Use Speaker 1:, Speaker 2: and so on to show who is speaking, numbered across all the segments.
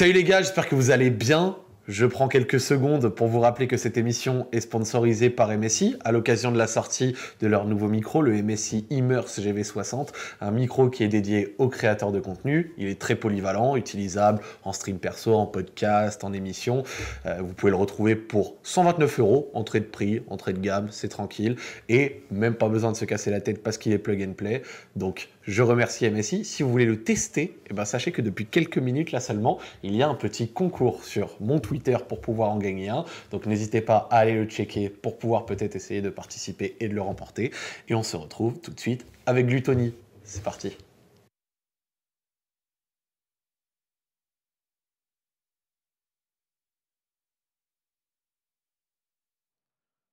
Speaker 1: Salut les gars, j'espère que vous allez bien. Je prends quelques secondes pour vous rappeler que cette émission est sponsorisée par MSI à l'occasion de la sortie de leur nouveau micro, le MSI Immerse GV60, un micro qui est dédié aux créateurs de contenu. Il est très polyvalent, utilisable en stream perso, en podcast, en émission. Euh, vous pouvez le retrouver pour 129 euros, entrée de prix, entrée de gamme, c'est tranquille. Et même pas besoin de se casser la tête parce qu'il est plug and play. Donc je remercie MSI. Si vous voulez le tester, eh ben, sachez que depuis quelques minutes là seulement, il y a un petit concours sur mon Twitter pour pouvoir en gagner un. Donc n'hésitez pas à aller le checker pour pouvoir peut-être essayer de participer et de le remporter. Et on se retrouve tout de suite avec Gluttony. C'est parti.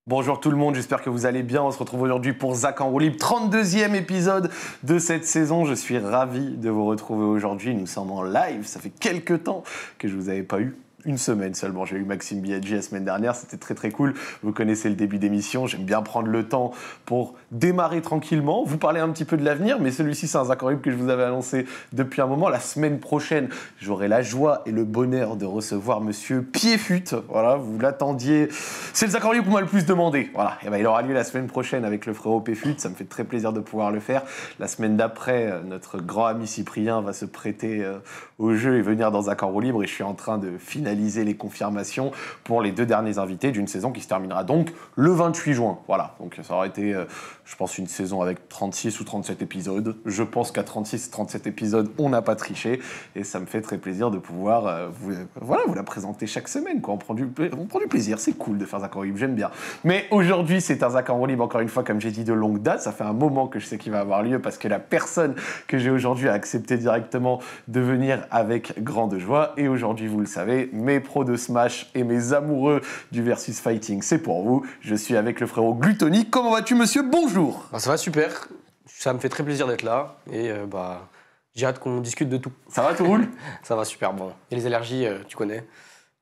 Speaker 1: Bonjour tout le monde, j'espère que vous allez bien. On se retrouve aujourd'hui pour Zach en roue libre, 32e épisode de cette saison. Je suis ravi de vous retrouver aujourd'hui. Nous sommes en live, ça fait quelques temps que je ne vous avais pas eu une semaine seulement. J'ai eu Maxime Biaggi la semaine dernière, c'était très très cool. Vous connaissez le début d'émission, j'aime bien prendre le temps pour démarrer tranquillement, vous parler un petit peu de l'avenir, mais celui-ci c'est un libre que je vous avais annoncé depuis un moment. La semaine prochaine, j'aurai la joie et le bonheur de recevoir monsieur fut Voilà, vous l'attendiez. C'est le libre qu'on m'a le plus demandé. Voilà, et eh ben, il aura lieu la semaine prochaine avec le frérot Opéfut ça me fait très plaisir de pouvoir le faire. La semaine d'après, euh, notre grand ami Cyprien va se prêter euh, au jeu et venir dans un accord libre et je suis en train de finaliser les confirmations pour les deux derniers invités d'une saison qui se terminera donc le 28 juin. Voilà, donc ça aurait été, euh, je pense, une saison avec 36 ou 37 épisodes. Je pense qu'à 36, 37 épisodes, on n'a pas triché et ça me fait très plaisir de pouvoir euh, vous, euh, voilà, vous la présenter chaque semaine. Quoi. On, prend du, on prend du plaisir, c'est cool de faire Zach en j'aime bien. Mais aujourd'hui, c'est un Zach en libre, encore une fois, comme j'ai dit, de longue date. Ça fait un moment que je sais qu'il va avoir lieu parce que la personne que j'ai aujourd'hui a accepté directement de venir avec grande joie. Et aujourd'hui, vous le savez, mes pros de Smash et mes amoureux du versus fighting. C'est pour vous. Je suis avec le frérot Glutoni. Comment vas-tu, monsieur Bonjour.
Speaker 2: Ah, ça va super. Ça me fait très plaisir d'être là et euh, bah j'ai hâte qu'on discute de tout. Ça va, tout roule Ça va super bon. Et les allergies, euh, tu connais.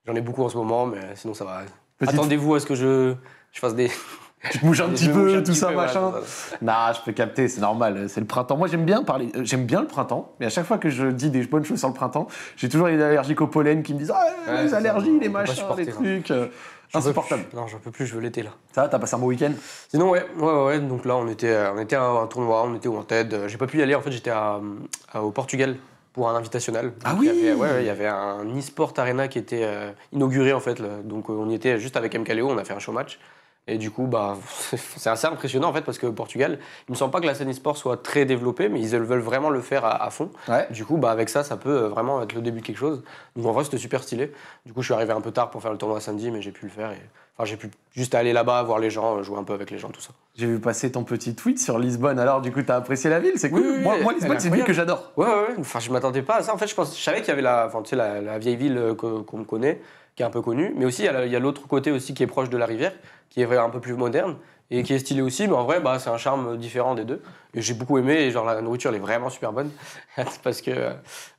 Speaker 2: J'en ai beaucoup en ce moment, mais sinon ça va. Attendez-vous à ce que je, je fasse des, je bouge un petit peu, tout ça, machin. Non, je peux capter, c'est normal, c'est le printemps. Moi, j'aime bien parler, euh, j'aime bien
Speaker 1: le printemps, mais à chaque fois que je dis des bonnes choses sur le printemps, j'ai toujours les allergiques au pollen qui me disent ah, les allergies, les machins, les trucs. Euh, Insupportable. Non, j'en peux plus, je veux l'été là. Ça va, t'as passé un bon week-end
Speaker 2: Sinon, ouais, ouais, ouais. Donc là, on était, euh, on était à un tournoi, on était au Wanted. J'ai pas pu y aller, en fait, j'étais au Portugal pour un invitational. ah oui Il y avait, ouais, il y avait un e-sport arena qui était inauguré en fait. Donc on y était juste avec MKLeo, on a fait un show match. Et du coup, bah, c'est assez impressionnant en fait parce que Portugal, il me semble pas que la scène e-sport soit très développée, mais ils veulent vraiment le faire à, fond. Du coup, bah, avec ça, ça peut euh, vraiment être le début de quelque chose. Donc en vrai, c'était super stylé. Du coup, je suis arrivé un peu tard pour faire le tournoi samedi, mais j'ai pu le faire. Enfin, j'ai pu juste aller là-bas, voir les gens, jouer un peu avec les gens, tout ça.
Speaker 1: J'ai vu passer ton petit tweet sur Lisbonne. Alors, du coup, t'as apprécié la ville, c'est cool. Moi, Lisbonne, c'est une ville que
Speaker 2: j'adore. Ouais, ouais, ouais, Enfin, je m'attendais pas à ça. En fait, je, je savais qu'il y avait la, tu sais, la, la vieille ville euh, qu'on me connaît qui est un peu connu. Mais aussi, il y a l'autre côté aussi qui est proche de la rivière, qui est un peu plus moderne et qui est stylé aussi. Mais en vrai, bah, c'est un charme différent des deux. Et j'ai beaucoup aimé. genre, la nourriture, elle est vraiment super bonne. parce que euh,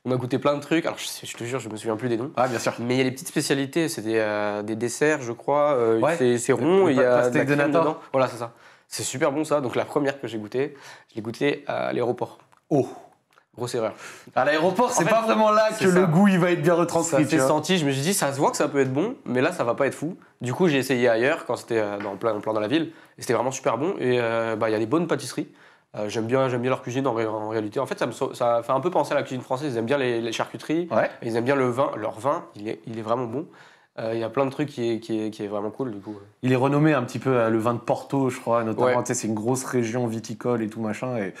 Speaker 2: on a goûté plein de trucs. Alors, je, te jure, je me souviens plus des noms. Ah, bien sûr. Mais il y a les petites spécialités. C'est euh, des, desserts, je crois. Euh, c'est rond. Il y a de la dedans. Voilà, c'est ça. C'est super bon ça. Donc la première que j'ai goûtée, je l'ai goûtée à l'aéroport. Oh. Grosse erreur. À l'aéroport, c'est pas vraiment là que le goût il va
Speaker 1: être bien retranscrit. Ça senti,
Speaker 2: je me suis dit, ça se voit que ça peut être bon, mais là, ça va pas être fou. Du coup, j'ai essayé ailleurs, quand c'était euh, dans plein, plein dans la ville, et c'était vraiment super bon. Et euh, bah, il y a des bonnes pâtisseries. Euh, j'aime bien, j'aime bien leur cuisine en, réalité. En fait, ça, me, ça fait un peu penser à la cuisine française. Ils aiment bien les, charcuteries, ils aiment bien le vin. Leur vin, il est, il est vraiment bon. Il y a plein de trucs qui est, qui, est, qui est, vraiment cool du coup.
Speaker 1: Il est renommé un petit peu le vin de Porto, je crois, notamment. C'est une grosse région viticole et tout machin. Et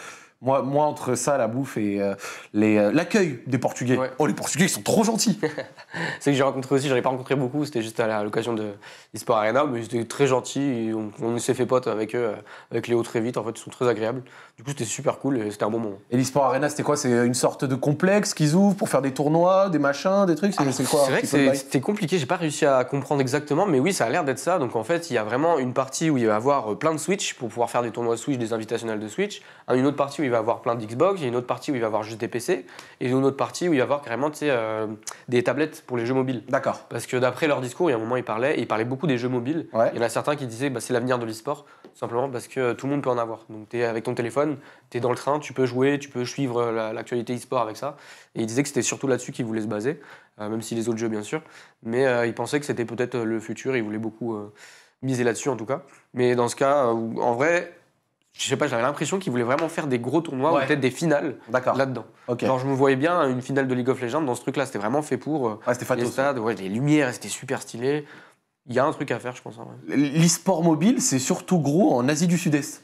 Speaker 1: moi, entre ça, la bouffe et euh, les, euh, l'accueil des Portugais. Oh, les Portugais, ils sont trop gentils
Speaker 2: C'est que j'ai rencontré aussi, j'en ai pas rencontré beaucoup, c'était juste à l'occasion de l'Esport Arena, mais ils étaient très gentils, on, s'est fait pote avec eux, euh, avec Léo très vite, en fait, ils sont très agréables. Du coup, c'était super cool et c'était un bon moment.
Speaker 1: Et l'Esport Arena, c'était quoi C'est une sorte de complexe qu'ils ouvrent pour faire des tournois, des machins, des trucs C'est, quoi C'est vrai que c'était
Speaker 2: compliqué, j'ai pas réussi à comprendre exactement, mais oui, ça a l'air d'être ça. Donc en fait, il y a vraiment une partie où il va y avoir plein de Switch pour pouvoir faire des tournois Switch, des invitationnels de Switch, hein, une autre partie où il va avoir plein d'Xbox, il y a une autre partie où il va avoir juste des PC, et une autre partie où il va avoir carrément euh, des tablettes pour les jeux mobiles. D'accord. Parce que d'après leur discours, il y a un moment, ils parlaient, ils parlaient beaucoup des jeux mobiles. Il y en a certains qui disaient bah, c'est l'avenir de l'e-sport, simplement parce que tout le monde peut en avoir. Donc tu es avec ton téléphone, tu es dans le train, tu peux jouer, tu peux suivre euh, l'actualité e-sport avec ça. Et ils disaient que c'était surtout là-dessus qu'ils voulaient se baser, euh, même si les autres jeux, bien sûr. Mais ils pensaient que c'était peut-être le futur, ils voulaient beaucoup miser là-dessus en tout cas. Mais dans ce cas, en vrai, je sais pas, j'avais l'impression qu'ils voulaient vraiment faire des gros tournois ou peut-être des finales là-dedans. je me voyais bien une finale de League of Legends dans ce truc-là. C'était vraiment fait pour euh, ouais, les stades, les lumières, c'était super stylé. Il y a un truc à faire, je pense.
Speaker 1: L'esport sport mobile, c'est surtout gros en Asie du Sud-Est.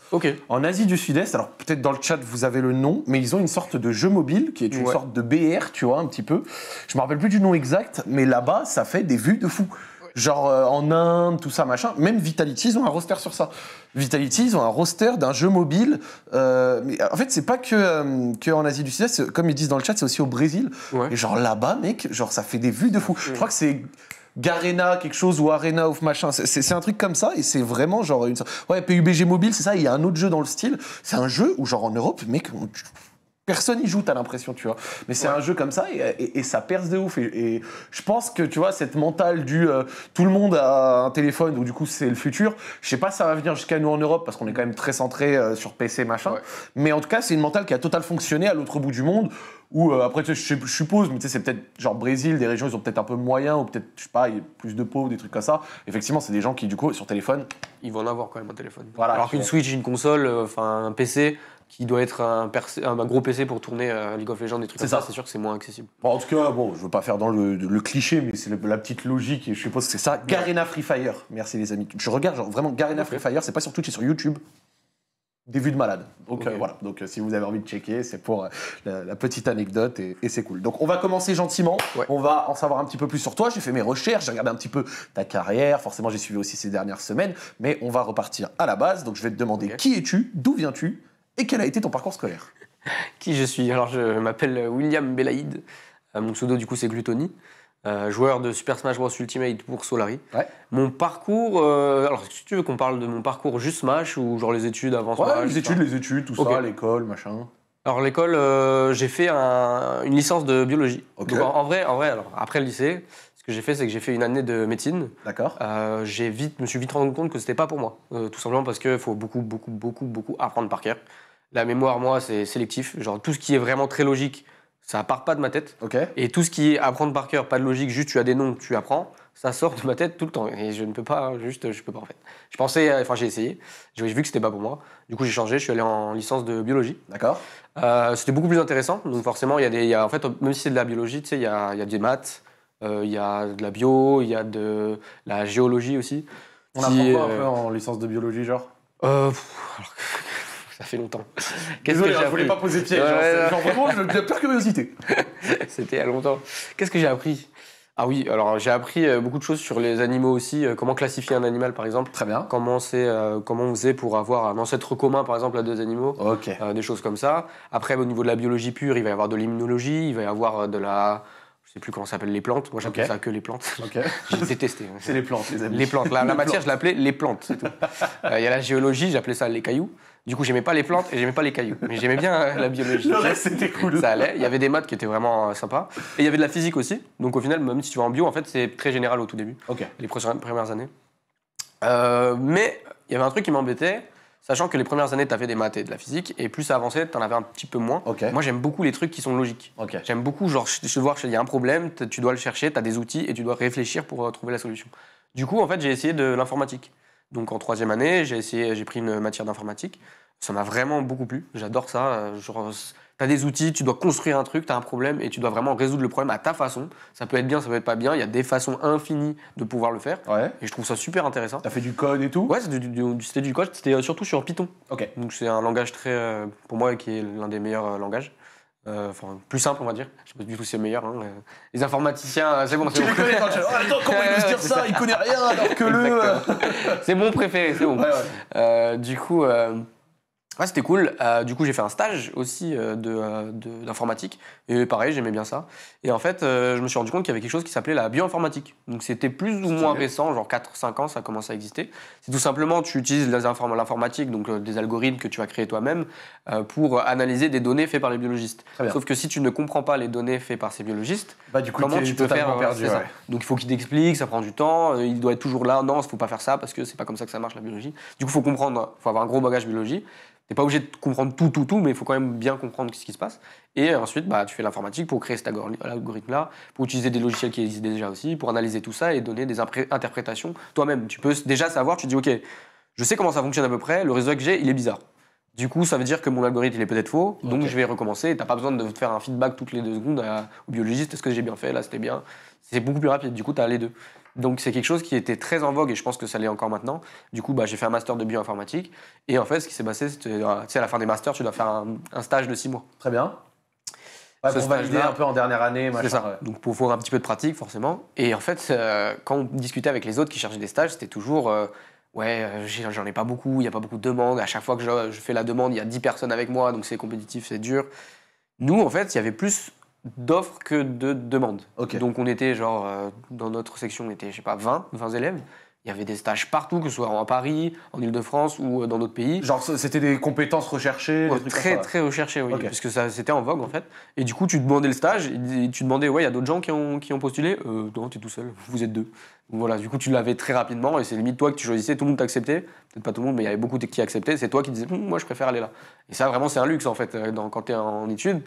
Speaker 1: En Asie du Sud-Est, alors peut-être dans le chat vous avez le nom, mais ils ont une sorte de jeu mobile qui est une sorte de BR, tu vois, un petit peu. Je me rappelle plus du nom exact, mais là-bas, ça fait des vues de fou. Genre euh, en Inde, tout ça, machin. Même Vitality, ils ont un roster sur ça. Vitality, ils ont un roster d'un jeu mobile. Euh, mais en fait, c'est pas que, euh, que, en Asie du Sud-Est, comme ils disent dans le chat, c'est aussi au Brésil. Et genre là-bas, mec, genre ça fait des vues de fou. Je mm. crois que c'est. Garena, quelque chose, ou Arena, of machin. C'est un truc comme ça, et c'est vraiment genre une. Ouais, PUBG Mobile, c'est ça, il y a un autre jeu dans le style. C'est un jeu où, genre en Europe, mec, on... Personne y joue, t'as l'impression, tu vois. Mais c'est un jeu comme ça et, ça perce de ouf. Et, je pense que, tu vois, cette mentale du euh, tout le monde a un téléphone, ou du coup, c'est le futur. Je sais pas, ça va venir jusqu'à nous en Europe parce qu'on est quand même très centré euh, sur PC, machin. Mais en tout cas, c'est une mentale qui a totalement fonctionné à l'autre bout du monde. Ou euh, après, je suppose, mais tu sais, c'est peut-être genre Brésil, des régions, ils ont peut-être un peu moyen, ou peut-être, je sais pas, il y a plus de peau, des trucs comme ça. Effectivement, c'est des gens qui, du coup, sur téléphone. Ils vont en avoir quand même un téléphone.
Speaker 2: Alors qu'une Switch, une console, enfin un PC, qui doit être un, un, gros PC pour tourner euh, League of Legends, des trucs c'est comme ça. c'est sûr que c'est moins accessible.
Speaker 1: en tout cas, bon, je veux pas faire dans le, cliché, mais c'est la, petite logique, et je suppose que c'est ça. Garena Free Fire, merci les amis. Je regarde vraiment Garena Free Fire, c'est pas sur Twitch, c'est sur YouTube. Des vues de malade. Donc euh, voilà, donc euh, si vous avez envie de checker, c'est pour la, petite anecdote et, c'est cool. Donc on va commencer gentiment, on va en savoir un petit peu plus sur toi. J'ai fait mes recherches, j'ai regardé un petit peu ta carrière, forcément j'ai suivi aussi ces dernières semaines, mais on va repartir à la base. Donc je
Speaker 2: vais te demander qui es-tu,
Speaker 1: d'où viens-tu
Speaker 2: et quel a été ton parcours scolaire Qui je suis Alors, je m'appelle William Belaïd. Euh, mon pseudo, du coup, c'est Glutoni. Euh, joueur de Super Smash Bros Ultimate pour Solari. Ouais. Mon parcours, euh, alors si tu veux qu'on parle de mon parcours juste Smash ou genre les études avant ouais, les études, les études, tout ça,
Speaker 1: l'école, machin.
Speaker 2: Alors l'école, j'ai fait une licence de biologie. en, en, vrai, en vrai, alors après le lycée, ce que j'ai fait, c'est que j'ai fait une année de médecine. D'accord. Euh, j'ai vite, me suis vite rendu compte que c'était pas pour moi, euh, tout simplement parce qu'il faut beaucoup, beaucoup, beaucoup, beaucoup apprendre par cœur. La mémoire, moi, c'est sélectif. Genre tout ce qui est vraiment très logique, ça part pas de ma tête. Ok. Et tout ce qui est apprendre par cœur, pas de logique, juste tu as des noms, tu apprends, ça sort de ma tête tout le temps. Et je ne peux pas, hein, juste, je peux pas en fait. Je pensais, euh, enfin j'ai essayé, j'ai vu que c'était pas pour moi. Du coup, j'ai changé, je suis allé en licence de biologie. D'accord. Euh, c'était beaucoup plus intéressant. Donc forcément, il y a des, en fait, même si c'est de la biologie, tu sais, il y a, y a des maths euh, il y a de la bio, il y a de la géologie aussi. On apprend quoi un peu euh,
Speaker 1: en licence de biologie, genre
Speaker 2: euh, ça fait longtemps. Qu'est-ce Désolé, que j'ai hein, je voulais pas poser pied. genre, vraiment, j'ai
Speaker 1: la pure curiosité.
Speaker 2: C'était il longtemps. Qu'est-ce que j'ai appris Ah oui, alors j'ai appris beaucoup de choses sur les animaux aussi. Comment classifier un animal, par exemple. Très bien. Comment, comment on faisait pour avoir un ancêtre commun, par exemple, à deux animaux. Ok. des choses comme ça. Après, au niveau de la biologie pure, il va y avoir de l'immunologie, il va y avoir de la je sais plus comment ça s'appelle, les plantes. Moi, j'appelais ça que les plantes. J'ai détesté. Hein. c'est les plantes, les amis. Les plantes. La, matière, je l'appelais les plantes, euh, Il y a la géologie, j'appelais ça les cailloux. Du coup, j'aimais pas les plantes et j'aimais pas les cailloux. Mais j'aimais bien euh, la biologie. c'était cool. Ça allait. Il y avait des maths qui étaient vraiment euh, sympas. Et il y avait de la physique aussi. Donc, au final, même si tu vas en bio, en fait, c'est très général au tout début. OK. Les premières années. mais il y avait un truc qui m'embêtait. Sachant que les premières années, tu avais des maths et de la physique, et plus ça avançait, tu en avais un petit peu moins. Moi, j'aime beaucoup les trucs qui sont logiques. J'aime beaucoup, genre, je voir qu'il y a un problème, tu dois le chercher, tu as des outils et tu dois réfléchir pour euh, trouver la solution. Du coup, en fait, j'ai essayé de l'informatique. Donc en troisième année, j'ai essayé, j'ai pris une matière d'informatique. Ça m'a vraiment beaucoup plu. J'adore ça. Euh, je, tu des outils, tu dois construire un truc, tu as un problème et tu dois vraiment résoudre le problème à ta façon. Ça peut être bien, ça peut être pas bien. Il y a des façons infinies de pouvoir le faire. Et je trouve ça super intéressant. T'as fait du code et tout Ouais, c'était du, code. C'était euh, surtout sur Python. Ok. Donc c'est un langage très, euh, pour moi, qui est l'un des meilleurs euh, langages. Enfin, plus simple, on va dire. Je sais pas du tout si c'est meilleur. Hein, les informaticiens, c'est bon. Tu les oh, attends, comment il se dire ça Ils connaît
Speaker 1: rien alors que le.
Speaker 2: c'est mon préféré, c'est bon. du coup c'était cool. Euh, du coup, j'ai fait un stage aussi euh, euh, de d'informatique. et pareil, j'aimais bien ça. Et en fait, je me suis rendu compte qu'il y avait quelque chose qui s'appelait la bioinformatique. Donc, c'était plus ou moins récent, genre 4-5 ans, ça commence à exister. C'est tout simplement, tu utilises l'informatique, donc des algorithmes que tu as créés toi-même, pour analyser des données faites par les biologistes. Sauf que si tu ne comprends pas les données faites par ces biologistes, bah, du coup, comment tu peux faire perdu, Donc, il faut qu'ils t'expliquent, ça prend du temps, il doit être toujours là, non, il ne faut pas faire ça parce que c'est pas comme ça que ça marche la biologie. Du coup, il faut comprendre, il faut avoir un gros bagage biologie n'es pas obligé de comprendre tout, tout, tout, mais il faut quand même bien comprendre ce qui se passe. Et ensuite, bah, tu fais l'informatique pour créer cet algorithme-là, pour utiliser des logiciels qui existent déjà aussi, pour analyser tout ça et donner des interprétations toi-même. Tu peux déjà savoir, tu dis, OK, je sais comment ça fonctionne à peu près, le réseau que j'ai, il est bizarre. Du coup, ça veut dire que mon algorithme, il est peut-être faux, donc je vais recommencer. Tu n'as pas besoin de faire un feedback toutes les deux secondes au biologiste, est-ce que j'ai bien fait, là, c'était bien. C'est beaucoup plus rapide, du coup, tu as les deux. Donc c'est quelque chose qui était très en vogue et je pense que ça l'est encore maintenant. Du coup, bah, j'ai fait un master de bioinformatique et en fait, ce qui s'est passé, c'était euh, à la fin des masters, tu dois faire un, stage de six mois. Très bien. Ouais, pour valider un peu en dernière année. C'est ça. Donc pour avoir un petit peu de pratique, forcément. Et en fait, euh, quand on discutait avec les autres qui cherchaient des stages, c'était toujours euh, Ouais, j'en ai pas beaucoup, il n'y a pas beaucoup de demandes. À chaque fois que je, je fais la demande, il y a 10 personnes avec moi, donc c'est compétitif, c'est dur. Nous, en fait, il y avait plus d'offres que de demandes. Donc on était genre, euh, dans notre section, on était, je sais pas, 20, 20 élèves. Il y avait des stages partout, que ce soit à Paris, en Ile-de-France ou euh, dans d'autres pays. Genre, c'était des compétences recherchées Très, très recherchées, oui. Parce que ça, c'était en vogue, en fait. Et du coup, tu demandais le stage, et tu demandais, ouais, il y a d'autres gens qui ont, postulé. Euh, non, es tout seul, vous êtes deux. voilà, du coup, tu l'avais très rapidement, et c'est limite toi que tu choisissais, tout le monde t'acceptait. Peut-être pas tout le monde, mais il y avait beaucoup qui acceptaient. C'est toi qui disais, hum, moi, je préfère aller là. Et ça, vraiment, c'est un luxe, en fait, euh, dans, quand es en études.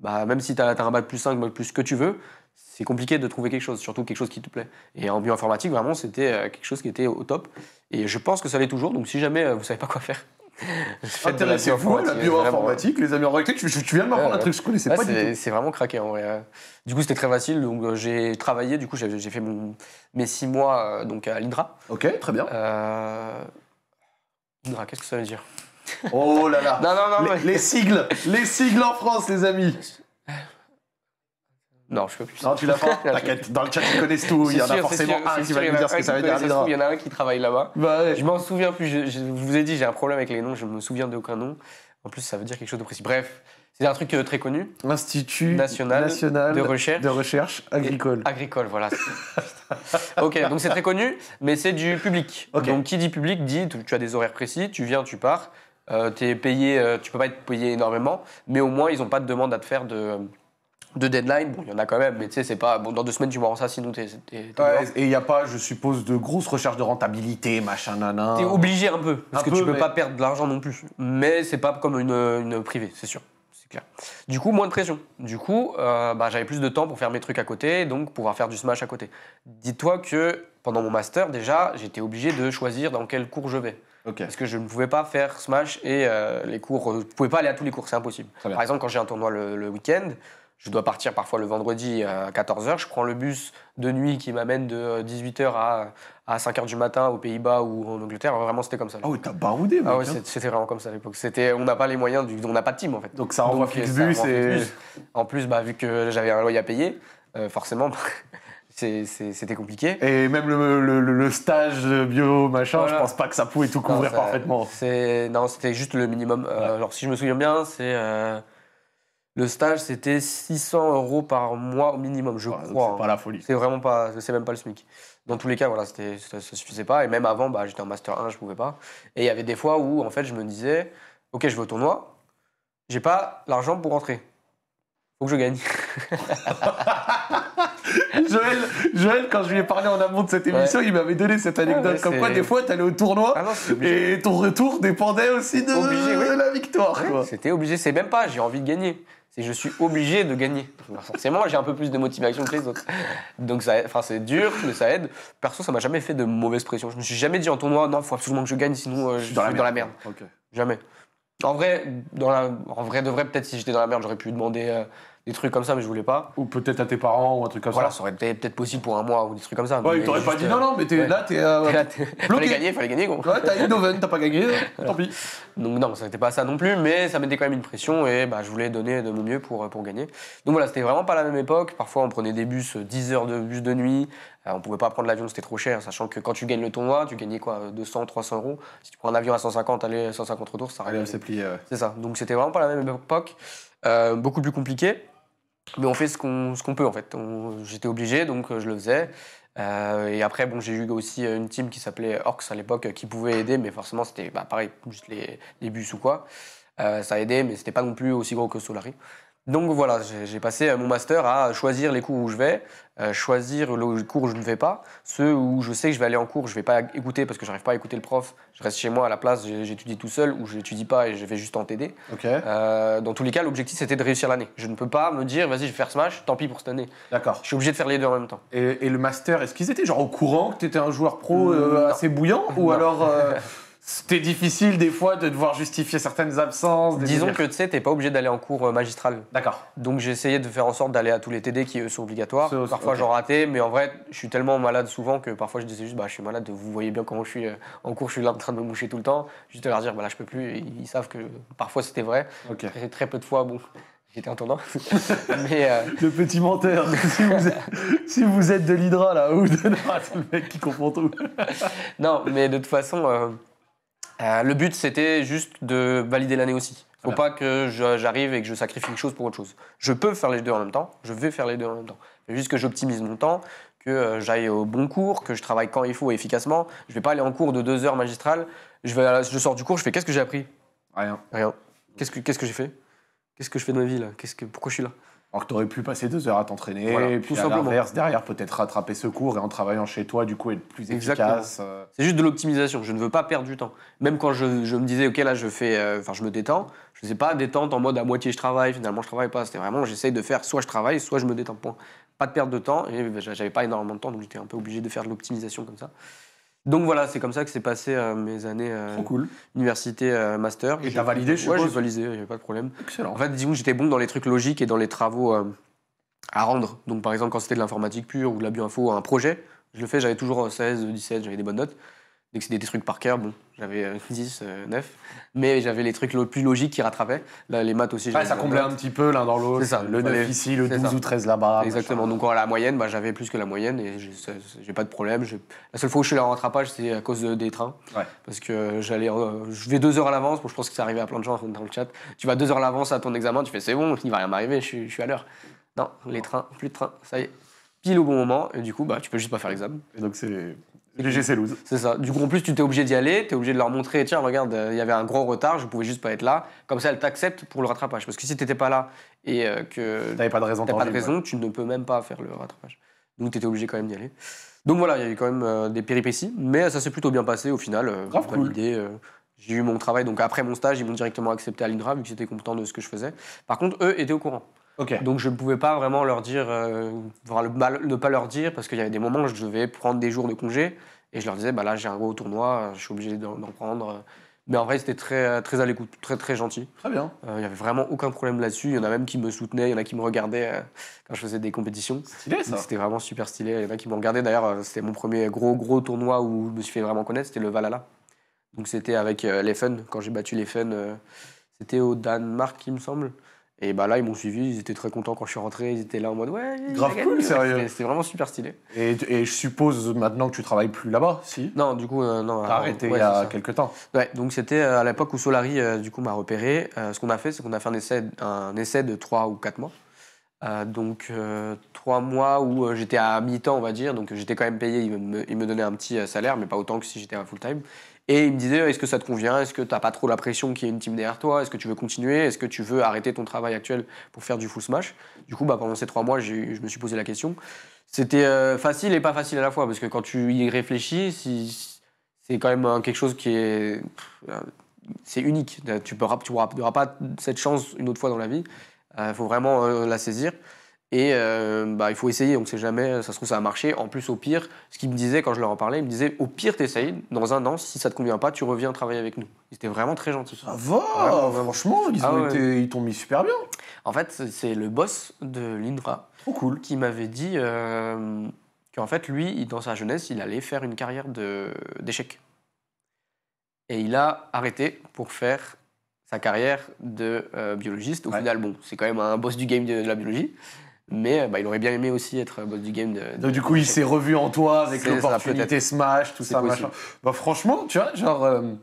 Speaker 2: Bah, même si tu as, un bac plus 5, bac plus que tu veux, c'est compliqué de trouver quelque chose, surtout quelque chose qui te plaît. Et en bioinformatique, vraiment, c'était euh, quelque chose qui était au top. Et je pense que ça l'est toujours, donc si jamais euh, vous savez pas quoi faire,
Speaker 1: Intéressez-vous ah, à la bioinformatique, les amis. En réalité, tu, tu viens de m'apprendre un truc que je connaissais pas du
Speaker 2: C'est vraiment craqué en vrai. Euh. Du coup, c'était très facile. Donc, j'ai travaillé. Du coup, j'ai fait mes six mois donc à l'Indra. Ok, très bien. Euh... qu'est-ce que ça veut dire
Speaker 1: Oh là là. Les, les, sigles, les sigles en France, les amis.
Speaker 2: Non, je peux plus. Non, tu l'as pas. T'inquiète, dans le chat, ils connaissent tout. Il y en a forcément un qui va dire ce que ça veut dire. Il y en a un qui travaille là-bas. Bah je m'en souviens plus. Je, vous ai dit, j'ai un problème avec les noms. Je me souviens d'aucun nom. En plus, ça veut dire quelque chose de précis. Bref, c'est un truc euh, très connu. Institut national, de, recherche de recherche agricole. Agricole, voilà. ok, donc c'est très connu, mais c'est du public. Donc qui dit public dit tu as des horaires précis, tu viens, tu pars. Euh, payé, euh, tu peux pas être payé énormément, mais au moins, ils n'ont pas de demande à te faire de de deadline, bon, il y en a quand même, mais tu sais, c'est pas. Bon, dans deux semaines, tu me rends ça, sinon t'es. et il n'y a pas, je suppose, de grosses recherches de rentabilité, machin, nanan. es obligé un peu, parce que tu tu peux pas perdre de l'argent non plus. Mais c'est pas comme une, une privée, c'est sûr. C'est clair. Du coup, moins de pression. Du coup, euh, bah, j'avais plus de temps pour faire mes trucs à côté, donc pouvoir faire du smash à côté. Dis-toi que pendant mon master, déjà, j'étais obligé de choisir dans quel cours je vais. Parce que je ne pouvais pas faire Smash et euh, les cours. Euh, je ne pouvais pas aller à tous les cours, c'est impossible. Par exemple, quand j'ai un tournoi le, week-end, je dois partir parfois le vendredi à 14h. Je prends le bus de nuit qui m'amène de 18h euh, à, à 5h du matin aux Pays-Bas ou en Angleterre. Vraiment, c'était comme ça. Ah oui, t'as baroudé, ah mec. Ah oui, hein. c'était vraiment comme ça à l'époque. On n'a pas les moyens, on n'a pas de team en fait. Donc ça renvoie plus de Bus. En plus, bah, vu que j'avais un loyer à payer, forcément, bah, c'était compliqué. Et
Speaker 1: même le, stage bio, machin, je pense pas que ça pouvait tout couvrir parfaitement.
Speaker 2: Non, c'était juste le minimum. Euh, alors, si je me souviens bien, c'est. Euh, le stage, c'était 600 euros par mois au minimum, je crois. C'est pas hein. la folie. C'est vraiment pas. C'est même pas le SMIC. Dans tous les cas, voilà, ça, ça suffisait pas. Et même avant, bah, j'étais en Master 1, je pouvais pas. Et il y avait des fois où, en fait, je me disais Ok, je vais au tournoi, j'ai pas l'argent pour rentrer. Faut que je gagne. Joël, Joël, quand je lui ai parlé en amont
Speaker 1: de cette émission, il m'avait donné cette anecdote. Ah, comme quoi, des fois, t'allais au tournoi ah et ton retour dépendait
Speaker 2: aussi de, la victoire. C'était obligé, c'est même pas j'ai envie de gagner. C'est je suis obligé de gagner. forcément, j'ai un peu plus de motivation que les autres. Donc, ça, enfin, c'est dur, mais ça aide. Perso, ça m'a jamais fait de mauvaise pression. Je me suis jamais dit en tournoi, non, il faut absolument que je gagne, sinon euh, je suis dans, la, merde. Jamais. En vrai, dans la, en vrai de vrai, peut-être si j'étais dans la merde, j'aurais pu demander. Euh, des trucs comme ça, mais je voulais pas. Ou peut-être à tes parents ou un truc comme ça. Voilà, ça aurait été peut-être possible pour un mois ou des trucs comme ça. Ouais, ils t'auraient pas dit non, euh, non, mais t'es, là, t'es. Euh, là, t'es... fallait gagner, fallait gagner, gros. Ouais, t'as une t'as pas gagné, tant pis. Donc, non, ça n'était pas ça non plus, mais ça mettait quand même une pression et bah, je voulais donner de mon mieux pour, euh, pour gagner. Donc voilà, c'était vraiment pas la même époque. Parfois, on prenait des bus, 10 euh, heures de bus de nuit. on pouvait pas prendre l'avion, c'était trop cher, sachant que quand tu gagnes le tournoi, tu gagnais quoi 200, 300 euros. Si tu prends un avion à 150, aller 150 retours, ça Allez, plié, C'est ça. Donc, c'était vraiment pas la même époque. beaucoup plus compliqué mais on fait ce qu'on peut en fait. J'étais obligé, donc euh, je le faisais. Euh, et après, bon, j'ai eu aussi euh, une team qui s'appelait Orcs à l'époque qui pouvait aider, mais forcément c'était bah, pareil, juste les, bus ou quoi. ça a aidé, mais c'était pas non plus aussi gros que Solari. Donc voilà, j'ai passé mon master à choisir les cours où je vais, euh, choisir le cours où je ne vais pas, ceux où je sais que je vais aller en cours, je ne vais pas écouter parce que je n'arrive pas à écouter le prof, je reste chez moi à la place, j'étudie tout seul ou je n'étudie pas et je vais juste en TD. Euh, dans tous les cas, l'objectif c'était de réussir l'année. Je ne peux pas me dire vas-y je vais faire Smash, tant pis pour cette année. D'accord. Je suis obligé de faire les deux en même temps. Et, le master, est-ce qu'ils étaient genre au
Speaker 1: courant que tu étais un joueur pro euh, assez bouillant ou alors
Speaker 2: c'était difficile des fois de devoir justifier certaines absences. Disons que tu sais, t'es pas obligé d'aller en cours euh, magistral. D'accord. Donc j'essayais de faire en sorte d'aller à tous les TD qui eux sont obligatoires. parfois j'en ratais, mais en vrai, je suis tellement malade souvent que parfois je disais juste, bah je suis malade. Vous voyez bien comment je suis euh, en cours, je suis là en train de me moucher tout le temps. Juste leur dire, bah là je peux plus. ils savent que parfois c'était vrai. Très, peu de fois, bon, J'étais en mais euh,
Speaker 1: Le petit menteur. si, vous êtes, de l'Hydra, là, ou de. Ah, c'est le mec qui comprend tout.
Speaker 2: non, mais de toute façon, euh, le but, c'était juste de valider l'année aussi. Faut pas que j'arrive et que je sacrifie quelque chose pour autre chose. Je peux faire les deux en même temps, je vais faire les deux en même temps. Mais juste que j'optimise mon temps, que euh, j'aille au bon cours, que je travaille quand il faut et efficacement. Je vais pas aller en cours de deux heures magistrales. Je, vais, je sors du cours, je fais qu'est-ce que j'ai appris Rien. Rien. Qu'est-ce que, j'ai fait Qu'est-ce que je fais de ma vie quest que, Pourquoi je suis là alors que tu aurais pu passer deux heures à t'entraîner, puis tout à l'inverse,
Speaker 1: derrière, peut-être rattraper ce cours et en travaillant chez toi, du
Speaker 2: coup, être plus efficace. Euh. C'est juste de l'optimisation, je ne veux pas perdre du temps. Même quand je, me disais, OK, là, je fais, euh, enfin, je me détends, je ne sais pas, détente en mode à moitié je travaille, finalement, je travaille pas. C'était vraiment, j'essaye de faire soit je travaille, soit je me détends, Pas de perte de temps, et j'avais pas énormément de temps, donc j'étais un peu obligé de faire de l'optimisation comme ça. Donc voilà, c'est comme ça que c'est passé euh, mes années euh, université euh, master. Et t'as validé, je Ouais, j'ai validé, il n'y avait pas de problème. Excellent. En fait, dis que j'étais bon dans les trucs logiques et dans les travaux à rendre. Donc par exemple, quand c'était de l'informatique pure ou de la bioinfo, un projet, je le fais, j'avais toujours 16, 17, j'avais des bonnes notes. Donc c'était des trucs par cœur, bon, j'avais 10, euh, 9, euh, mais j'avais les trucs le plus logiques qui rattrapaient. Là, les maths aussi. ça comblait un petit peu l'un dans l'autre. C'est ça. Le 9 ici, le 12 ou 13 là-bas. Exactement. Donc à la moyenne, bah, j'avais plus que la moyenne et j'ai pas de problème. La seule fois où je suis là en rattrapage, c'est à cause des trains. Ouais. Parce que j'allais, euh, je vais deux heures à l'avance. je pense que ça arrivait à plein de gens dans le chat. Tu vas deux heures à l'avance à ton examen, tu fais c'est bon, il va rien m'arriver, je, je suis à l'heure. Non, les trains, plus de trains, ça y est pile au bon moment, et du coup, bah, tu peux juste pas faire l'examen. Et donc, c'est du C'est ça. Du coup, en plus, tu t'es obligé d'y aller, tu es obligé de leur montrer, tiens, regarde, euh, il y avait un gros retard, je pouvais juste pas être là. Comme ça, elles t'acceptent pour le rattrapage. Parce que si t'étais pas là et euh, que. T'avais pas de raison, pas de raison tu ne peux même pas faire le rattrapage. Donc, tu étais obligé quand même d'y aller. Donc voilà, il y a eu quand même euh, des péripéties, mais ça s'est plutôt bien passé au final. Grave cool. j'ai eu mon travail, donc après mon stage, ils m'ont directement accepté à l'INRA, vu que étaient compétent de ce que je faisais. Par contre, eux étaient au courant. Donc je ne pouvais pas vraiment leur dire, ne pas leur dire, parce qu'il y avait des moments où je devais prendre des jours de congé. Et je leur disais, bah là, j'ai un gros tournoi, euh, je suis obligé d'en prendre. Mais en vrai, c'était très, euh, très à l'écoute, très, très gentil. Très bien. Euh, il y n'y avait vraiment aucun problème là-dessus. Il y en a même qui me soutenaient, il y en a qui me regardaient quand je faisais des compétitions. ça. C'était vraiment super stylé. Il y en a qui me regardaient. D'ailleurs, c'était mon premier gros, gros tournoi où je me suis fait vraiment connaître. C'était le Valhalla. Donc, c'était avec les Fun, quand j'ai battu les Fun. c'était au Danemark, il me semble. Et bah là, ils m'ont suivi, ils étaient très contents quand je suis rentré, ils étaient là en mode ouais. Grave cool, C'était vraiment super stylé. Et, je suppose maintenant que tu travailles plus là-bas, si Non, du coup, euh, non. non. as arrêté il y a quelques temps. Ouais, donc c'était euh, à l'époque où Solari, euh, du coup, m'a repéré. ce qu'on a fait, c'est qu'on a fait un essai, un essai de 3 ou 4 mois. donc 3 mois où j'étais à mi-temps, on va dire. Donc j'étais quand même payé, ils me, ils me donnaient un petit salaire, mais pas autant que si j'étais à full-time. Et il me disait, est-ce que ça te convient Est-ce que t'as pas trop la pression qu'il y ait une team derrière toi Est-ce que tu veux continuer Est-ce que tu veux arrêter ton travail actuel pour faire du full smash Du coup, bah, pendant ces trois mois, je me suis posé la question. C'était euh, facile et pas facile à la fois, parce que quand tu y réfléchis, si, c'est quand même quelque chose qui est... c'est unique. Tu n'auras pas cette chance une autre fois dans la vie. Il euh, faut vraiment euh, la saisir. Et euh, bah, il faut essayer, on ne sait jamais, ça se trouve ça a marché. En plus, au pire, ce qu'il me disait quand je leur en parlais, il me disait au pire, t'essayes, dans un an, si ça te convient pas, tu reviens travailler avec nous. Ils étaient vraiment très gentils. Ça
Speaker 1: franchement, ils ah ils
Speaker 2: t'ont mis super bien. En fait, c'est le boss de l'Indra Trop cool. qui m'avait dit euh, qu'en fait, lui, dans sa jeunesse, il allait faire une carrière d'échec. Et il a arrêté pour faire sa carrière de euh, biologiste. Au final, bon, c'est quand même un boss du game de la biologie. Mais euh, bah, il aurait bien aimé aussi être boss du game. De, Donc, du coup, il s'est revu en toi avec l'opportunité Smash, tout ça, machin. Bah, franchement, tu vois, genre,
Speaker 1: euh, de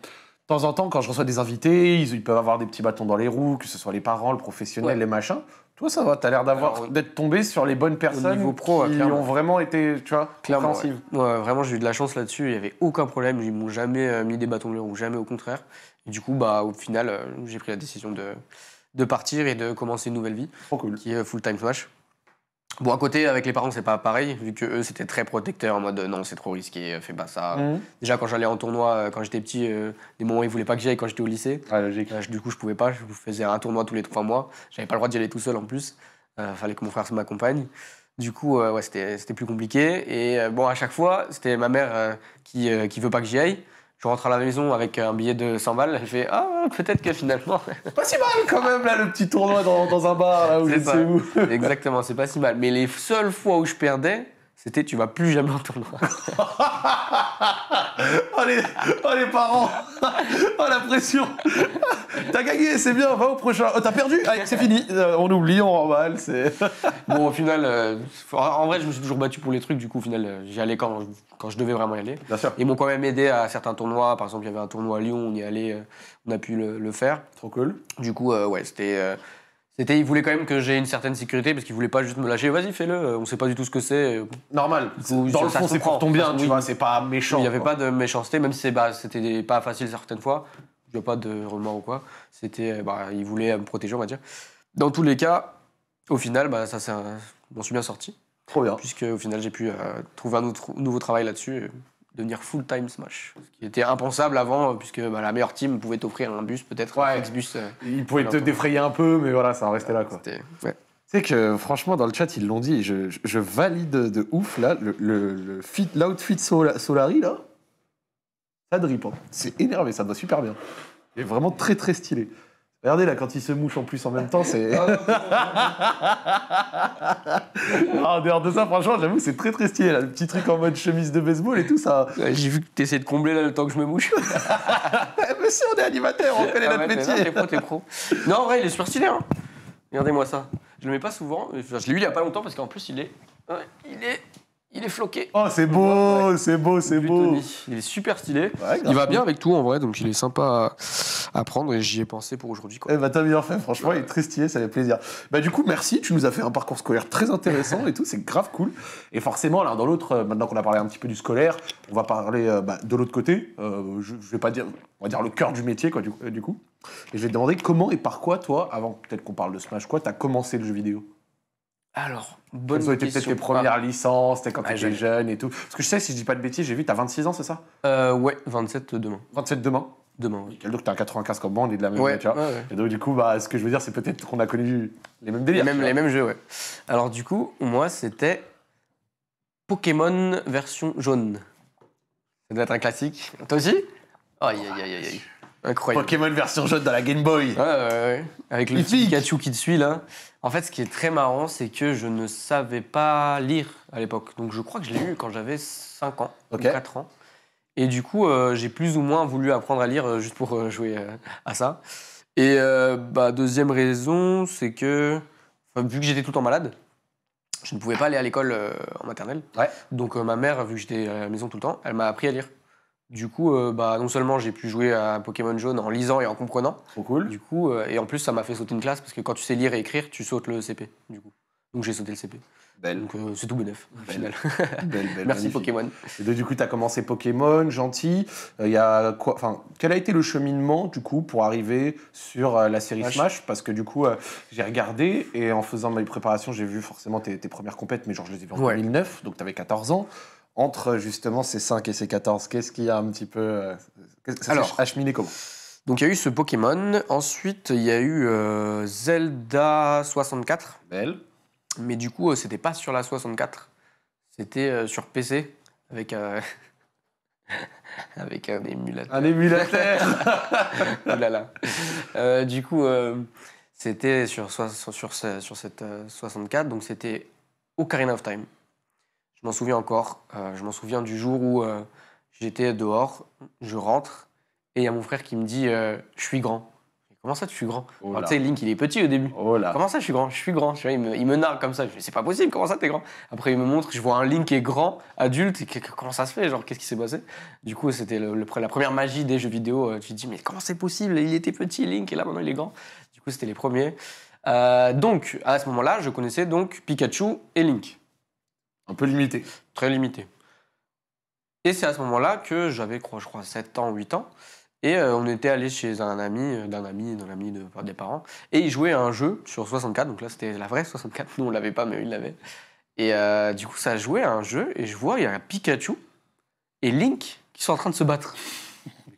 Speaker 1: temps en temps, quand je reçois des invités, ils, peuvent avoir des petits bâtons dans les roues, que ce soit les parents, le professionnel, les machins. Toi, ça va, t'as l'air d'avoir
Speaker 2: d'être tombé sur les bonnes personnes au niveau pro, qui ont vraiment été, tu vois, clairement, vraiment, j'ai eu de la chance là-dessus. Il n'y avait aucun problème. Ils m'ont jamais euh, mis des bâtons dans les roues, jamais au contraire. du coup, bah, au final, j'ai pris la décision de, de partir et de commencer une nouvelle vie. Qui est full time smash. Bon, à côté, avec les parents, c'est pas pareil, vu que c'était très protecteur en mode non, c'est trop risqué, euh, fais pas ça. Mhm. Déjà, quand j'allais en tournoi, euh, quand j'étais petit, des euh, moments, ils voulaient pas que j'y aille quand j'étais au lycée. Ah, du coup, je pouvais pas, je faisais un tournoi tous les trois mois. J'avais pas le droit d'y aller tout seul en plus. fallait que mon frère m'accompagne. Du coup, ouais, c'était plus compliqué. Et bon, à chaque fois, c'était ma mère qui, qui veut pas que j'y aille je rentre à la maison avec un billet de 100 balles. Je fais Ah, peut-être que finalement. Pas
Speaker 1: si mal quand même, là, le petit tournoi dans, un bar, là où je où.
Speaker 2: Exactement, c'est pas si mal. Mais les seules fois où je perdais, c'était tu vas plus jamais en tournoi. Oh, oh, les, parents Oh la pression T'as gagné, c'est bien, va au prochain. Oh, t'as perdu Allez, C'est fini, euh, on oublie, on remballe. bon, au final, euh, en vrai, je me suis toujours battu pour les trucs, du coup, au final, euh, j'y allais quand, quand je devais vraiment y aller. Bien sûr. Ils m'ont quand même aidé à certains tournois, par exemple, il y avait un tournoi à Lyon, on y allait, on a pu le, faire. Trop cool. Du coup, ouais, c'était. C'était, il voulait quand même que j'ai une certaine sécurité parce qu'il voulait pas juste me lâcher. Vas-y, fais-le. Euh, on sait pas du tout ce que c'est. Euh. Normal. dans le fond, c'est pour ton bien, tu vois. C'est pas méchant. Il n'y avait pas de méchanceté, même si ce bah, c'était pas facile certaines fois. Je pas de remords ou quoi. C'était, euh, bah, il voulait me protéger, on va dire. Dans tous les cas, au final, bah, ça, ça, m'en suis bien sorti. Trop Puisque au final, j'ai pu trouver un nouveau travail là-dessus devenir full-time Smash. Ce qui était impensable avant, euh, puisque bah, la meilleure team pouvait t'offrir un bus, peut-être, ouais, un ex bus ils pouvaient te défrayer
Speaker 1: un peu, mais voilà, ça en restait là. Quoi. Tu sais que franchement, dans le chat, ils l'ont dit, je, je, valide de ouf, là, l'outfit le, le, Solari, là, ça drip. pas. Hein. C'est énervé, ça va super bien. et est vraiment très très stylé. Regardez là, quand il se mouche en plus en même temps, c'est. Ah, ah, en dehors de ça, franchement, j'avoue c'est très très stylé là, le petit truc en mode chemise de baseball et
Speaker 2: tout ça. J'ai vu que tu essaies de combler là le temps que je me mouche. Eh, mais si, on est animateur, on ah, connaît notre métier. t'es pro, t'es pro. Non, en vrai, il est super stylé. hein. Regardez-moi ça. Je le mets pas souvent. Je l'ai eu il y a pas longtemps parce qu'en plus, il est. Il est il est floqué. Oh, c'est beau, c'est beau, c'est beau. Il est super stylé. il va bien avec tout en vrai, donc il est sympa à, prendre
Speaker 1: et j'y ai pensé pour aujourd'hui. Eh bah, t'as bien fait, franchement, il est très stylé, ça fait plaisir. Bah, du coup, merci, tu nous as fait un parcours scolaire très intéressant et tout, c'est grave cool. Et forcément, l'un dans l'autre, euh, maintenant qu'on a parlé un petit peu du scolaire, on va parler euh, bah, de l'autre côté. Euh, je, vais pas dire, on va dire le cœur du métier, quoi, du, coup. Et je vais te demander comment et par quoi, toi, avant peut-être qu'on parle de Smash, quoi, as commencé le jeu vidéo
Speaker 2: alors, bonne Quelles ont été peut-être tes premières
Speaker 1: licences, licences, quand ah, jeune et tout Parce que je sais, si je dis pas de bêtises, j'ai vu, t'as 26 ans, c'est ça euh, Ouais, 27 demain. 27 demain Demain, oui. Donc t'es un 95 comme moi,
Speaker 2: on est de la même ouais, tu vois. Et donc du coup, bah, ce que je veux dire, c'est peut-être qu'on a connu les mêmes délires. Les mêmes, les mêmes jeux, ouais. Alors du coup, moi, c'était Pokémon version jaune. Ça doit être un classique. Toi aussi Aïe, aïe, aïe, aïe. Incroyable. Pokémon version jaune dans la Game Boy. Ouais, ouais, ouais. Avec le Pikachu qui te suit, là. En fait, ce qui est très marrant, c'est que je ne savais pas lire à l'époque. Donc, je crois que je l'ai eu quand j'avais 5 ans, 4 ans. Et du coup, euh, j'ai plus ou moins voulu apprendre à lire euh, juste pour euh, jouer à ça. Et bah, deuxième raison, c'est que, vu que j'étais tout le temps malade, je ne pouvais pas aller à l'école en maternelle. Donc, ma mère, vu que j'étais à la maison tout le temps, elle m'a appris à lire. Du coup, euh, bah, non seulement j'ai pu jouer à Pokémon Jaune en lisant et en comprenant. Trop cool. Du coup, euh, et en plus, ça m'a fait sauter une classe parce que quand tu sais lire et écrire, tu sautes le CP. Du coup. Donc j'ai sauté le CP. Belle. Donc euh, c'est tout bénef, au final. Belle, belle, Merci Pokémon.
Speaker 1: du coup, tu as commencé Pokémon, gentil. Il y a quoi, enfin, quel a été le cheminement, du coup, pour arriver sur la série Smash, Parce que, du coup, j'ai regardé et en faisant mes préparations, j'ai vu forcément tes, tes premières compètes, mais genre, je les ai vues en 2009, donc tu avais 14 ans entre justement ces
Speaker 2: 5 et ces 14 Qu'est-ce qu'il y a un petit peu. Euh, ça Alors, acheminé comment donc il y a eu ce Pokémon, ensuite il y a eu euh, Zelda 64. Belle. Mais du coup, euh, c'était pas sur la 64, c'était sur PC avec avec un émulateur. Un émulateur. là du coup, c'était sur, sur sur cette 64, donc c'était Ocarina of Time. Je m'en souviens encore. Euh, je m'en souviens du jour où euh, j'étais dehors, je rentre, et il y a mon frère qui me dit euh, Je suis grand. Comment ça, tu suis grand oh Tu sais, Link, il est petit au début. Oh Comment ça, je suis grand Je suis grand. Tu il, me, il nargue comme ça. Je C'est pas possible, comment ça, t'es grand Après, il me montre, je vois un Link qui est grand, adulte. comment ça se fait Genre, qu'est-ce qui s'est passé Du coup, c'était la première magie des jeux vidéo. Tu te dis Mais comment c'est possible Il était petit, Link, et là, maintenant, il est grand. Du coup, c'était les premiers. donc, à ce moment-là, je connaissais donc Pikachu et Link. Un peu limité. Très limité. Et c'est à ce moment-là que j'avais, je crois, 7 ans, 8 ans. Et euh, on était allé chez un ami, euh, d'un ami, d'un ami de, des parents. Et il jouait à un jeu sur 64. Donc là, c'était la vraie 64. Nous, on l'avait pas, mais il ils Et euh, du coup, ça jouait à un jeu. Et je vois, il y a Pikachu et Link qui sont en train de se battre.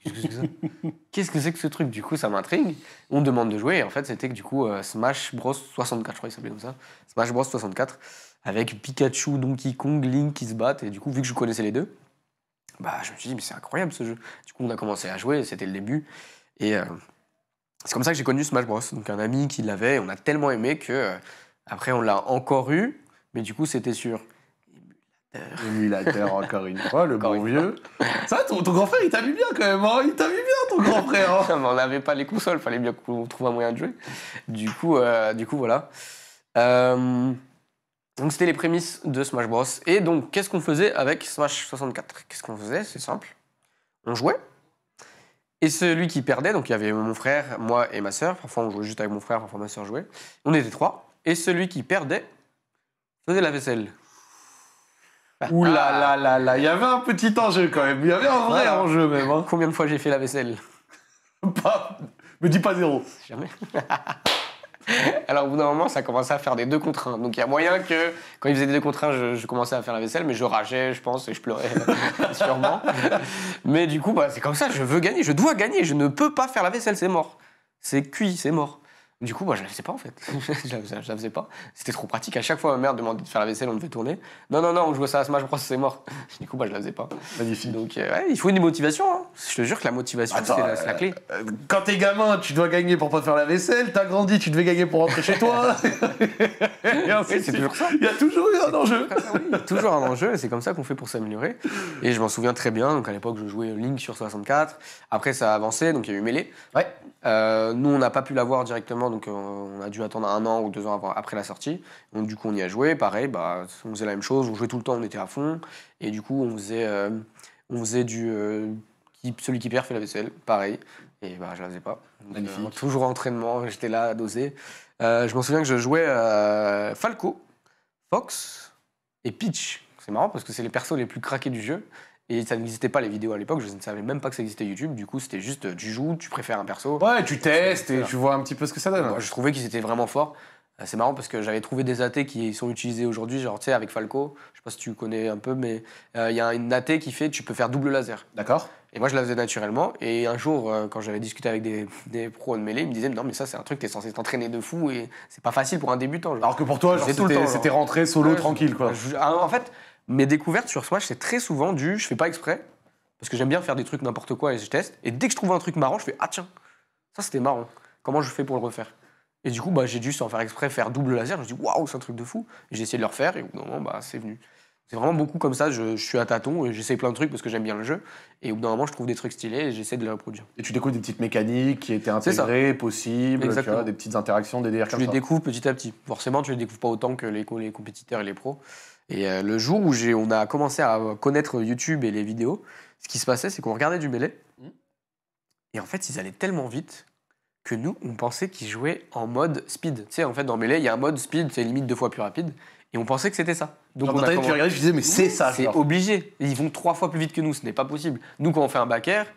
Speaker 2: Qu'est-ce que c'est que, ce truc Du coup, ça m'intrigue. On demande de jouer. Et en fait, c'était que du coup, Smash Bros 64, je crois qu'il s'appelait comme ça. Smash Bros 64 avec Pikachu, Donkey Kong, Link qui se battent. Et du coup, vu que je connaissais les deux, bah, je me suis dit, mais c'est incroyable ce jeu. Du coup, on a commencé à jouer, c'était le début. Et euh, c'est comme ça que j'ai connu Smash Bros. Donc, un ami qui l'avait, on a tellement aimé que euh, après, on l'a encore eu, mais du coup, c'était sur. Émulateur, encore une fois, le bon vieux. Ça, ton, ton, grand frère, il t'a vu bien quand même, hein. il t'a vu bien, ton grand frère. Hein. on n'avait pas les consoles, fallait bien qu'on trouve un moyen de jouer. Du coup, euh, du coup voilà. Euh, donc c'était les prémices de Smash Bros. Et donc qu'est-ce qu'on faisait avec Smash 64 Qu'est-ce qu'on faisait C'est simple. On jouait. Et celui qui perdait, donc il y avait mon frère, moi et ma sœur, parfois on jouait juste avec mon frère, parfois ma sœur jouait, on était trois. Et celui qui perdait faisait la vaisselle. Ouh là là là là, il y avait un petit enjeu quand même, il y avait un vrai enjeu même. Hein. Combien de fois j'ai fait la vaisselle pas... Me dis pas zéro. Jamais. Alors au bout d'un moment, ça commençait à faire des deux contre un. Donc il y a moyen que quand il faisait des deux contre un, je, commençais à faire la vaisselle, mais je rageais, je pense, et je pleurais sûrement. mais du coup, bah, c'est comme ça. Je veux gagner, je dois gagner. Je ne peux pas faire la vaisselle, c'est mort. C'est cuit, c'est mort. Du coup, moi, je la faisais pas en fait. je, ne la faisais, pas. C'était trop pratique. À chaque fois, ma mère demandait de faire la vaisselle, on devait tourner. Non, non, non, on jouait ça à Smash que c'est mort. Du coup, bah, je la faisais pas. Magnifique. Donc, euh, il faut une motivation. Hein. Je te jure que la motivation, c'est la, clé. Euh, euh, quand quand es gamin, tu
Speaker 1: dois gagner pour pas faire la vaisselle. T'as grandi, tu devais gagner pour rentrer chez toi.
Speaker 2: c'est toujours ça. Il y a toujours eu un enjeu. il y a toujours un enjeu. Et c'est comme ça qu'on fait pour s'améliorer. Et je m'en souviens très bien. Donc, à l'époque, je jouais Link sur 64. Après, ça a avancé. Donc, il y a eu Melee. Ouais. Euh, nous, on n'a pas pu l'avoir directement, donc euh, on a dû attendre un an ou deux ans après la sortie. Donc, du coup, on y a joué. Pareil, bah, on faisait la même chose. On jouait tout le temps, on était à fond. Et du coup, on faisait, euh, on faisait du. celui qui perd fait la vaisselle, pareil. Et bah, je la faisais pas. toujours entraînement, j'étais là à doser. je m'en souviens que je jouais Falco, Fox et Peach. C'est marrant parce que c'est les persos les plus craqués du jeu. Et ça n'existait pas les vidéos à l'époque, je ne savais même pas que ça existait YouTube. Du coup, c'était juste euh, tu joues, tu préfères un perso. Ouais, tu testes et tu vois un petit peu ce que ça donne. je trouvais qu'ils étaient vraiment forts. Euh, c'est marrant parce que j'avais trouvé des athées qui sont utilisés aujourd'hui, genre tu sais avec Falco, je sais pas si tu connais un peu, mais euh, il y a une athée qui fait tu peux faire double laser. D'accord. Et moi je la faisais naturellement. Et un jour, quand j'avais discuté avec des, pros de mêlée, ils me disaient non mais ça c'est un truc t'es censé t'entraîner de fou et c'est pas facile pour un débutant. Alors que pour toi, c'était rentré solo tranquille quoi. Ah, en fait, mes découvertes sur soi c'est très souvent du je fais pas exprès, parce que j'aime bien faire des trucs n'importe quoi et je teste. Et dès que je trouve un truc marrant, je fais ah tiens, ça c'était marrant, comment je fais pour le refaire Et du coup, bah, j'ai dû, s'en faire exprès, faire double laser. Je me dis waouh, c'est un truc de fou. Et j'ai essayé de le refaire et au bout d'un moment, bah, c'est venu. C'est vraiment beaucoup comme ça, je, suis à tâtons et j'essaie plein de trucs parce que j'aime bien le jeu. Et au bout d'un moment, je trouve des trucs stylés et j'essaie de les reproduire.
Speaker 1: Et tu découvres des petites mécaniques qui étaient intégrées,
Speaker 2: possibles, tu des petites interactions, des DR comme les découvre petit à petit. Forcément, tu les découvres pas autant que les, les compétiteurs et les pros. Et euh, le jour où on a commencé à connaître YouTube et les vidéos, ce qui se passait, c'est qu'on regardait du mêlée. Mm. Et en fait, ils allaient tellement vite que nous, on pensait qu'ils jouaient en mode speed. Tu sais, en fait, dans mêlée, il y a un mode speed, c'est limite deux fois plus rapide. Et on pensait que c'était ça. Donc, on a comment... regardé, je disais, mais c'est ça. C'est obligé. Ils vont trois fois plus vite que nous, ce n'est pas possible. Nous, quand on fait un back air,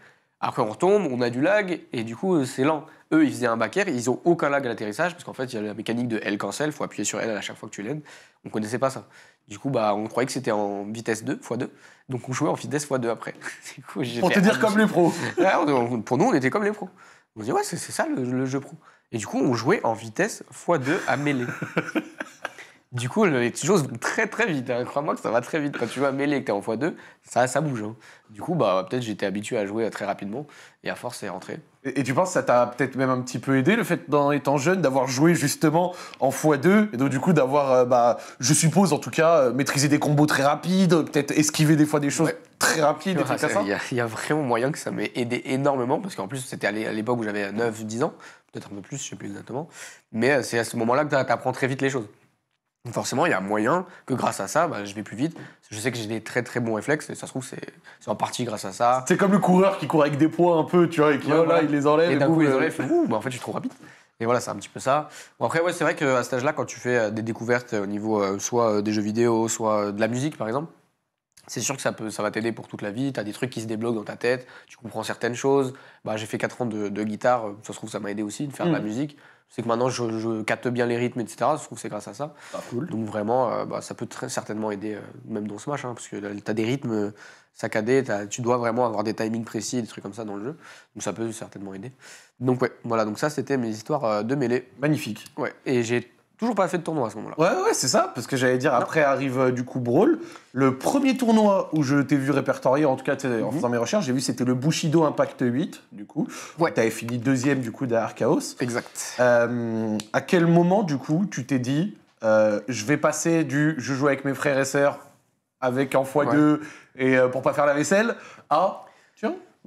Speaker 2: après on retombe, on a du lag, et du coup, c'est lent. Eux, ils faisaient un back air, ils ont aucun lag à l'atterrissage, parce qu'en fait, il y a la mécanique de L cancel, il faut appuyer sur L à chaque fois que tu l'aides. On connaissait pas ça. Du coup, bah, on croyait que c'était en vitesse 2, x2. Donc, on jouait en vitesse x2 après. pour te dire comme les pros. pour nous, on était comme les pros. On se ouais, c'est ça le, jeu pro. Et du coup, on jouait en vitesse x2 à mêlée. du coup, les petites choses vont très très vite. Hein. Crois-moi que ça va très vite. Quand tu vas à mêlée et que es en x2, ça, ça bouge. Hein. Du coup, bah, peut-être j'étais habitué à jouer très rapidement. Et à force, c'est rentré.
Speaker 1: Et, tu penses que ça t'a peut-être même un petit peu aidé, le fait, d'en étant jeune, d'avoir joué justement en x2, et donc du coup d'avoir, euh, bah, je suppose en tout cas, euh, maîtrisé des combos très rapides, peut-être esquiver des fois des choses très rapides,
Speaker 2: Il y, a vraiment moyen que ça m'ait aidé énormément, parce qu'en plus, c'était à l'époque où j'avais 9-10 ans, peut-être un peu plus, je ne sais plus exactement. Mais euh, c'est à ce moment-là que tu apprends très vite les choses forcément, il y a moyen que grâce à ça, bah, je vais plus vite. Je sais que j'ai des très très bons réflexes et ça se trouve, c'est en partie grâce à ça. C'est comme le coureur qui court avec des poids un peu, tu vois, et qui oh il les enlève. Et coup, il les euh, enlève, bah, en fait, je cours rapide. Et voilà, c'est un petit peu ça. Bon, après, ouais, c'est vrai qu'à cet âge-là, quand tu fais euh, des découvertes euh, au niveau soit des jeux vidéo, soit de la musique, par exemple, c'est sûr que ça, peut, ça va t'aider pour toute la vie. Tu as des trucs qui se débloquent dans ta tête, tu comprends certaines choses. Bah, j'ai fait 4 ans de, guitare, ça se trouve, ça m'a aidé aussi de faire de la mm. musique. C'est que maintenant, je, capte bien les rythmes, etc. Ça se trouve, c'est grâce à ça. Ah, cool. Donc, vraiment, euh, bah, ça peut très certainement aider, euh, même dans Smash, hein, parce que tu as des rythmes saccadés, tu dois vraiment avoir des timings précis, des trucs comme ça dans le jeu. Donc, ça peut certainement aider. Donc, ouais, voilà, donc ça, c'était mes histoires euh, de mêlée. Magnifique. Ouais, et j'ai Toujours pas fait de tournoi à ce moment-là.
Speaker 1: Ouais, ouais, c'est ça, parce que j'allais dire, après arrive euh, du coup Brawl. Le premier tournoi où je t'ai vu répertorié, en tout cas en mhm. faisant mes recherches, j'ai vu c'était le Bushido Impact 8, du coup. Ouais. T'avais fini deuxième du coup derrière Chaos. Exact. Euh, à quel moment du coup tu t'es dit, euh, je vais passer du je joue avec mes frères et sœurs avec en x2 et pour pas faire la vaisselle à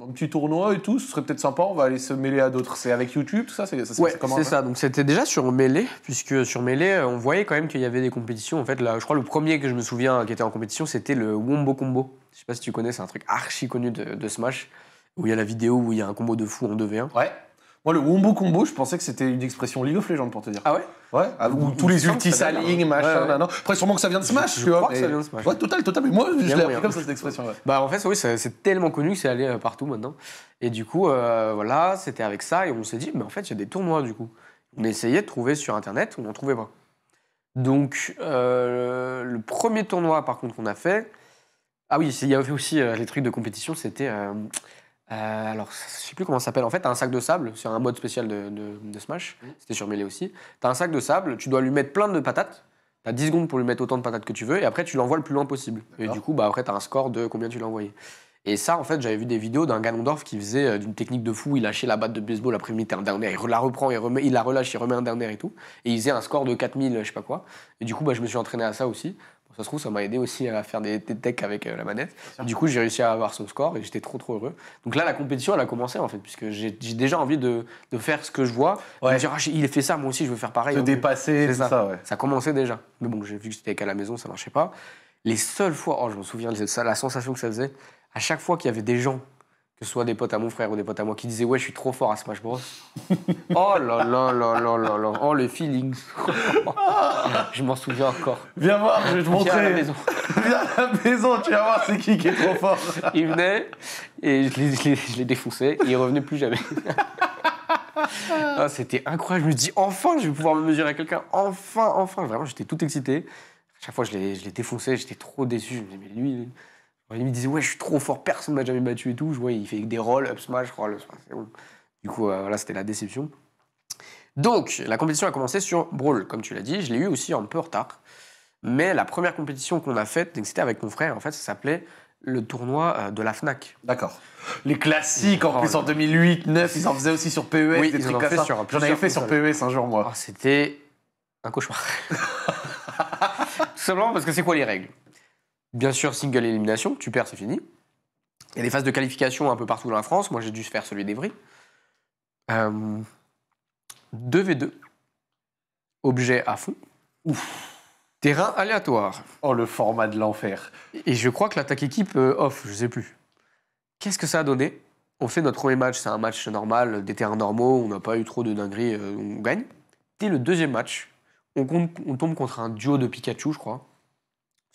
Speaker 1: un petit tournoi et tout, ce serait peut-être sympa, on va aller se mêler à d'autres. C'est avec YouTube, tout ça c'est, ça, ouais, c'est ça.
Speaker 2: Donc c'était déjà sur Melee, puisque sur Melee, euh, on voyait quand même qu'il y avait des compétitions. En fait, là, je crois le premier que je me souviens qui était en compétition, c'était le Wombo Combo. Je sais pas si tu connais, c'est un truc archi connu de, de Smash, où il y a la vidéo où il y a un combo de fou en 2v1. Ouais. Moi, le wombo combo, je pensais que c'était une expression League of Legends, pour te dire. Ah ouais Ouais, ah, ou tous les ultis machin,
Speaker 1: Après, sûrement que ça vient de Smash, je tu vois. Crois que ça vient de Smash. Ouais, total, total. Mais moi, je l'ai appris comme ça, cette expression.
Speaker 2: Bah, en fait, oui, c'est tellement connu que c'est allé euh, partout maintenant. Et du coup, euh, voilà, c'était avec ça, et on s'est dit, mais en fait, il y a des tournois, du coup. On essayait de trouver sur Internet, on n'en trouvait pas. Donc, euh, le premier tournoi, par contre, qu'on a fait. Ah oui, il y avait aussi les trucs de compétition, c'était. Euh, alors, je sais plus comment ça s'appelle. En fait, as un sac de sable, c'est un mode spécial de, Smash, mm. c'était sur Melee aussi. Tu as un sac de sable, tu dois lui mettre plein de patates. tu as 10 secondes pour lui mettre autant de patates que tu veux, et après, tu l'envoies le plus loin possible. Et du coup, bah, après, as un score de combien tu l'as envoyé. Et ça, en fait, j'avais vu des vidéos d'un Ganondorf qui faisait euh, d'une technique de fou. Il lâchait la batte de baseball, après il un dernier, il la reprend, il, la relâche, il remet un dernier et tout. Et il faisait un score de 4000, je sais pas quoi. Et du coup, bah, je me suis entraîné à ça aussi. Ça se trouve, ça m'a aidé aussi à faire des, tech avec euh, la manette. Du coup, j'ai réussi à avoir son score et j'étais trop trop heureux. Donc là, la compétition, elle a commencé en fait, puisque j'ai déjà envie de, faire ce que je vois. Ah, il fait ça, moi aussi, je veux faire pareil. Se hein, dépasser, ça. Ça, commençait déjà. Mais bon, j'ai vu que c'était qu'à la maison, ça marchait pas. Les seules fois, oh, je me souviens de la sensation que ça faisait, à chaque fois qu'il y avait des gens que ce soit des potes à mon frère ou des potes à moi qui disaient ouais je suis trop fort à Smash Bros. oh là là là là là là, oh les feelings. je m'en souviens encore. Viens voir, je vais te montrer. Viens à la maison. Viens à la maison, tu vas voir c'est qui qui est trop fort. il venait et je l'ai je il revenait plus jamais. Ah, c'était incroyable, je me dis enfin je vais pouvoir me mesurer à quelqu'un, enfin, enfin, vraiment j'étais tout excité. chaque fois je l'ai je l'ai défoncé j'étais trop déçu, je me disais mais lui il me disait, ouais, je suis trop fort, personne m'a jamais battu et tout. Je vois, il fait des rolls, up smash, roll, c'est bon. Du coup, euh, voilà, c'était la déception. Donc, la compétition a commencé sur Brawl, comme tu l'as dit. Je l'ai eu aussi un peu en retard. Mais la première compétition qu'on a faite, c'était avec mon frère, en fait, ça s'appelait le tournoi euh, de la FNAC. D'accord. Les classiques, en plus, en
Speaker 1: 2008, 2009, ils en faisaient aussi sur PES, oui, des trucs comme ça. J'en avais fait sur PES e
Speaker 2: un jour, moi. Ah, c'était un cauchemar. Tout simplement parce que c'est quoi les règles bien sûr, single élimination, tu perds, c'est fini. Il y a des phases de qualification un peu partout dans la France. Moi, j'ai dû se faire celui d'Evry. Euh, 2v2. Objet à fond. Ouf. Terrain aléatoire. Oh, le format de l'enfer. Et je crois que l'attaque équipe euh, off, je sais plus. Qu'est-ce que ça a donné On fait notre premier match, c'est un match normal, des terrains normaux, on n'a pas eu trop de dingueries, euh, on gagne. Dès le deuxième match, on tombe contre un duo de Pikachu, je crois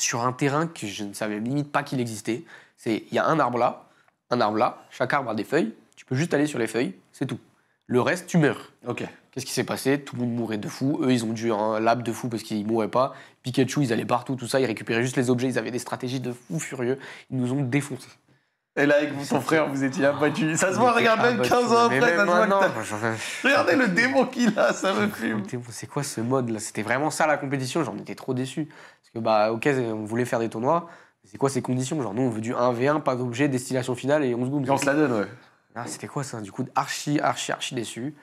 Speaker 2: sur un terrain que je ne savais limite pas qu'il existait. C'est il y a un arbre là, un arbre là, chaque arbre a des feuilles. Tu peux juste aller sur les feuilles, c'est tout. Le reste, tu meurs. Ok. Qu'est-ce qui s'est passé Tout le monde mourait de fou. Eux, ils ont dû un lab de fou parce qu'ils mouraient pas. Pikachu, ils allaient partout, tout ça. Ils récupéraient juste les objets. Ils avaient des stratégies de fou furieux. Ils nous ont défoncés. Et là, avec son frère, vous étiez abattu. Ça se voit, regarde, même 15 ans après, ça se voit Regardez le démon qu'il a, ça me fume. C'est quoi ce mode-là C'était vraiment ça la compétition, j'en étais trop déçu. Parce que, bah, ok, on voulait faire des tournois, c'est quoi ces conditions Genre, nous, on veut du 1v1, pas d'objet, destination finale et 11 secondes. on se la donne, ouais. Ah, c'était quoi ça Du coup, archi, archi, archi déçu.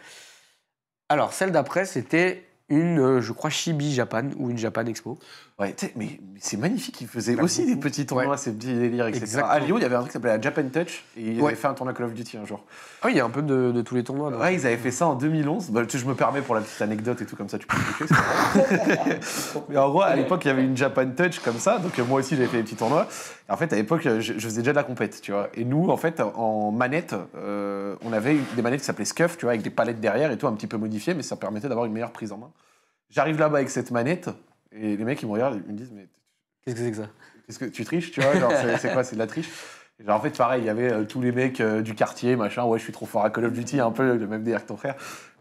Speaker 2: Alors, celle d'après, c'était une, euh, je crois, Chibi Japan ou une Japan Expo. Ouais, mais, c'est magnifique, il faisait bah, aussi des petits tournois, ces petits délires, etc. À Lyon, il y avait un truc qui s'appelait la
Speaker 1: Japan Touch, et ils avaient fait un tournoi Call of Duty un jour. Ah oui, il y a un peu de, tous les tournois. Ouais, ils avaient fait ça en 2011. Bah, je me permets pour la petite anecdote et tout, comme ça tu peux mais en gros, à l'époque, il y avait une Japan Touch comme ça, donc moi aussi j'avais fait des petits tournois. en fait, à l'époque, je, faisais déjà de la compète, tu vois. Et nous, en fait, en manette, euh, on avait des manettes qui s'appelaient Scuff, tu vois, avec des palettes derrière et tout, un petit peu modifiées, mais ça permettait d'avoir une meilleure prise en main. J'arrive là-bas avec cette manette, et les mecs, ils me regardent, ils me disent, mais. Qu'est-ce que c'est que ça Qu'est-ce que tu triches, tu vois c'est quoi C'est de la triche Genre, en fait, pareil, il y avait euh, tous les mecs euh, du quartier, machin. Ouais, je suis trop fort à Call of Duty, un peu le même délire que ton frère.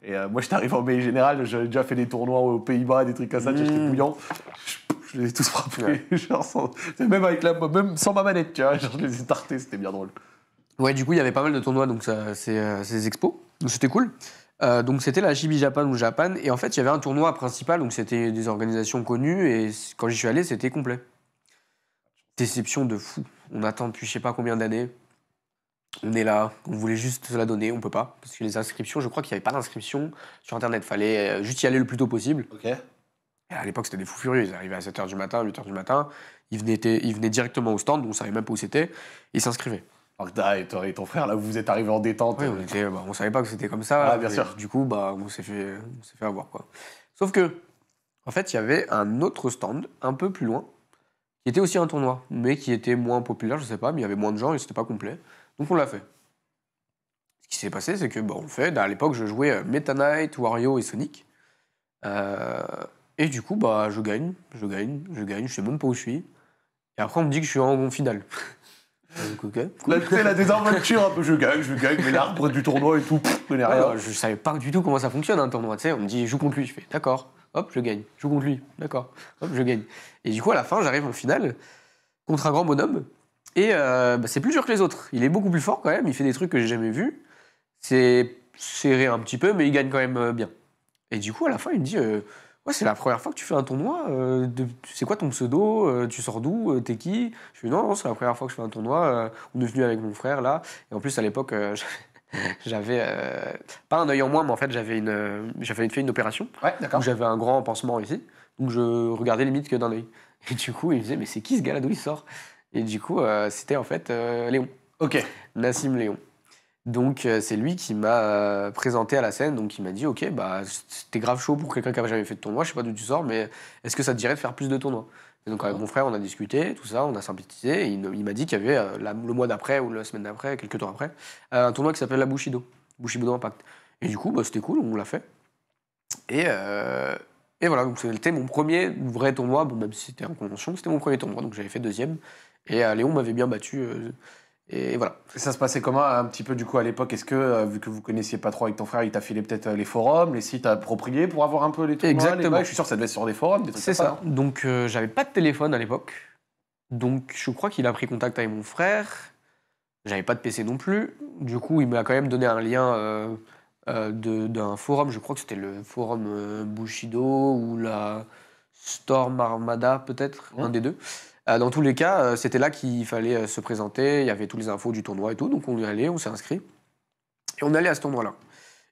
Speaker 1: Et euh, moi, je t'arrive en BI général, j'avais déjà fait des tournois aux Pays-Bas, des trucs comme ça, j'étais mmh. bouillant. Je, les ai tous frappés, genre, même, avec la, même sans ma manette, tu vois. Genre, je les ai tartés, c'était bien drôle.
Speaker 2: Ouais, du coup, il y avait pas mal de tournois, donc ça, c'est, des expos. Donc, c'était cool. Euh, donc c'était la Chibi Japan ou Japan. Et en fait, il y avait un tournoi principal, donc c'était des organisations connues. Et quand j'y suis allé, c'était complet. Déception de fou. On attend depuis je sais pas combien d'années. On est là, on voulait juste se la donner, on peut pas. Parce que les inscriptions, je crois qu'il n'y avait pas d'inscription sur Internet. Fallait euh, juste y aller le plus tôt possible. Et à l'époque, c'était des fous furieux. Ils arrivaient à 7h du matin, 8h du matin. Ils venaient, directement au stand, on savait même pas où c'était. Ils s'inscrivaient. Alors et toi et ton frère, là, vous êtes arrivés en détente. on, était, bah, savait pas que c'était comme ça. Ah, du coup, bah, on s'est fait, fait avoir, quoi. Sauf que, en fait, il y avait un autre stand, un peu plus loin, qui était aussi un tournoi, mais qui était moins populaire, je sais pas, mais il y avait moins de gens et n'était pas complet. Donc on l'a fait. Ce qui s'est passé, c'est que, bah, on fait. À l'époque, je jouais euh, Meta Knight, Wario et Sonic. Euh, et du coup, bah, je gagne, je gagne, je gagne, je sais même pas où je suis. Et après, on me dit que je suis en finale. final. Bah, la désinvolture un peu, je gagne, je gagne, mais l'arbre du tournoi et tout, je je savais pas du tout comment ça fonctionne un tournoi, tu sais. On me dit, joue contre lui, je fais d'accord, hop, je gagne, joue contre lui, d'accord, hop, je gagne. Et du coup, à la fin, j'arrive en finale contre un grand bonhomme, et euh, bah, c'est plus dur que les autres. Il est beaucoup plus fort quand même, il fait des trucs que j'ai jamais vus. C'est serré un petit peu, mais il gagne quand même euh, bien. Et du coup, à la fin, il me dit. Euh, Ouais, c'est la première fois que tu fais un tournoi. Euh, c'est quoi ton pseudo euh, Tu sors d'où euh, T'es qui Je lui dis non, c'est la première fois que je fais un tournoi. on est venu avec mon frère là. Et en plus, à l'époque, j'avais pas un œil en moins, mais en fait, j'avais une, j'avais fait une opération. Ouais, d'accord. J'avais un grand pansement ici. Donc je regardais limite que d'un œil. Et du coup, il me disait mais c'est qui ce gars D'où il sort Et du coup, c'était en fait Léon. Ok. Nassim Léon. Donc euh, c'est lui qui m'a euh, présenté à la scène, donc il m'a dit ok bah c'était grave chaud pour quelqu'un qui n'avait jamais fait de tournoi, je sais pas d'où tu sors, mais est-ce que ça te dirait de faire plus de tournois et Donc avec mon frère on a discuté, tout ça, on a sympathisé, il, m'a dit qu'il y avait euh, le mois d'après ou la semaine d'après, quelques temps après, un tournoi qui s'appelle la Bushido, Bushido Impact. Et du coup bah, c'était cool, on l'a fait. Et, et voilà, donc c'était mon premier vrai tournoi, bon même si c'était en convention, c'était mon premier tournoi, donc j'avais fait deuxième. Et Léon m'avait bien battu et voilà. Ça se passait comment un petit peu du coup à l'époque Est-ce que, euh, vu que vous connaissiez pas trop avec ton frère, il t'a filé peut-être euh, les
Speaker 1: forums, les sites appropriés pour avoir un peu les trucs Exactement. je suis sûr que ça devait être sur des forums, des trucs C'est ça. Hein.
Speaker 2: donc euh, j'avais pas de téléphone à l'époque. Donc je crois qu'il a pris contact avec mon frère. J'avais pas de PC non plus. Du coup, il m'a quand même donné un lien d'un forum. Je crois que c'était le forum Bushido ou la Storm Armada, peut-être, mmh. un des deux. Euh, dans tous les cas, euh, c'était là qu'il fallait euh, se présenter. Il y avait toutes les infos du tournoi et tout. Donc on lui allait, on s'est inscrit. Et on allait à ce tournoi-là.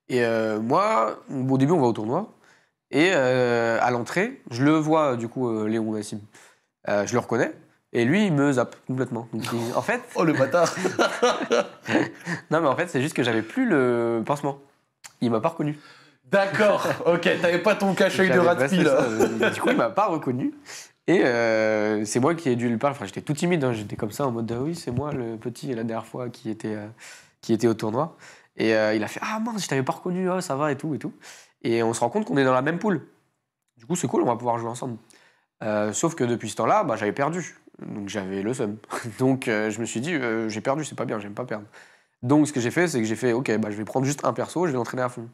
Speaker 2: Et moi, au début, on va au tournoi. Et à l'entrée, je le vois, du coup, Léon Nassim. je le reconnais. Et lui, il me zappe complètement. en fait. oh le bâtard Non, mais en fait, c'est juste que j'avais plus le pansement. Il m'a pas reconnu. D'accord, ok, t'avais pas ton cache-œil de rat là. Hein. Du coup, il m'a pas reconnu. Et euh, c'est moi qui ai dû le parler. Enfin, j'étais tout timide, hein. j'étais comme ça en mode ah, oui, c'est moi le petit la dernière fois qui était, euh, qui était au tournoi. Et euh, il a fait Ah mince, je t'avais pas reconnu, oh, ça va et tout et tout. Et on se rend compte qu'on est dans la même poule. Du coup, c'est cool, on va pouvoir jouer ensemble. sauf que depuis ce temps-là, bah, j'avais perdu. Donc j'avais le seum. Donc je me suis dit J'ai perdu, c'est pas bien, j'aime pas perdre. Donc ce que j'ai fait, c'est que j'ai fait Ok, bah, je vais prendre juste un perso, je vais l'entraîner à fond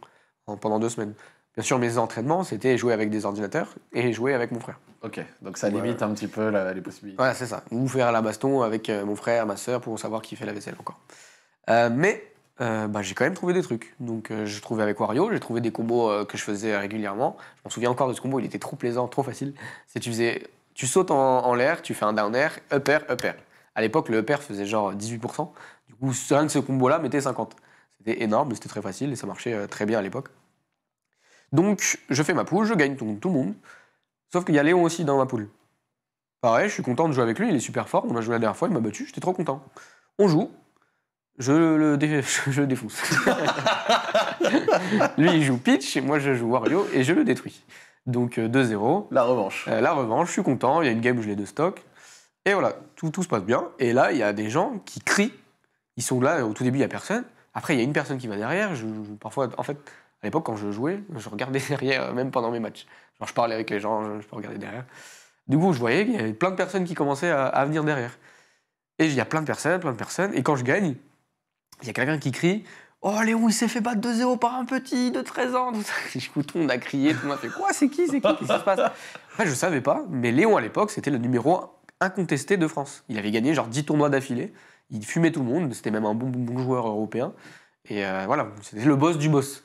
Speaker 2: pendant deux semaines. Bien sûr, mes entraînements, c'était jouer avec des ordinateurs et jouer avec mon frère. Ok, donc ça limite un petit peu les possibilités. Voilà, c'est ça. Ou faire la baston avec euh, mon frère, ma soeur, pour savoir qui fait la vaisselle encore. Euh, mais euh, bah, j'ai quand même trouvé des trucs. Donc je trouvais avec Wario, j'ai trouvé des combos que je faisais régulièrement. Je m'en souviens encore de ce combo, il était trop plaisant, trop facile. C'est tu faisais, tu sautes en, l'air, tu fais un down air, up air, up air. À l'époque, le up air faisait genre 18%. Du coup, ce combo-là mettait 50. C'était énorme, c'était très facile et ça marchait très bien à l'époque. Donc, je fais ma poule, je gagne tout, le monde. Sauf qu'il y a Léon aussi dans ma poule. Pareil, je suis content de jouer avec lui, il est super fort. On a joué la dernière fois, il m'a battu, j'étais trop content. On joue, je le, défonce. lui, il joue Pitch et moi, je joue Wario, et je le détruis. Donc, 2-0. Euh, la revanche. Euh, la revanche, je suis content, il y a une game où je l'ai de stock. Et voilà, tout, se passe bien. Et là, il y a des gens qui crient. Ils sont là, au tout début, il n'y a personne. Après, il y a une personne qui va derrière. parfois, en fait, à l'époque, quand je jouais, je regardais derrière, euh, même pendant mes matchs. je parlais avec les gens, je, peux regarder derrière. Du coup, je voyais qu'il y avait plein de personnes qui commençaient à, venir derrière. Et il y a plein de personnes, plein de personnes. Et quand je gagne, il y a quelqu'un qui crie Oh Léon, il s'est fait battre 2-0 par un petit de 13 ans. Tout ça. Coup, le monde a crié, tout le monde a fait Quoi C'est qui C'est qui qui se passe je savais pas, mais Léon à l'époque, c'était le numéro incontesté de France. Il avait gagné genre 10 tournois d'affilée. Il fumait tout le monde. C'était même un bon, bon, joueur européen. Et euh, voilà, c'était le boss du boss.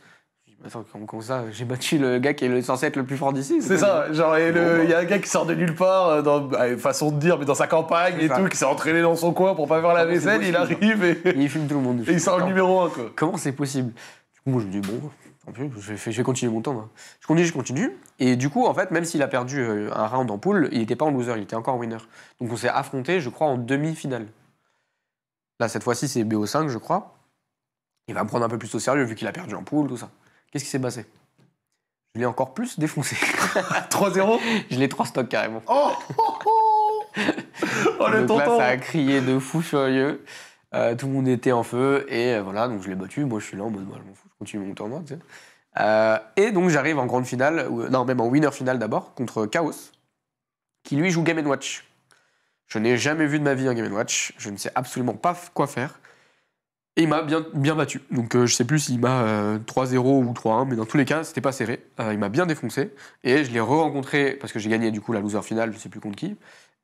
Speaker 2: Attends, comment ça J'ai battu le gars qui est censé être le plus fort d'ici C'est ça, genre il y a bah.
Speaker 1: un gars qui sort de nulle part, euh, dans, bah, façon de dire, mais dans sa campagne et tout, qui s'est entraîné dans son coin pour pas faire la vaisselle, il arrive
Speaker 2: et... il filme tout le monde. Et il sort le numéro 1 quoi. Comment c'est possible Du coup, moi je me dis, bon, tant pis, je vais, continuer mon temps. Hein. Je continue, je continue. Et du coup, en fait, même s'il a perdu euh, un round en poule, il était pas en loser, il était encore en winner. Donc on s'est affronté, je crois, en demi-finale. Là, cette fois-ci, c'est BO5, je crois. Il va me prendre un peu plus au sérieux vu qu'il a perdu en poule, tout ça. Qu'est-ce qui s'est passé Je l'ai encore plus défoncé. 3-0 Je l'ai 3 stocks carrément. Oh, oh, oh. oh le tonton ça a crié de fou furieux. Euh, tout le monde était en feu et euh, voilà, donc je l'ai battu. Moi, je suis là en mode, moi, je m'en fous, je continue mon tournoi. Euh, et donc, j'arrive en grande finale, non, même en winner finale d'abord, contre Chaos, qui lui joue Game Watch. Je n'ai jamais vu de ma vie un Game Watch. Je ne sais absolument pas quoi faire. Et il m'a bien, bien battu. Donc euh, je sais plus s'il m'a 3-0 euh, ou 3-1, mais dans tous les cas, c'était pas serré. Euh, il m'a bien défoncé. Et je l'ai re-rencontré, parce que j'ai gagné du coup la loser finale, je sais plus contre qui.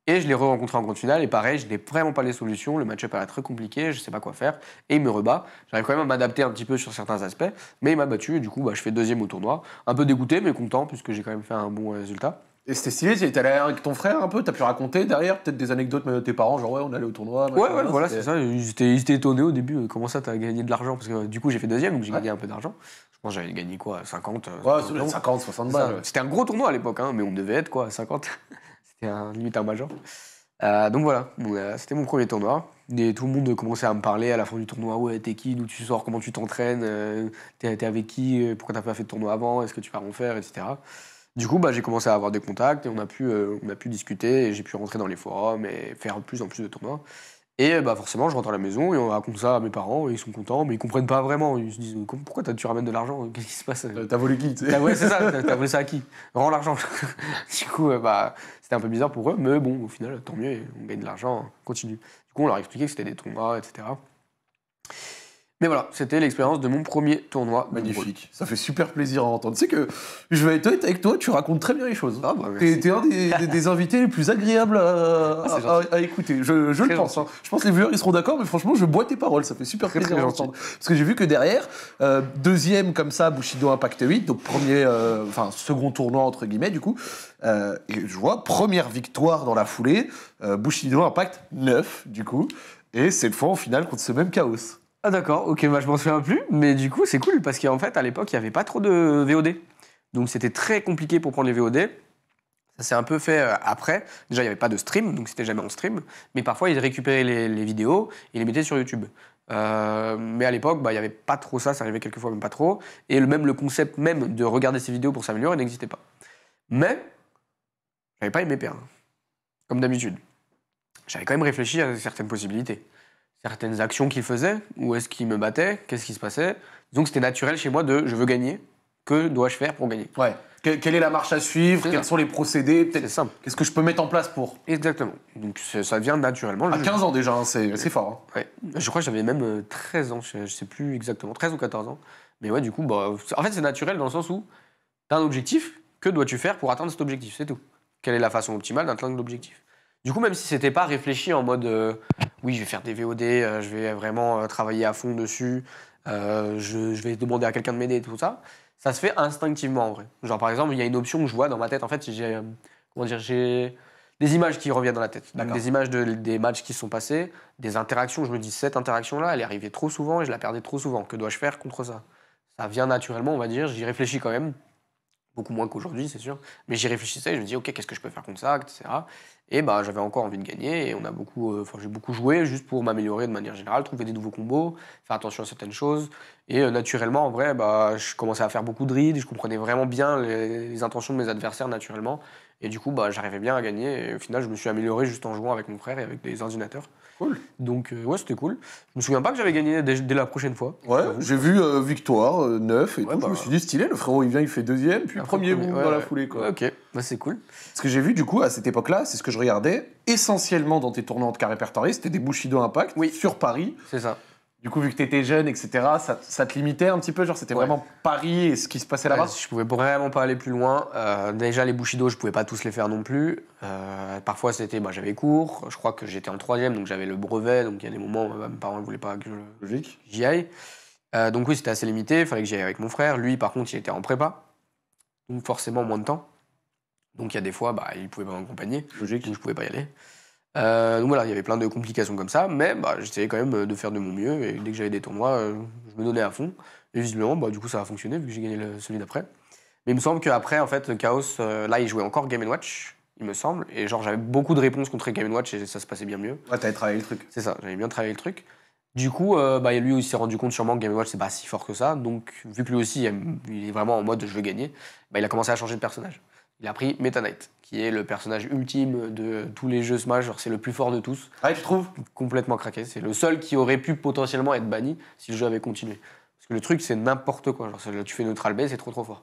Speaker 2: Et je l'ai rencontré en grande finale. Et pareil, je n'ai vraiment pas les solutions. Le match-up a très compliqué, je ne sais pas quoi faire. Et il me rebat. J'arrive quand même à m'adapter un petit peu sur certains aspects. Mais il m'a battu. Et du coup, bah, je fais deuxième au tournoi. Un peu dégoûté, mais content, puisque j'ai quand même fait un bon résultat. Et c'était stylé, t'es allé avec ton frère un
Speaker 1: peu, t'as pu raconter derrière peut-être des anecdotes de tes parents, genre ouais, on allait au tournoi. Ouais, ouais, voilà, c'est ça.
Speaker 2: Ils étaient, étonnés au début, euh, comment ça t'as gagné de l'argent Parce que euh, du coup, j'ai fait deuxième, donc j'ai gagné un peu d'argent. Je pense que j'avais gagné quoi 50 euh, Ouais, 50, 60 balles. C'était un gros tournoi à l'époque, hein, mais on devait être quoi 50 C'était un, limite un major. donc voilà, c'était mon premier tournoi. Et tout le monde commençait à me parler à la fin du tournoi ouais, t'es qui, d'où tu sors, comment tu t'entraînes, t'es avec qui, pourquoi t'as pas fait de tournoi avant, est-ce que tu vas en faire, etc. Du coup, bah, j'ai commencé à avoir des contacts et on a pu, euh, on a pu discuter et j'ai pu rentrer dans les forums et faire de plus en plus de tournois. Et bah, forcément, je rentre à la maison et on raconte ça à mes parents et ils sont contents, mais ils ne comprennent pas vraiment. Ils se disent Pourquoi tu ramènes de l'argent Qu'est-ce qui se passe euh, T'as volé qui c'est ça, t'as volé ça à qui Rends l'argent. du coup, euh, bah, c'était un peu bizarre pour eux, mais bon, au final, tant mieux, on gagne de l'argent, hein. continue. Du coup, on leur expliquait que c'était des tournois, etc. Mais voilà, c'était l'expérience de mon premier tournoi. Magnifique. Ça fait super plaisir à
Speaker 1: entendre. Tu sais que je vais être avec toi, tu racontes très bien les choses. Ah, bah, tu es T'es un des, invités les plus agréables à, ah, écouter. Je, le pense. Hein. Je pense que les viewers ils seront d'accord, mais franchement, je bois tes paroles. Ça fait super plaisir à entendre. Parce que j'ai vu que derrière, euh, deuxième comme ça, Bushido Impact 8, donc premier, euh, enfin second tournoi entre guillemets du coup. Euh, et je vois première victoire dans la foulée, Bushido Impact 9 du coup. Et cette fois en finale contre ce même
Speaker 2: Chaos. Ah d'accord, ok, moi bah, je m'en souviens plus, mais du coup c'est cool parce qu'en fait à l'époque il n'y avait pas trop de VOD. Donc c'était très compliqué pour prendre les VOD. Ça s'est un peu fait euh, après. Déjà il n'y avait pas de stream, donc c'était jamais en stream. Mais parfois ils récupéraient les, vidéos et les mettaient sur YouTube. Euh, mais à l'époque, bah, il n'y avait pas trop ça, ça arrivait quelquefois même pas trop. Et le, même le concept même de regarder ces vidéos pour s'améliorer n'existait pas. Mais j'avais pas aimé perdre, comme d'habitude. J'avais quand même réfléchi à certaines possibilités certaines actions qu'il faisait où est-ce qu'il me battait Qu'est-ce qui se passait Donc c'était naturel chez moi de je veux gagner. Que dois-je faire pour gagner Ouais. quelle est la marche à suivre Quels sont les procédés C'est simple. Qu'est-ce que je peux mettre en place pour Exactement. Donc ça vient naturellement. À 15 ans déjà, hein, c'est fort. Hein. Ouais. Je crois que j'avais même 13 euh, ans, je sais plus exactement, 13 ou 14 ans. Mais ouais, du coup, bah, en fait, c'est naturel dans le sens où tu as un objectif, que dois-tu faire pour atteindre cet objectif C'est tout. Quelle est la façon optimale d'atteindre l'objectif du coup, même si c'était pas réfléchi en mode euh, oui, je vais faire des VOD, euh, je vais vraiment euh, travailler à fond dessus, je, vais demander à quelqu'un de m'aider et tout ça, ça se fait instinctivement en vrai. Genre par exemple, il y a une option que je vois dans ma tête. En fait, j'ai comment dire, j'ai des images qui reviennent dans la tête, des images des matchs qui sont passés, des interactions. Je me dis cette interaction là, elle est arrivée trop souvent et je la perdais trop souvent. Que dois-je faire contre ça Ça vient naturellement, on va dire. J'y réfléchis quand même beaucoup moins qu'aujourd'hui, c'est sûr. Mais j'y réfléchissais, et je me dis, ok, qu'est-ce que je peux faire contre ça, etc. Et bah, j'avais encore envie de gagner, et on a beaucoup, euh, enfin, j'ai beaucoup joué juste pour m'améliorer de manière générale, trouver des nouveaux combos, faire attention à certaines choses. Et euh, naturellement, en vrai, bah, je commençais à faire beaucoup de rides. je comprenais vraiment bien les intentions de mes adversaires naturellement. Et du coup, bah, j'arrivais bien à gagner. Et au final, je me suis amélioré juste en jouant avec mon frère et avec des ordinateurs. Cool. Donc, euh, ouais, c'était cool. Je me souviens pas que j'avais gagné dès, la prochaine fois.
Speaker 1: Ouais, j'ai vu euh, victoire, 9 euh, et tout. je bah, me suis dit, stylé, le frérot, il vient, il fait deuxième, puis premier, dans la foulée. Quoi. ok, bah, c'est cool. Ce que j'ai vu, du coup, à cette époque-là, c'est ce que je regardais essentiellement dans tes tournois tout cas répertoriés, c'était des Bushido Impact oui. sur Paris. C'est ça. Du coup, vu que tu étais jeune, etc., ça, te limitait un petit peu Genre, c'était vraiment Paris et ce qui se passait là-bas Je Je
Speaker 2: pouvais vraiment pas aller plus loin. Euh, déjà, les bouchidos, je pouvais pas tous les faire non plus. Euh, parfois, c'était, bah, j'avais cours. Je crois que j'étais en troisième, donc j'avais le brevet. Donc, il y a des moments où euh, mes parents ne voulaient pas que j'y aille. donc, oui, c'était assez limité. Il fallait que j'y aille avec mon frère. Lui, par contre, il était en prépa. Donc, forcément, moins de temps. Donc, il y a des fois, bah, il pouvait pas m'accompagner. Logique. Donc, je pouvais pas y aller. Euh, donc voilà, il y avait plein de complications comme ça, mais bah, j'essayais quand même euh, de faire de mon mieux. Et dès que j'avais des tournois, euh, je me donnais à fond. Et visiblement, bah, du coup, ça a fonctionné vu que j'ai gagné celui d'après. Mais il me semble qu'après, en fait, Chaos, là, il jouait encore Game Watch, il me semble. Et genre, j'avais beaucoup de réponses contre Game Watch et ça se passait bien mieux. Ouais, t'avais travaillé le truc. C'est ça, j'avais bien travaillé le truc. Du coup, bah, lui, il s'est rendu compte sûrement que Game Watch, c'est pas si fort que ça. Donc, vu que lui aussi, il est vraiment en mode je veux gagner, il a commencé à changer de personnage. Il a pris Meta Knight qui est le personnage ultime de tous les jeux Smash. C'est le plus fort de tous. Ah, je trouve Complètement craqué. C'est le seul qui aurait pu potentiellement être banni si le jeu avait continué. Parce que le truc, c'est n'importe quoi. Genre, tu fais neutral B, c'est trop trop fort.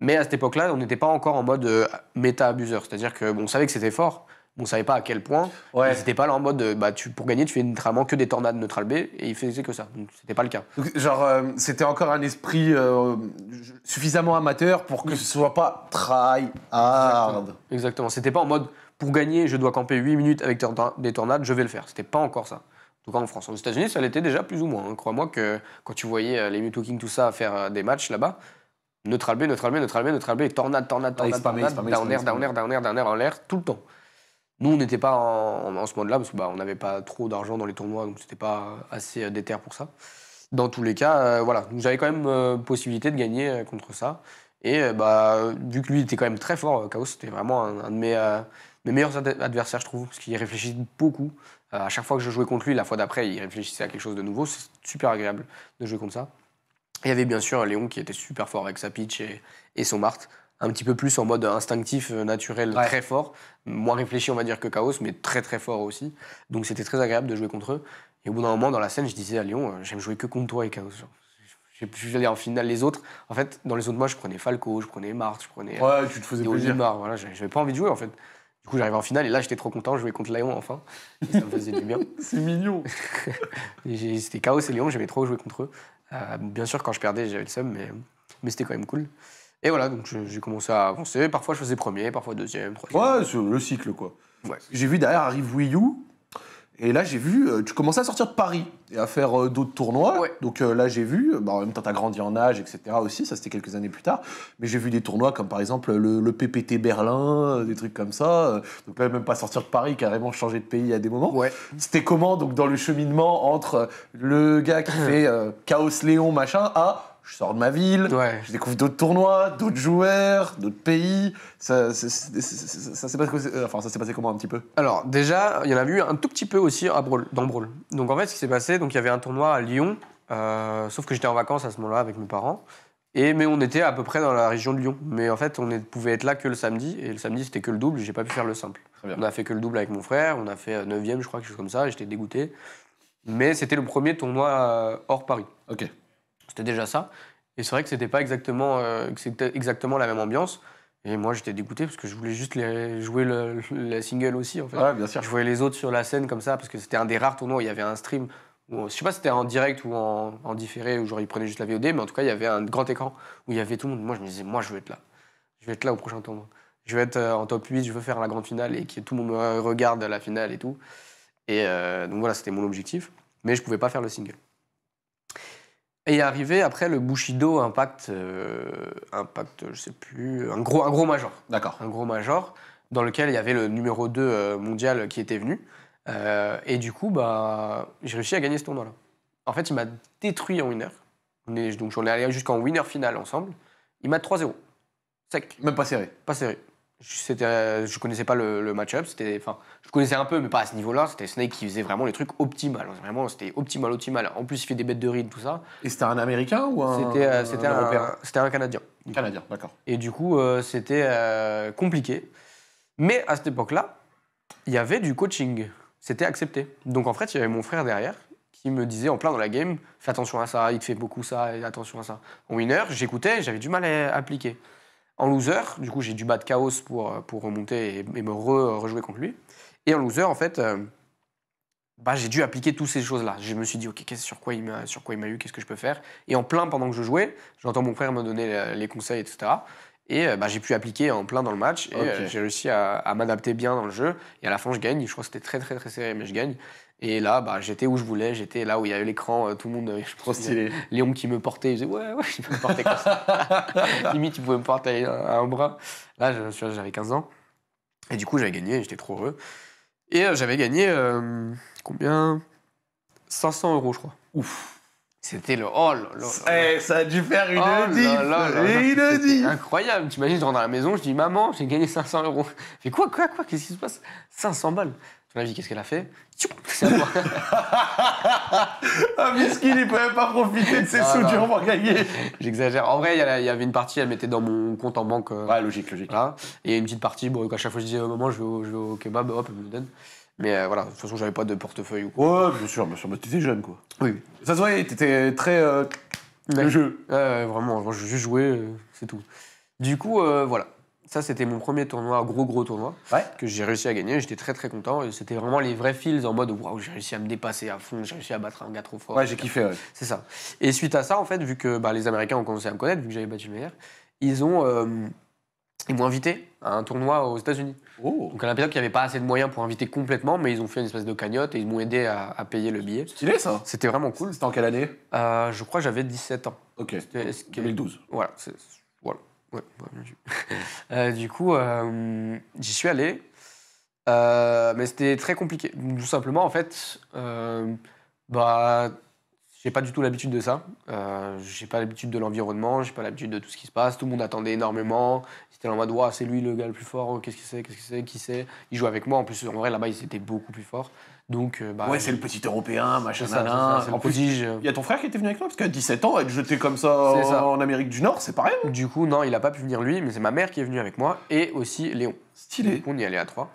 Speaker 2: Mais à cette époque-là, on n'était pas encore en mode euh, méta-abuseur. C'est-à-dire que on savait que c'était fort, on savait pas à quel point. Ouais. C'était pas là en mode, bah, pour gagner, tu fais littéralement que des tornades neutral B, et il faisait que ça. Donc c'était pas le cas.
Speaker 1: genre, euh, c'était encore un esprit euh, suffisamment amateur pour que ce soit pas
Speaker 2: try hard. Exactement. C'était pas en mode, pour gagner, je dois camper 8 minutes avec des tornades, je vais le faire. C'était pas encore ça. En tout cas en France. Aux États-Unis, ça l'était déjà plus ou moins. Hein. Crois-moi que quand tu voyais euh, les mu talking tout ça, faire des matchs là-bas, neutral B, neutral B, neutral B, neutral B, tornade, tornade, tornade, tornade, tornade, tornade, tornade, tornade, nous, on n'était pas en, ce moment là parce qu'on bah, n'avait pas trop d'argent dans les tournois, donc c'était pas assez euh, déter pour ça. Dans tous les cas, euh, voilà, voilà, j'avais quand même euh, possibilité de gagner contre ça. Et bah, vu que lui était quand même très fort, Chaos, c'était vraiment un, de mes, mes, meilleurs adversaires, je trouve, parce qu'il réfléchit beaucoup. à chaque fois que je jouais contre lui, la fois d'après, il réfléchissait à quelque chose de nouveau. C'est super agréable de jouer contre ça. Il y avait bien sûr Léon qui était super fort avec sa pitch et, et son Marthe un petit peu plus en mode instinctif, euh, naturel, très fort. Moins réfléchi, on va dire, que Chaos, mais très très fort aussi. Donc c'était très agréable de jouer contre eux. Et au bout d'un moment, dans la scène, je disais à Lyon, euh, j'aime jouer que contre toi et Chaos. Je plus aller en finale les autres. En fait, dans les autres matchs, je prenais Falco, je prenais Marthe, je prenais. ouais, tu te faisais plaisir. voilà, j'avais pas envie de jouer en fait. Du coup, j'arrivais en finale et là, j'étais trop content. Je jouais contre Lyon enfin. Et ça me faisait du bien. C'est mignon. c'était Chaos et Lyon, j'aimais trop jouer contre eux. Euh, bien sûr, quand je perdais, j'avais le seum, mais, mais c'était quand même cool. Et voilà, donc j'ai commencé à avancer. Parfois, je faisais premier, parfois deuxième, troisième. Ouais, c'est le cycle, quoi.
Speaker 1: J'ai vu derrière arrive Wii U. Et là, j'ai vu, euh, tu commençais à sortir de Paris et à faire euh, d'autres tournois. Donc euh, là, j'ai vu, bah, en même temps, t'as grandi en âge, etc. aussi, ça c'était quelques années plus tard. Mais j'ai vu des tournois comme par exemple le, PPT Berlin, des trucs comme ça. Donc là, même pas sortir de Paris, carrément changer de pays à des moments. Ouais. C'était comment, donc, dans le cheminement entre le gars qui fait Chaos Léon, machin, à je sors de ma ville, je découvre d'autres tournois, d'autres joueurs, d'autres pays. Ça, s'est passé, comment un petit
Speaker 2: peu Alors déjà, il y en a eu un tout petit peu aussi à Brawl, dans Brawl. Donc en fait, ce qui s'est passé, donc il y avait un tournoi à Lyon, euh, sauf que j'étais en vacances à ce moment-là avec mes parents. Et, mais on était à peu près dans la région de Lyon. Mais en fait, on est, pouvait être là que le samedi. Et le samedi, c'était que le double. J'ai pas pu faire le simple. On a fait que le double avec mon frère. On a fait 9 euh, je crois, quelque chose comme ça. J'étais dégoûté. Mais c'était le premier tournoi euh, hors Paris. Ok déjà ça. Et c'est vrai que c'était pas exactement, euh, que c'était exactement la même ambiance. Et moi, j'étais dégoûté parce que je voulais juste les jouer le, la single aussi. En fait. bien sûr. Je voyais les autres sur la scène comme ça parce que c'était un des rares tournois où il y avait un stream. Où, je sais pas si c'était en direct ou en, différé où genre ils prenaient juste la VOD, mais en tout cas, il y avait un grand écran où il y avait tout le monde. Moi, je me disais, moi, je vais être là. Je vais être là au prochain tournoi. Je vais être euh, en top 8, je veux faire la grande finale et que tout le monde regarde la finale et tout. Et euh, donc voilà, c'était mon objectif. Mais je pouvais pas faire le single. Et est arrivé après le Bushido Impact, euh, Impact, je sais plus, un gros, un gros major. D'accord. Un gros major, dans lequel il y avait le numéro 2 euh, mondial qui était venu. Euh, et du coup, bah, j'ai réussi à gagner ce tournoi-là. En fait, il m'a détruit en winner. On est, donc, j'en ai allé jusqu'en winner final ensemble. Il m'a 3-0. Sec. Même pas serré. Pas serré. Euh, je connaissais pas le, match-up, c'était, enfin, je connaissais un peu, mais pas à ce niveau-là. C'était Snake qui faisait vraiment les trucs optimales. Hein. Vraiment, c'était optimal, optimal. En plus, il fait des bêtes de ride, tout ça. Et c'était un Américain ou un C'était, euh, un, un, Canadien. Canadien, d'accord. Et du coup, euh, c'était compliqué. Mais à cette époque-là, il y avait du coaching. C'était accepté. Donc en fait, il y avait mon frère derrière qui me disait en plein dans la game, fais attention à ça, il te fait beaucoup ça, et attention à ça. En winner, j'écoutais, j'avais du mal à appliquer. En loser, du coup, j'ai dû battre Chaos pour, euh, pour remonter et, me re, euh, rejouer contre lui. Et en loser, en fait, euh, bah, j'ai dû appliquer toutes ces choses-là. Je me suis dit, OK, sur quoi il m'a, sur quoi m'a eu, qu'est-ce que je peux faire Et en plein, pendant que je jouais, j'entends mon frère me donner les conseils, etc. Et bah, j'ai pu appliquer en plein dans le match. Et j'ai réussi à, à m'adapter bien dans le jeu. Et à la fin, je gagne. Je crois que c'était très, très, très serré, mais je gagne. Et là, bah, j'étais où je voulais, j'étais là où il y avait l'écran, euh, tout le monde, euh, je pense, les Léon qui me portait, il disait ouais, ouais, peux me porter comme ça. Limite, il pouvait me porter à un bras. Là, j'avais 15 ans. Et du coup, j'avais gagné, j'étais trop heureux. Et euh, j'avais gagné combien 500 euros, je crois. Ouf. C'était le oh là là. Eh, ça a dû faire une oh Une là là Incroyable. imagines, je rentre à la maison, je dis maman, j'ai gagné 500 euros. Mais quoi, quoi, quoi Qu'est-ce qui se passe 500 balles la vie, qu'est-ce qu'elle a fait C'est à moi. ah,
Speaker 1: Miskin, il peut même pas profiter de ses sous ah, non. pour gagner.
Speaker 2: J'exagère. En vrai, il y, avait une partie, elle mettait dans mon compte en banque. Euh, ouais, logique, logique. Et une petite partie, bon, à chaque fois, je disais, au moment, je vais au, kebab, hop, elle me donne. Mais euh, voilà, de toute façon, j'avais pas de portefeuille ou quoi. Ouais, bien sûr, bien sûr. Mais jeune, quoi. Oui. Ça se voyait, t'étais très. Euh, le jeu. vraiment, je juste jouer, c'est tout. Du coup, voilà. Ça, c'était mon premier tournoi, gros gros tournoi, que j'ai réussi à gagner. J'étais très très content. C'était vraiment les vrais feels en mode où j'ai réussi à me dépasser à fond, j'ai réussi à battre un gars trop fort. Ouais, j'ai kiffé. C'est ça. Et suite à ça, en fait, vu que bah, les Américains ont commencé à me connaître, vu que j'avais battu le meilleur, ils ont euh, m'ont invité à un tournoi aux États-Unis. Oh. Donc à l'impression il n'y avait pas assez de moyens pour inviter complètement, mais ils ont fait une espèce de cagnotte et ils m'ont aidé à, payer le billet. Stylé ça. C'était vraiment cool. C'était en quelle année euh, Je crois que j'avais 17 ans. Ok. 2012. Voilà. Ouais, bien euh, du coup, euh, j'y suis allé, euh, mais c'était très compliqué. Tout simplement, en fait, bah, j'ai pas du tout l'habitude de ça. j'ai pas l'habitude de l'environnement, j'ai pas l'habitude de tout ce qui se passe. Tout le monde attendait énormément. C'était en mode, ah, c'est lui le gars le plus fort, oh, qu'est-ce que c'est, qu'est-ce c'est, qui sait Il joue avec moi. En plus, en vrai, là-bas, il étaient beaucoup plus fort donc, euh, bah, ouais, c'est le petit Européen, machin, ça, en euh. il y a ton frère qui était venu avec toi, parce qu'à 17
Speaker 1: ans, être jeté comme ça,
Speaker 2: en Amérique du Nord, c'est pareil. Du coup, non, il a pas pu venir lui, mais c'est ma mère qui est venue avec moi, et aussi Léon. Stylé. Donc, on y allait à trois.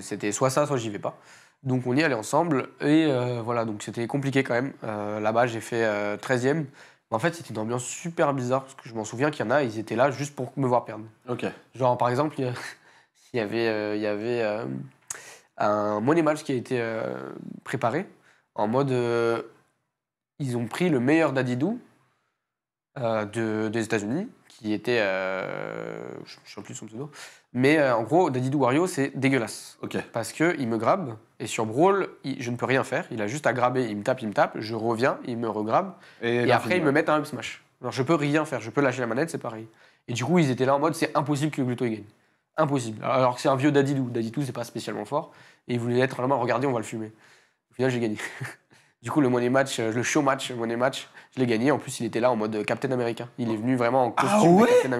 Speaker 2: C'était soit ça, soit j'y vais pas. Donc on y allait ensemble, et euh, voilà, donc c'était compliqué quand même. Là-bas, j'ai fait 13e. En fait, c'était une ambiance super bizarre, parce que je m'en souviens qu'il y en a, ils étaient là juste pour me voir perdre. Ok. Genre, par exemple, il y avait... Il y avait un money match qui a été euh, préparé en mode euh, ils ont pris le meilleur d'Adidou euh, des États-Unis qui était je ne sais plus son pseudo mais en gros Dadidou Wario c'est dégueulasse parce que il me grabe et sur Brawl je ne peux rien faire il a juste à graber, il me tape il me tape je reviens il me regrabe et, après il me met un up smash alors je peux rien faire je peux lâcher la manette c'est pareil et du coup ils étaient là en mode c'est impossible que Gluto gagne Impossible. Alors que c'est un vieux Daddy daddy tout, c'est pas spécialement fort. Et il voulait être vraiment, regardez, on va le fumer. Au final, j'ai gagné. du coup, le money match, euh, le show match, le match, je l'ai gagné. En plus, il était là en mode euh, Captain Américain. Il est venu vraiment en ah costume Captain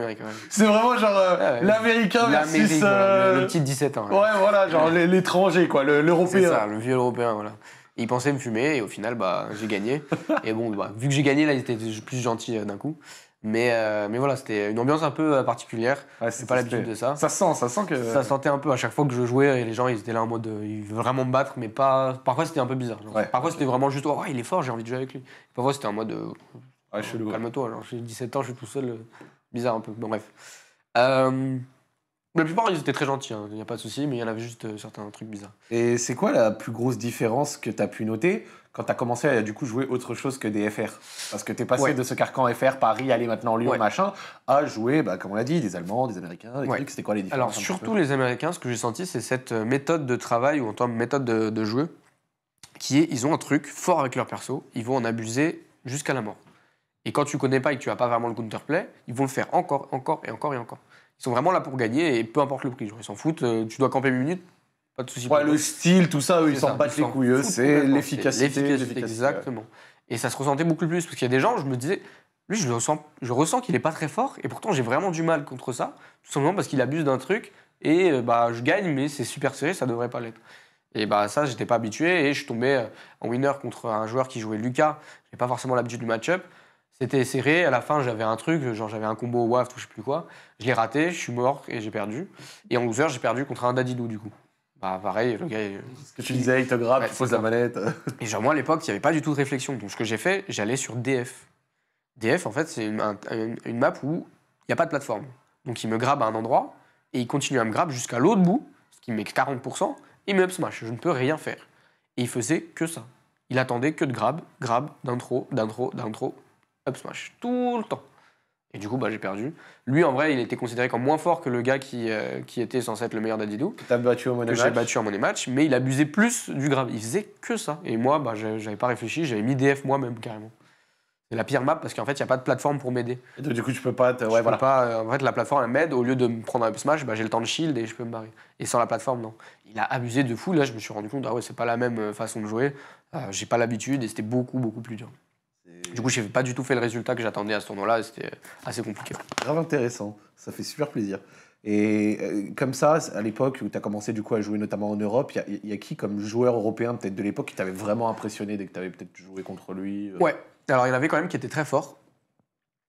Speaker 2: C'est vraiment genre euh, ah l'américain versus le, petit 17 ans. Ouais, voilà, genre l'étranger, quoi, l'européen. c'est ça, le vieux européen, voilà. il pensait me fumer et au final, bah, j'ai gagné. et bon, bah, vu que j'ai gagné, là, il était plus gentil d'un coup. Mais, euh, mais voilà, c'était une ambiance un peu euh, particulière. c'est pas l'habitude de ça. Ça sent, ça sent que. Ça sentait un peu à chaque fois que je jouais et les gens ils étaient là en mode euh, ils veulent vraiment me battre, mais pas. Parfois c'était un peu bizarre. parfois c'était vraiment juste oh, il est fort, j'ai envie de jouer avec lui. parfois c'était en mode calme-toi, j'ai 17 ans, je suis tout seul. bizarre un peu. Bon, bref. La plupart, ils étaient très gentils, il hein, n'y a pas de souci, mais il y en avait juste certains trucs bizarres.
Speaker 1: Et c'est quoi la plus grosse différence que tu as pu noter quand tu as commencé à du coup jouer autre chose que des FR Parce que tu es passé de ce carcan FR, Paris, aller maintenant Lyon, machin, à jouer, bah, comme on l'a dit, des Allemands, des Américains, des trucs. C'était quoi les différences Alors, surtout
Speaker 2: les Américains, ce que j'ai senti, c'est cette euh, méthode de travail, ou en tant que méthode de, jeu, qui est ils ont un truc fort avec leur perso, ils vont en abuser jusqu'à la mort. Et quand tu connais pas et que tu n'as pas vraiment le counterplay, ils vont le faire encore, encore et encore et encore. Ils sont vraiment là pour gagner et peu importe le prix. ils s'en foutent. Euh, tu dois camper une minutes, pas de souci. Ouais, le style, tout ça, eux, ils s'en battent les couilles. C'est l'efficacité. Exactement. Et ça se ressentait beaucoup plus parce qu'il y a des gens, je me disais, lui, je ressens, je ressens qu'il est pas très fort et pourtant j'ai vraiment du mal contre ça, tout simplement parce qu'il abuse d'un truc et euh, bah je gagne, mais c'est super serré, ça devrait pas l'être. Et bah ça, j'étais pas habitué et je tombais euh, en winner contre un joueur qui jouait Lucas. J'ai pas forcément l'habitude du match-up. C'était serré. À la fin, j'avais un truc, genre j'avais un combo waft ou je sais plus quoi. Je l'ai raté, je suis mort et j'ai perdu. Et en loser, j'ai perdu contre un Dadidou du coup. Bah, pareil, le gars. Ce que tu disais, il te grappe, il pose la manette. Et genre, moi, à l'époque, il n'y avait pas du tout de réflexion. Donc, ce que j'ai fait, j'allais sur DF. DF, en fait, c'est une, map où il n'y a pas de plateforme. Donc, il me grabe à un endroit et il continue à me grabe jusqu'à l'autre bout, ce qui me met 40%, et il me up smash. Je ne peux rien faire. Et il faisait que ça. Il attendait que de grab, grab, d'intro, d'intro, d'intro, up smash. Tout le temps. Et du coup, bah, j'ai perdu. Lui, en vrai, il était considéré comme moins fort que le gars qui, euh, qui était censé être le meilleur d'Adidou. Que battu au money j'ai battu en money match, mais il abusait plus du grave. Il faisait que ça. Et moi, bah, j'avais pas réfléchi, j'avais mis DF moi-même carrément. C'est la pire map parce qu'en fait, il n'y a pas de plateforme pour m'aider. Et du coup, tu peux pas. peux pas, euh, en fait, la plateforme, elle m'aide. Au lieu de me prendre un smash, bah, j'ai le temps de shield et je peux me barrer. Et sans la plateforme, non. Il a abusé de fou. Là, je me suis rendu compte, ah ouais, c'est pas la même euh, façon de jouer. j'ai pas l'habitude et c'était beaucoup, beaucoup plus dur. Du coup, j'ai pas du tout fait le résultat que j'attendais à ce tournoi-là. C'était assez compliqué.
Speaker 1: Grave intéressant. Ça fait super plaisir. Et euh, comme ça, à l'époque où tu as commencé du coup à jouer notamment en Europe, il y, a qui comme joueur européen peut-être de l'époque qui t'avait vraiment impressionné dès que tu avais peut-être joué contre lui
Speaker 2: euh? Ouais, alors il y en avait quand même qui étaient très forts.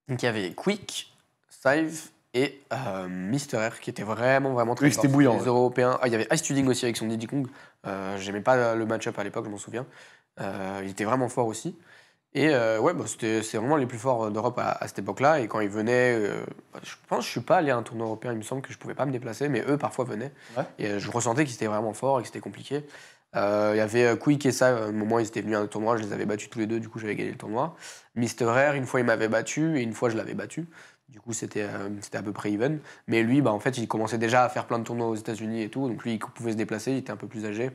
Speaker 2: Donc il y avait Quick, Sive et euh, Mister R qui étaient vraiment vraiment très oui, c'était bouillant. Européens. Ah, il y avait Ice aussi avec son Diddy Kong. J'aimais pas le match-up à l'époque, je m'en souviens. il était vraiment fort aussi. Et euh, ouais, bah, c'est vraiment les plus forts euh, d'Europe à, cette époque-là. Et quand ils venaient, euh, bah, je pense je suis pas allé à un tournoi européen, il me semble que je pouvais pas me déplacer, mais eux parfois venaient. Et euh, je ressentais qu'ils étaient vraiment forts et que c'était compliqué. Il y avait Quick et ça, au moment ils étaient venus à un tournoi, je les avais battus tous les deux, du coup j'avais gagné le tournoi. Mister Rare, une fois il m'avait battu et une fois je l'avais battu. Du coup, c'était c'était à peu près even. Mais lui, bah, en fait, il commençait déjà à faire plein de tournois aux États-Unis et tout. Donc, lui, il pouvait se déplacer, il était un peu plus âgé.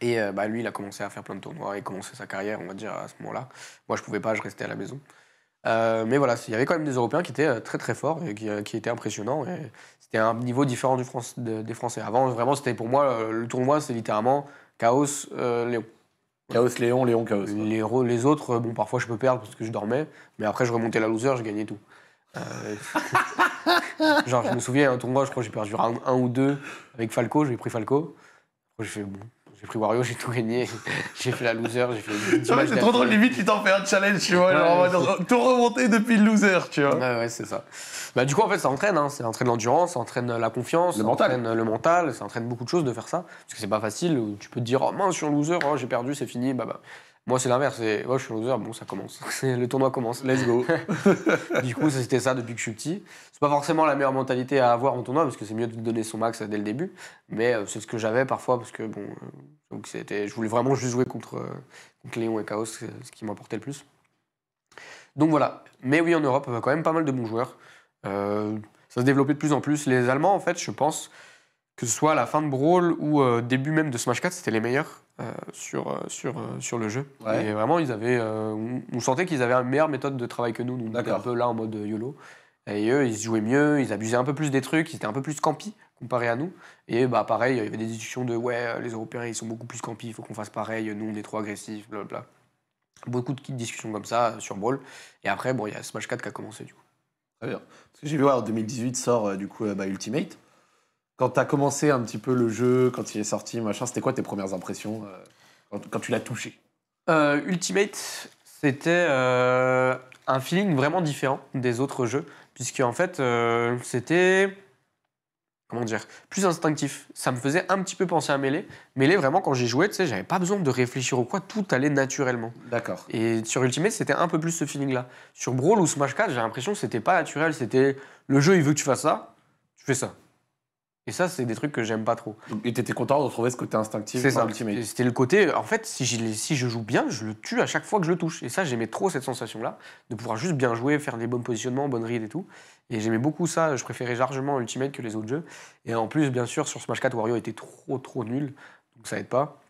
Speaker 2: Et euh, bah, lui, il a commencé à faire plein de tournois et commencé sa carrière, on va dire, à ce moment-là. Moi, je pouvais pas, je restais à la maison. Euh, mais voilà, il y avait quand même des Européens qui étaient euh, très très forts et qui, étaient impressionnants. C'était un niveau différent du France, des Français. Avant, vraiment, c'était pour moi, le tournoi, c'est littéralement Chaos, euh, Léon. Chaos, Léon, Léon, Chaos. Les, autres, bon, parfois je peux perdre parce que je dormais, mais après je remontais la loser, je gagnais tout.
Speaker 1: Genre, je me
Speaker 2: souviens, un tournoi, je crois que j'ai perdu un, un ou deux avec Falco, j'ai pris Falco. J'ai fait, bon, j'ai pris Wario, j'ai tout gagné. j'ai fait la loser, j'ai fait. C'est trop drôle, limite, tu
Speaker 1: t'en fais un challenge, tu vois. genre,
Speaker 2: tout remonter depuis le loser, tu vois. Ouais, ouais, c'est ça. Bah, du coup, en fait, ça entraîne. Hein. Ça entraîne l'endurance, ça entraîne la confiance, le ça mental. entraîne le mental, ça entraîne beaucoup de choses de faire ça. Parce que c'est pas facile. Tu peux te dire, oh mince, je suis un loser, oh, j'ai perdu, c'est fini. Bah, bah. Moi, c'est l'inverse. Moi, je suis loser, bon, ça commence. le tournoi commence, let's go. du coup, c'était ça depuis que je suis petit. C'est pas forcément la meilleure mentalité à avoir en tournoi, parce que c'est mieux de donner son max dès le début. Mais euh, c'est ce que j'avais parfois, parce que bon, euh, donc je voulais vraiment juste jouer contre, euh, Léon et Chaos, ce qui m'apportait le plus. Donc voilà. Mais oui, en Europe, on a quand même pas mal de bons joueurs. ça se développait de plus en plus. Les Allemands, en fait, je pense que ce soit à la fin de Brawl ou début même de Smash 4, c'était les meilleurs euh, sur, euh, sur, euh, sur le jeu. Et vraiment, ils avaient, on sentait qu'ils avaient une meilleure méthode de travail que nous. Nous, on était un peu là en mode YOLO. Et eux, ils se jouaient mieux, ils abusaient un peu plus des trucs, ils étaient un peu plus campi comparé à nous. Et bah pareil, il y avait des discussions de ouais, les Européens, ils sont beaucoup plus campi, il faut qu'on fasse pareil, nous, on est trop agressifs, blablabla. Beaucoup de discussions comme ça sur Brawl. Et après, bon, il y a Smash 4 qui a commencé du coup. Très bien. Parce que j'ai vu, en
Speaker 1: 2018 sort du coup bah, Ultimate quand tu as commencé un petit peu le jeu, quand il est sorti, machin, c'était quoi tes premières impressions euh, quand, tu l'as touché
Speaker 2: euh, Ultimate, c'était euh, un feeling vraiment différent des autres jeux, puisque en fait, c'était comment dire, plus instinctif. Ça me faisait un petit peu penser à Melee. Melee, vraiment, quand j'y jouais, tu sais, j'avais pas besoin de réfléchir au quoi, tout allait naturellement. D'accord. Et sur Ultimate, c'était un peu plus ce feeling-là. Sur Brawl ou Smash 4, j'ai l'impression que c'était pas naturel, c'était le jeu, il veut que tu fasses ça, tu fais ça. Et ça, c'est des trucs que j'aime pas trop. Et étais content de retrouver ce côté instinctif C'est ça. C'était le côté. En fait, si je, si je joue bien, je le tue à chaque fois que je le touche. Et ça, j'aimais trop cette sensation-là, de pouvoir juste bien jouer, faire des bons positionnements, bonnes rides et tout. Et j'aimais beaucoup ça. Je préférais largement Ultimate que les autres jeux. Et en plus, bien sûr, sur Smash 4, Wario était trop, trop nul. Donc ça aide pas.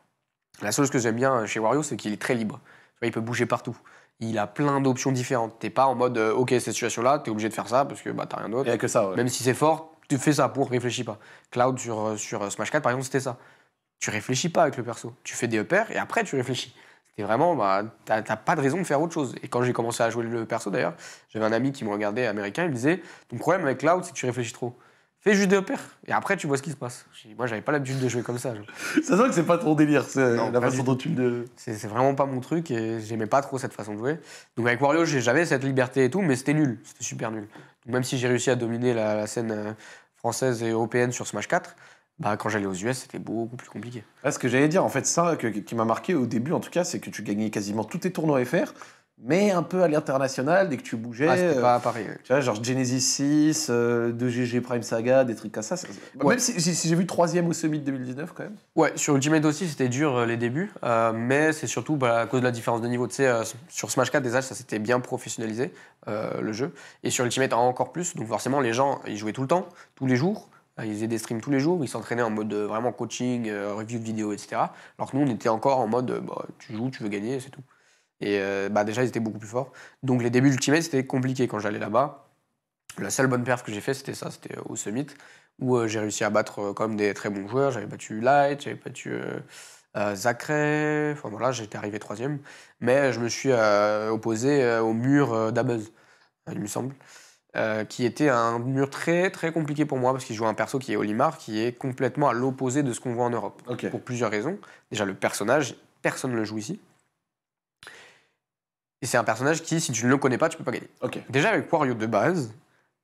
Speaker 2: La seule chose que j'aime bien chez Wario, c'est qu'il est très libre. Il peut bouger partout il a plein d'options différentes. T'es pas en mode, euh, ok, cette situation-là, t'es obligé de faire ça parce que bah, t'as rien d'autre. Il a que ça, Même si c'est fort, tu fais ça pour, réfléchis pas. Cloud sur, euh, sur euh, Smash 4, par exemple, c'était ça. Tu réfléchis pas avec le perso. Tu fais des repères et après tu réfléchis. C'était vraiment, bah, t'as pas de raison de faire autre chose. Et quand j'ai commencé à jouer le perso d'ailleurs, j'avais un ami qui me regardait américain, il me disait Ton problème avec Cloud, c'est que tu réfléchis trop. Fais juste des opères Et après, tu vois ce qui se passe. moi, j'avais pas l'habitude de jouer comme ça. ça sent que c'est pas ton délire, c'est la façon dont tu le. C'est vraiment pas mon truc et j'aimais pas trop cette façon de jouer. Donc, avec Wario, j'avais cette liberté et tout, mais c'était nul. C'était super nul. même si j'ai réussi à dominer la, scène euh, française et européenne sur Smash 4, bah, quand j'allais aux US, c'était beaucoup plus
Speaker 1: compliqué. Ah, ce que j'allais dire, en fait, ça qui m'a marqué au début, en tout cas, c'est que tu gagnais quasiment tous tes tournois FR mais un peu à l'international, dès que tu bougeais. Ah, c'était euh, pas à Paris. genre Genesis 6,
Speaker 2: 2GG euh, Prime
Speaker 1: Saga, des trucs comme ça. Même si, j'ai vu 3 troisième au Summit 2019 quand même.
Speaker 2: Ouais, sur Ultimate aussi, c'était dur euh, les débuts, mais c'est surtout bah, à cause de la différence de niveau. sur Smash 4, âges ça s'était bien professionnalisé, le jeu. Et sur Ultimate, encore plus. Donc forcément, les gens, ils jouaient tout le temps, tous les jours. Ils faisaient des streams tous les jours, ils s'entraînaient en mode vraiment coaching, review de vidéos, etc. Alors que nous, on était encore en mode bah, tu joues, tu veux gagner, c'est tout. Et euh, bah déjà, ils étaient beaucoup plus forts. Donc les débuts d'Ultimate, c'était compliqué quand j'allais là-bas. La seule bonne perf que j'ai fait, c'était ça, c'était euh, au Summit, où euh, j'ai réussi à battre comme quand même des très bons joueurs. J'avais battu Light, j'avais battu Zachary, enfin voilà, j'étais arrivé troisième. Mais je me suis opposé au mur d'Abuzz, il me semble. qui était un mur très très compliqué pour moi parce qu'il joue un perso qui est Olimar qui est complètement à l'opposé de ce qu'on voit en Europe pour plusieurs raisons. Déjà le personnage, personne ne le joue ici. Et c'est un personnage qui, si tu ne le connais pas, tu peux pas gagner. Déjà, avec Wario de base,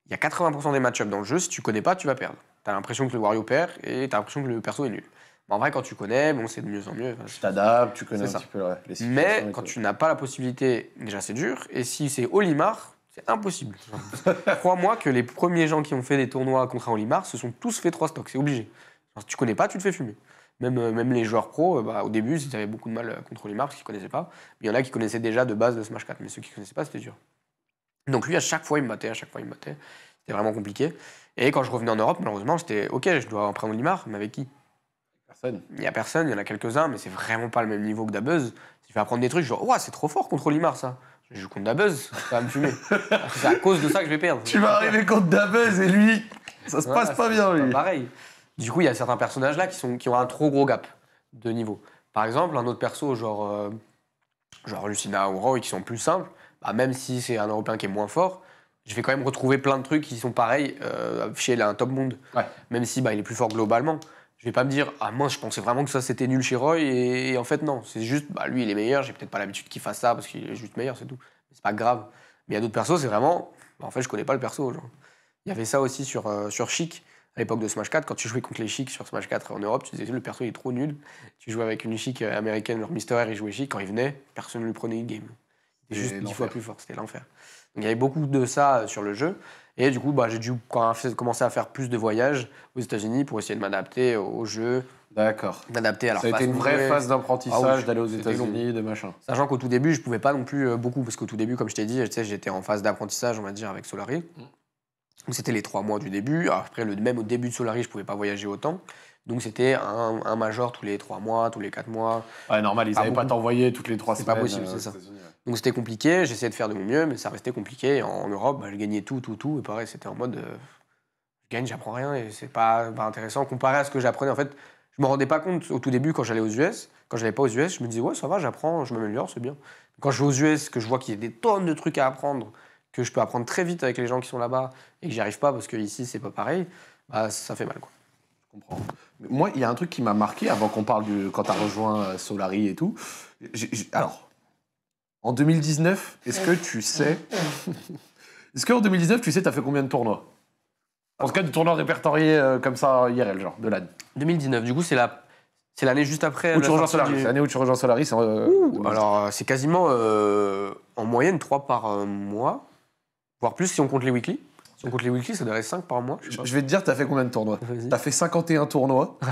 Speaker 2: il y a 80% des match-ups dans le jeu, si tu connais pas, tu vas perdre. Tu as l'impression que le Wario perd et as l'impression que le perso est nul. en vrai, quand tu connais, bon, c'est de mieux en mieux. tu t'adaptes, tu connais un petit peu les situations. Mais quand tu n'as pas la possibilité, déjà c'est dur. Et si c'est Olimar, c'est impossible. Crois-moi que les premiers gens qui ont fait des tournois contre Olimar se sont tous fait trois stocks, c'est obligé. si tu connais pas, tu te fais fumer. Euh, même, les joueurs pro, euh, bah, au début, ils avaient beaucoup de mal euh, contre les parce qu'ils ne connaissaient pas. il y en a qui connaissaient déjà de base le Smash 4, mais ceux qui ne connaissaient pas, c'était dur. Donc lui, à chaque fois, il me battait, à chaque fois, il me battait. C'était vraiment compliqué. Et quand je revenais en Europe, malheureusement, c'était OK, je dois prendre Limar. mais avec qui Personne. Il n'y a personne, il y en a quelques-uns, mais c'est vraiment pas le même niveau que Dabuzz. Si je vais apprendre des trucs, genre, ouah, c'est trop fort contre Limar ça je joue contre Dabuzz, ça va me fumer. c'est à cause de ça que je vais perdre. Tu vas arriver contre Dabuzz et lui, ça se passe pas bien, lui. pareil. Du coup, il y a certains personnages là qui, ont un trop gros gap de niveau. Par exemple, un autre perso, genre, euh, genre Lucina ou Roy, qui sont plus simples, bah, même si c'est un Européen qui est moins fort, je vais quand même retrouver plein de trucs qui sont pareils euh, chez un top monde. Même si bah, il est plus fort globalement. Je vais pas me dire, ah mince, je pensais vraiment que ça c'était nul chez Roy, et, en fait non. C'est juste, bah, lui il est meilleur, j'ai peut-être pas l'habitude qu'il fasse ça parce qu'il est juste meilleur, c'est tout. C'est pas grave. Mais il y a d'autres persos, c'est vraiment, en fait je connais pas le perso. Il y avait ça aussi sur, euh, sur Chic à l'époque de Smash 4, quand tu jouais contre les chics sur Smash 4 en Europe, tu disais le perso est trop nul. Tu jouais avec une chic américaine, leur Mister R, il jouait chic. Quand il venait, personne ne lui prenait une game. C'était juste dix fois plus fort, c'était l'enfer. Donc il y avait beaucoup de ça euh, sur le jeu. Et du coup, bah, j'ai dû commencer à faire plus de voyages aux États-Unis pour essayer de m'adapter au jeu. D'accord. D'adapter à Ça a été une vraie phase d'apprentissage ah d'aller aux États-Unis, de machin. Sachant qu'au tout début, je pouvais pas non plus euh, beaucoup, parce qu'au tout début, comme je t'ai dit, j'étais en phase d'apprentissage, on va dire, avec Solari. Mm. Donc c'était les trois mois du début. Après, le, même au début de Solaris, je pouvais pas voyager autant. Donc c'était un, major tous les trois mois, tous les quatre mois. normal, ils n'avaient pas t'envoyer toutes les trois semaines. C'est pas possible, euh, c'est ça. Donc c'était compliqué, j'essayais de faire de mon mieux, mais ça restait compliqué. En, Europe, bah, je gagnais tout, tout, tout. Et pareil, c'était en mode, euh, je gagne, j'apprends rien, et c'est pas, pas intéressant comparé à ce que j'apprenais. En fait, je me rendais pas compte au tout début quand j'allais aux US. Quand je n'allais pas aux US, je me disais, ouais, ça va, j'apprends, je m'améliore, c'est bien. Quand je vais aux US, que je vois qu'il y a des tonnes de trucs à apprendre, que je peux apprendre très vite avec les gens qui sont là-bas et que j'y arrive pas parce que ici c'est pas pareil, bah, ça fait mal. Quoi. Je
Speaker 1: comprends. Moi, il y a un truc qui m'a marqué avant qu'on parle du. quand tu as rejoint euh, Solari et tout. alors, en 2019, est-ce que tu sais. est-ce qu'en 2019, tu sais, tu as fait combien de tournois
Speaker 2: En tout cas, de tournois répertoriés euh, comme ça, IRL, genre, de l'année. 2019, du coup, c'est la. C'est l'année juste après. Où L'année où tu rejoins Solaris. Euh, alors, c'est quasiment en moyenne 3 par mois voire plus si on compte les weekly. Si on compte les weekly, ça devrait être 5 par mois. Je, vais te dire, t'as fait combien de tournois T'as fait 51 tournois ah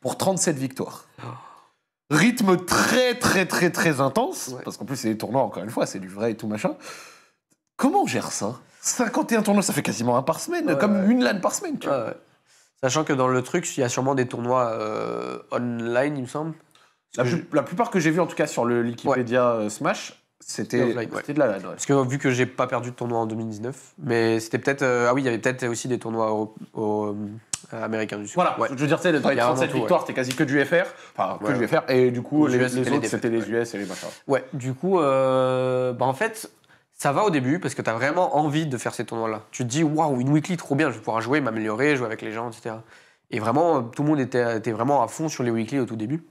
Speaker 2: pour 37 victoires.
Speaker 1: Rythme très, très, très, très intense, parce qu'en plus, c'est des tournois, encore une fois, c'est du vrai et tout machin. Comment on gère ça 51 tournois, ça fait quasiment un par semaine, comme
Speaker 2: une LAN par semaine, Sachant que dans le truc, il y a sûrement des tournois euh, online, il me semble. La, plupart que j'ai vu, en tout cas sur le Wikipédia euh, Smash, c'était de la LAN, Parce que vu que j'ai pas perdu de tournoi en 2019, mais c'était peut-être. Euh, ah oui, il y avait peut-être aussi des tournois euh, américains du Sud. Voilà, je veux dire, tu sais, 37 victoires, c'était quasi que du FR.
Speaker 1: Enfin, que du FR, et du coup, les, autres, c'était les US et les machins.
Speaker 2: Ouais, du coup, euh, bah, en fait, ça va au début parce que tu as vraiment envie de faire ces tournois-là. Tu te dis, waouh, une weekly, trop bien, je vais pouvoir jouer, m'améliorer, jouer avec les gens, etc. Et vraiment, tout le monde était, était vraiment à fond sur les weekly au tout début.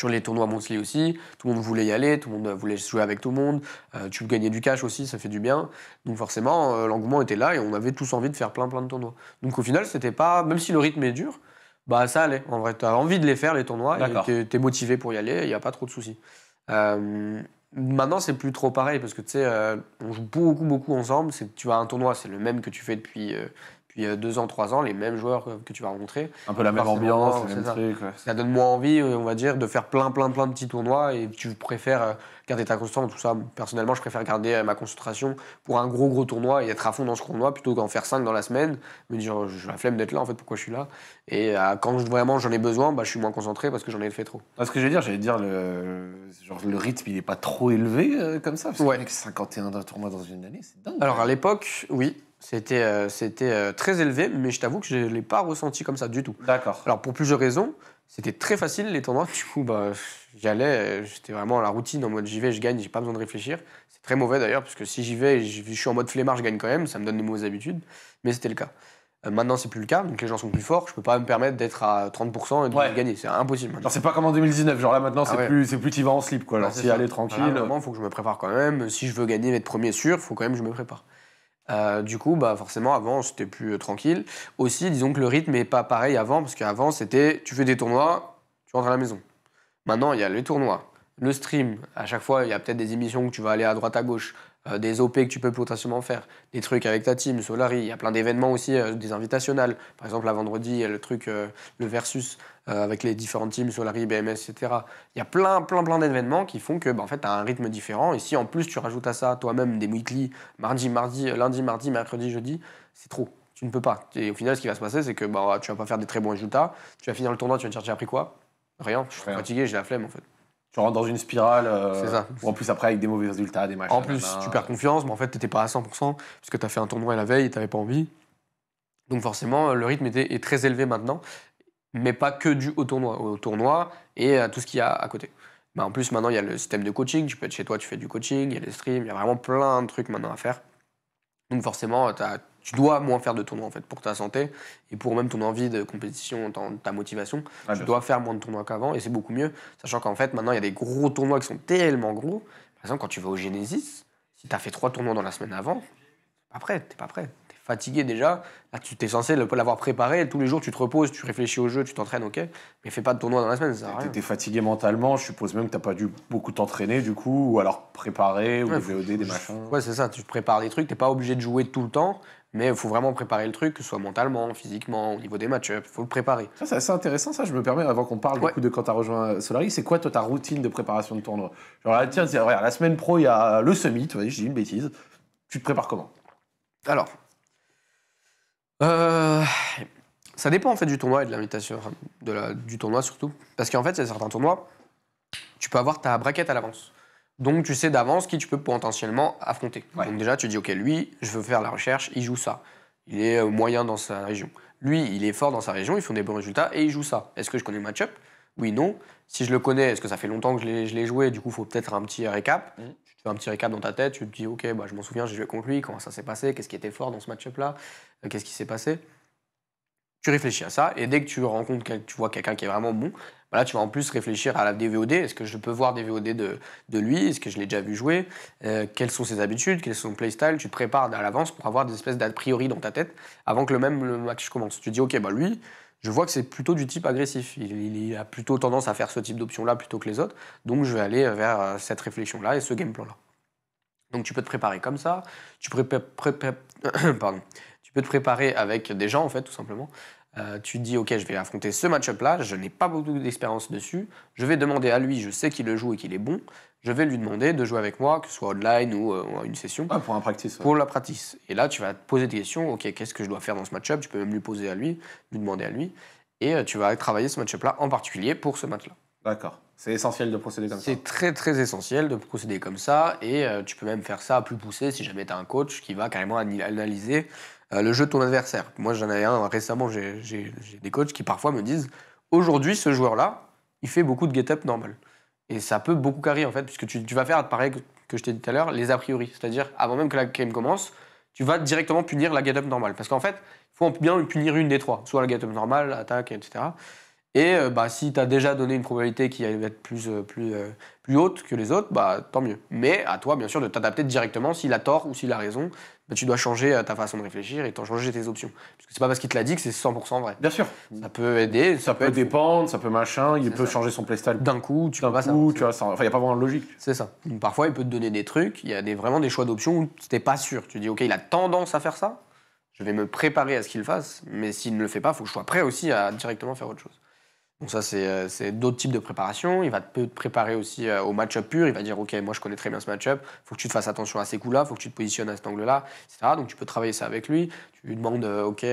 Speaker 2: Sur les tournois monthly aussi, tout le monde voulait y aller, tout le monde euh, voulait jouer avec tout le monde. Euh, tu gagnais du cash aussi, ça fait du bien. Donc forcément, euh, l'engouement était là et on avait tous envie de faire plein plein de tournois. Donc au final, c'était pas, même si le rythme est dur, bah ça allait. En vrai, tu as envie de les faire les tournois, tu es, motivé pour y aller, il n'y a pas trop de soucis. maintenant, c'est plus trop pareil parce que tu sais, on joue beaucoup beaucoup ensemble. Tu as un tournoi, c'est le même que tu fais depuis euh, deux ans, trois ans, les mêmes joueurs que tu vas rencontrer. Un peu la même ambiance, les Ça donne moins envie, euh, on va dire, de faire plein, plein, plein de petits tournois et tu préfères euh, garder ta constance, tout ça. Personnellement, je préfère garder ma concentration pour un gros, gros tournoi et être à fond dans ce tournoi plutôt qu'en faire cinq dans la semaine, me dire, oh, j'ai la flemme d'être là, en fait, pourquoi je suis là Et quand vraiment j'en ai besoin, bah, je suis moins concentré parce que j'en ai fait trop.
Speaker 1: Ah, ce que je dire, j'allais dire, le, genre, le rythme, il n'est pas trop élevé comme ça. Parce ouais. 51 tournois dans une année, c'est
Speaker 2: dingue. Alors, hein. à l'époque, oui. C'était euh, c'était euh, très élevé, mais je t'avoue que je ne l'ai pas ressenti comme ça du tout. D'accord. Alors, pour plusieurs raisons, c'était très facile les tendances Du coup, bah, j'allais, j'étais vraiment à la routine en mode j'y vais, je gagne, j'ai pas besoin de réfléchir. C'est très mauvais d'ailleurs, parce que si j'y vais, je, suis en mode flemmard, je gagne quand même, ça me donne de mauvaises habitudes, mais c'était le cas. Euh, maintenant, c'est plus le cas, donc les gens sont plus forts. Je peux pas me permettre d'être à 30% et de gagner, c'est impossible. Alors c'est pas comme en 2019, genre là maintenant, ah c'est plus,
Speaker 1: c'est plus tu vas en slip, quoi. si aller tranquille. il
Speaker 2: faut que je me prépare quand même. Si je veux gagner, être premier sûr, faut quand même que je me prépare. Euh, du coup, bah forcément, avant, c'était plus euh, tranquille. Aussi, disons que le rythme n'est pas pareil avant, parce qu'avant, c'était tu fais des tournois, tu rentres à la maison. Maintenant, il y a les tournois, le stream. À chaque fois, il y a peut-être des émissions où tu vas aller à droite, à gauche. Euh, des OP que tu peux potentiellement faire, des trucs avec ta team, Solari. Il y a plein d'événements aussi, euh, des invitationnels. Par exemple, la vendredi, il y a le truc, euh, le versus avec les différentes teams, Solari, BMS, etc. Il y a plein, plein, plein d'événements qui font que bah, en fait, tu as un rythme différent. Et si en plus tu rajoutes à ça toi-même des weekly, mardi, mardi, lundi, mardi, mercredi, jeudi, c'est trop tu ne peux pas. Et au final, ce qui va se passer, c'est que bah, tu vas pas faire des très bons résultats. Tu vas finir le tournoi, tu vas te dire j'ai appris quoi Rien, je suis fatigué, j'ai la flemme en fait
Speaker 1: tu rentres dans une spirale. Euh, en plus, après, avec des mauvais résultats,
Speaker 2: des matchs. En plus, tu perds confiance, mais en fait, t'étais pas à 100%, parce que t'as fait un tournoi la veille tu t'avais pas envie. Donc, forcément, le rythme était, est très élevé maintenant, mais pas que dû au tournoi. Au tournoi et à tout ce qu'il y a à côté. Bah, en plus, maintenant, il y a le système de coaching. Tu peux être chez toi, tu fais du coaching, il y a les streams, il y a vraiment plein de trucs maintenant à faire. Donc, forcément, tu as tu dois moins faire de tournois en fait pour ta santé et pour même ton envie de compétition, ta, ta motivation. je tu dois faire moins de tournois qu'avant et c'est beaucoup mieux, sachant qu'en fait maintenant il y a des gros tournois qui sont tellement gros. Par exemple, quand tu vas au Genesis, si tu as fait trois tournois dans la semaine avant, pas prêt, t'es pas prêt. es fatigué déjà. tu t'es censé l'avoir préparé. Tous les jours, tu te reposes, tu réfléchis au jeu, tu t'entraînes, ok. Mais fais pas de tournoi dans la semaine, ça
Speaker 1: T'es fatigué mentalement. Je suppose même que tu t'as pas dû beaucoup t'entraîner du coup, ou alors préparer,
Speaker 2: ou des VOD, des machins. Ouais, c'est ça. Tu prépares des trucs. T'es pas obligé de jouer tout le temps. Mais il faut vraiment préparer le truc, que ce soit mentalement, physiquement, au niveau des match il faut le préparer. Ça, c'est assez intéressant, ça. Je me permets, avant
Speaker 1: qu'on parle de quand tu as rejoint euh, Solari, c'est quoi toi, ta routine de préparation de tournoi Genre, ah, tiens, la semaine pro, il y a euh,
Speaker 2: le summit, tu je dis une bêtise. Tu te prépares comment Alors. Euh, ça dépend en fait du tournoi et de l'invitation, du tournoi surtout. Parce qu'en fait, il y a certains tournois, tu peux avoir ta braquette à l'avance. Donc tu sais d'avance qui tu peux potentiellement affronter. Donc déjà tu dis ok lui je veux faire la recherche, il joue ça. Il est euh, moyen dans sa région. Lui il est fort dans sa région, ils font des bons résultats et il joue ça. Est-ce que je connais le match-up Oui, non. Si je le connais, est-ce que ça fait longtemps que je l'ai joué Du coup faut peut-être un petit récap. Mm. Tu fais un petit récap dans ta tête, tu te dis ok bah, je m'en souviens, j'ai joué contre lui, comment ça s'est passé, qu'est-ce qui était fort dans ce match-up là, euh, qu'est-ce qui s'est passé. Tu réfléchis à ça et dès que tu rencontres, tu vois quelqu'un qui est vraiment bon, voilà, tu vas en plus réfléchir à la DVOD. Est-ce que je peux voir des VOD de, de lui Est-ce que je l'ai déjà vu jouer euh, Quelles sont ses habitudes Quels sont son playstyle Tu te prépares à l'avance pour avoir des espèces d'a priori dans ta tête avant que le même le match commence. Tu dis, ok, bah lui, je vois que c'est plutôt du type agressif. Il, a plutôt tendance à faire ce type d'option-là plutôt que les autres. Donc je vais aller euh, vers euh, cette réflexion-là et ce game plan-là. Donc tu peux te préparer comme ça. Tu, tu peux te préparer avec des gens, en fait, tout simplement. Euh, tu te dis, OK, je vais affronter ce match-up-là, je n'ai pas beaucoup d'expérience dessus, je vais demander à lui, je sais qu'il le joue et qu'il est bon, je vais lui demander de jouer avec moi, que ce soit online ou à euh, une session. Ah, pour la practice. Et là, tu vas te poser des questions, OK, qu'est-ce que je dois faire dans ce match-up Tu peux même lui poser à lui, lui demander à lui. Et euh, tu vas travailler ce match-up-là en particulier pour ce match-là. D'accord. C'est essentiel de procéder comme ça. C'est très très essentiel de procéder comme ça et tu peux même faire ça plus poussé si jamais tu as un coach qui va carrément analyser euh, le jeu de ton adversaire. Moi, j'en ai un récemment, j'ai des coachs qui parfois me disent aujourd'hui, ce joueur-là, il fait beaucoup de get-up normal. Et ça peut beaucoup carrer, en fait, puisque tu, vas faire, pareil que, que je t'ai dit tout à l'heure, les a priori. C'est-à-dire, avant même que la game commence, tu vas directement punir la get-up normal Parce qu'en fait, il faut bien punir une des trois, soit la get-up normale, attaque, etc. Et euh, bah, si tu as déjà donné une probabilité qui va être plus, euh, plus, euh, plus haute que les autres, bah, tant mieux. Mais à toi, bien sûr, de t'adapter directement. S'il a tort ou s'il a raison, bah, tu dois changer ta façon de réfléchir et t'en changer tes options. Parce que c'est pas parce qu'il te l'a dit que c'est 100% vrai. Bien sûr. Ça peut aider. Ça, peut, dépendre, ça peut machin, il peut changer son playstyle. D'un coup, tu pas ça. enfin, il n'y a pas vraiment de logique. C'est ça. parfois, il peut te donner des trucs, il y a des, vraiment des choix d'options où tu n'es pas sûr. Tu dis, OK, il a tendance à faire ça, je vais me préparer à ce qu'il fasse, mais s'il ne le fait pas, il faut que je sois prêt aussi à directement faire autre chose. Donc ça, euh, c'est d'autres types de préparation. Il va te préparer aussi euh, au match-up pur. Il va dire, OK, moi, je connais très bien ce match-up. Il faut que tu te fasses attention à ces coups-là. Il faut que tu te positionnes à cet angle-là, etc. Donc tu peux travailler ça avec lui. Tu lui demandes, euh, OK,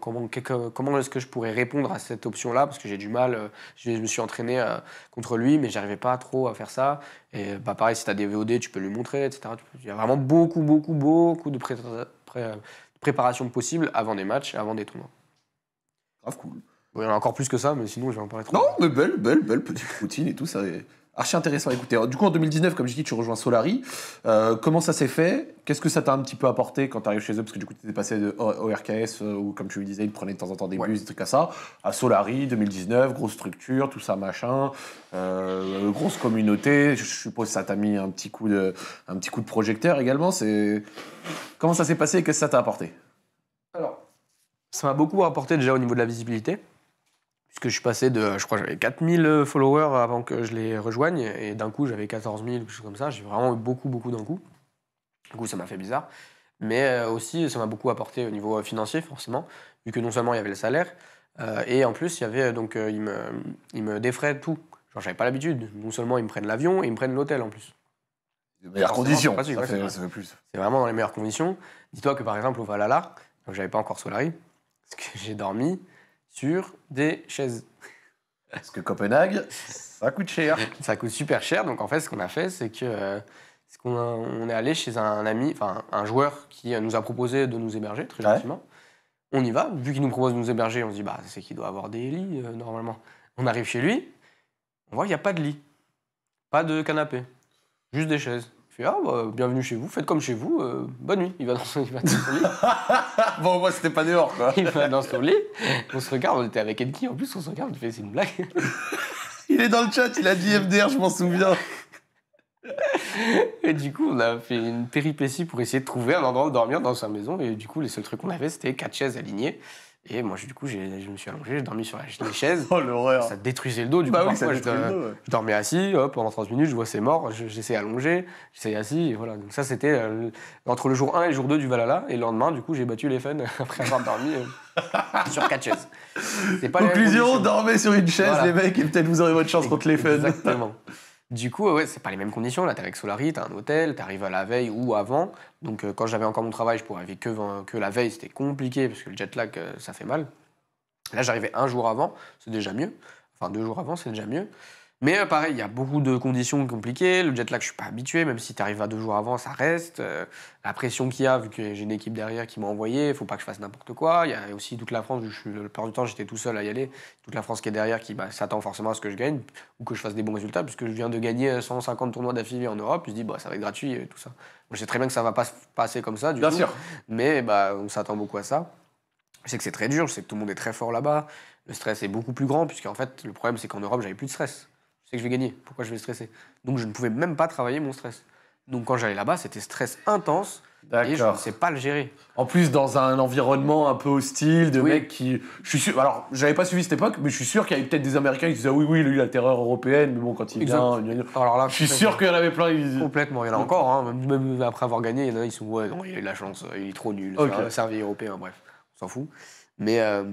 Speaker 2: comment, comment est-ce que je pourrais répondre à cette option-là Parce que j'ai du mal. Je me suis entraîné contre lui, mais j'arrivais pas trop à faire ça. Et bah, pareil, si tu as des VOD, tu peux lui montrer, etc. Il y a vraiment beaucoup, beaucoup, beaucoup de préparations possibles préparation possible avant des matchs, avant des tournois. Grave cool il y en a encore plus que ça, mais sinon, je vais en parler trop. Non, mais belle, belle,
Speaker 1: belle petite routine et tout, ça est archi intéressant à écouter. du coup, en 2019, comme je dis, tu rejoins Solari. Euh, comment ça s'est fait Qu'est-ce que ça t'a un petit peu apporté quand tu arrives chez eux Parce que du coup, tu étais passé de, ORKS euh, où, comme tu le disais, ils prenaient de temps en temps des bus, des trucs à ça, à Solari, 2019, grosse structure, tout ça, machin, euh, grosse communauté. Je, suppose que ça t'a mis un petit, coup de, un petit
Speaker 2: coup de projecteur également. C'est Comment ça s'est passé et qu'est-ce que ça t'a apporté Alors, ça m'a beaucoup apporté déjà au niveau de la visibilité puisque je suis passé de, je crois, j'avais 4000 euh, followers avant que je les rejoigne, et d'un coup, j'avais 14 000, quelque chose comme ça. J'ai vraiment eu beaucoup, beaucoup d'un coup. Du coup, ça m'a fait bizarre. Mais euh, aussi, ça m'a beaucoup apporté au niveau euh, financier, forcément, vu que non seulement il y avait le salaire, et en plus, il y avait, donc, ils, me, il me défraient tout. Genre, j'avais pas l'habitude. Non seulement ils me prennent l'avion, ils me prennent l'hôtel en plus. Les meilleures conditions. C'est vraiment dans les meilleures conditions. Dis-toi que par exemple, au Valhalla, je j'avais pas encore Solari, parce que j'ai dormi, sur des chaises. Parce que Copenhague, ça coûte cher. Ça coûte super cher. Donc en fait, ce qu'on a fait, c'est que euh, qu'on on est allé chez un ami, enfin un joueur qui nous a proposé de nous héberger très gentiment. On y va. Vu qu'il nous propose de nous héberger, on se dit bah c'est qu'il doit avoir des lits euh, normalement. On arrive chez lui, on voit qu'il n'y a pas de lit, pas de canapé, juste des chaises. Je fais, ah, bah, bienvenue chez vous, faites comme chez vous, euh, bonne nuit. Il va dans son, lit. bon, moi, c'était pas dehors, quoi. il va dans son lit, on se regarde, on était avec Enki, en plus, on se regarde, on fait, c'est une blague. il est dans le chat, il a dit FDR, je m'en souviens. et du coup, on a fait une péripétie pour essayer de trouver un endroit de dormir dans sa maison. Et du coup, les seuls trucs qu'on avait, c'était quatre chaises alignées. Et moi, du coup, je me suis allongé, j'ai dormi sur les chaises. oh, l'horreur Ça détruisait le dos, du bah coup. je, dormais assis, hop, pendant 30 minutes, je vois c'est mort, j'essaie allongé, j'essaie assis, et voilà. Donc ça, c'était euh, entre le jour 1 et le jour 2 du Valhalla, et le lendemain, du coup, j'ai battu les fans après avoir dormi euh, sur 4 chaises. Conclusion,
Speaker 1: dormez sur une chaise, les
Speaker 2: mecs, et peut-être vous aurez votre chance contre les fans. Exactement. Du coup, ouais, c'est pas les mêmes conditions. Là, t'es avec Solari, t'as un hôtel, t'arrives à la veille ou avant. Donc, euh, quand j'avais encore mon travail, je pouvais arriver que, que la veille, c'était compliqué parce que le jet lag, euh, ça fait mal. Là, j'arrivais un jour avant, c'est déjà mieux. Enfin, deux jours avant, c'est déjà mieux. Mais euh, pareil, il y a beaucoup de conditions compliquées. Le jet lag, je suis pas habitué, même si tu arrives à deux jours avant, ça reste. Euh, la pression qu'il y a, vu que j'ai une équipe derrière qui m'a envoyé, il faut pas que je fasse n'importe quoi. Il y a aussi toute la France, je suis, le plupart du temps, j'étais tout seul à y aller. Toute la France qui est derrière qui bah, s'attend forcément à ce que je gagne ou que je fasse des bons résultats, puisque je viens de gagner 150 euh, tournois d'affilée en Europe. Je me dis, bah, ça va être gratuit et tout ça. Je sais très bien que ça va pas se passer comme ça, du bien coup, sûr. Mais bah, on s'attend beaucoup à ça. Je sais que c'est très dur, je sais que tout le monde est très fort là-bas. Le stress est beaucoup plus grand, puisque en fait, le problème, c'est qu'en Europe, j'avais plus de stress que je vais gagner, pourquoi je vais stresser Donc je ne pouvais même pas travailler mon stress. Donc quand j'allais là-bas, c'était stress intense. Et je ne sais pas le gérer. En plus, dans un environnement un peu
Speaker 1: hostile, de mecs qui. Je suis sûr. Alors, j'avais pas suivi cette époque, mais je suis sûr qu'il y avait peut-être des Américains qui disaient oui, oui, a lui, la terreur européenne, mais bon, quand il vient. Alors là, je suis sûr
Speaker 2: qu'il y en avait plein. Ils... Complètement, il y en a encore. Hein. Même, après avoir gagné, il y en a, ils sont ouais, il a eu la chance, euh, il est trop nul, okay. c'est européen, bref, on s'en fout. Mais. Euh,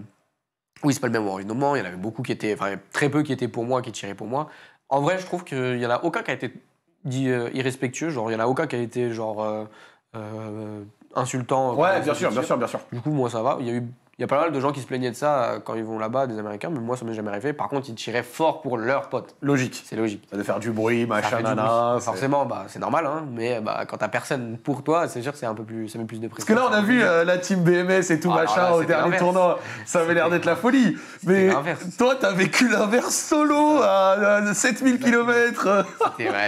Speaker 2: oui, c'est pas le même environnement, Il y en avait beaucoup qui étaient, enfin très peu qui étaient pour moi, qui tiraient pour moi. En vrai, je trouve qu'il y en a aucun qui a été dit euh, irrespectueux. Genre, il y en a aucun qui a été genre euh, euh, insultant. Ouais, bien sûr, bien sûr, bien sûr. Du coup, moi ça va. Il y a eu il y a pas mal de gens qui se plaignaient de ça euh, quand ils vont là-bas, des Américains, mais moi ça m'est jamais arrivé. Par contre, ils tiraient fort pour leurs potes. Logique. C'est logique. De faire du bruit, machin, Forcément, bah, c'est normal, hein, mais bah, quand t'as personne pour toi, c'est sûr que c'est un peu plus, ça met plus de pression. Parce que là, on a vu euh,
Speaker 1: la team BMS et tout, ah, machin, au dernier tournoi. Ça avait l'air d'être la folie. Mais toi, t'as vécu l'inverse solo à 7000 km.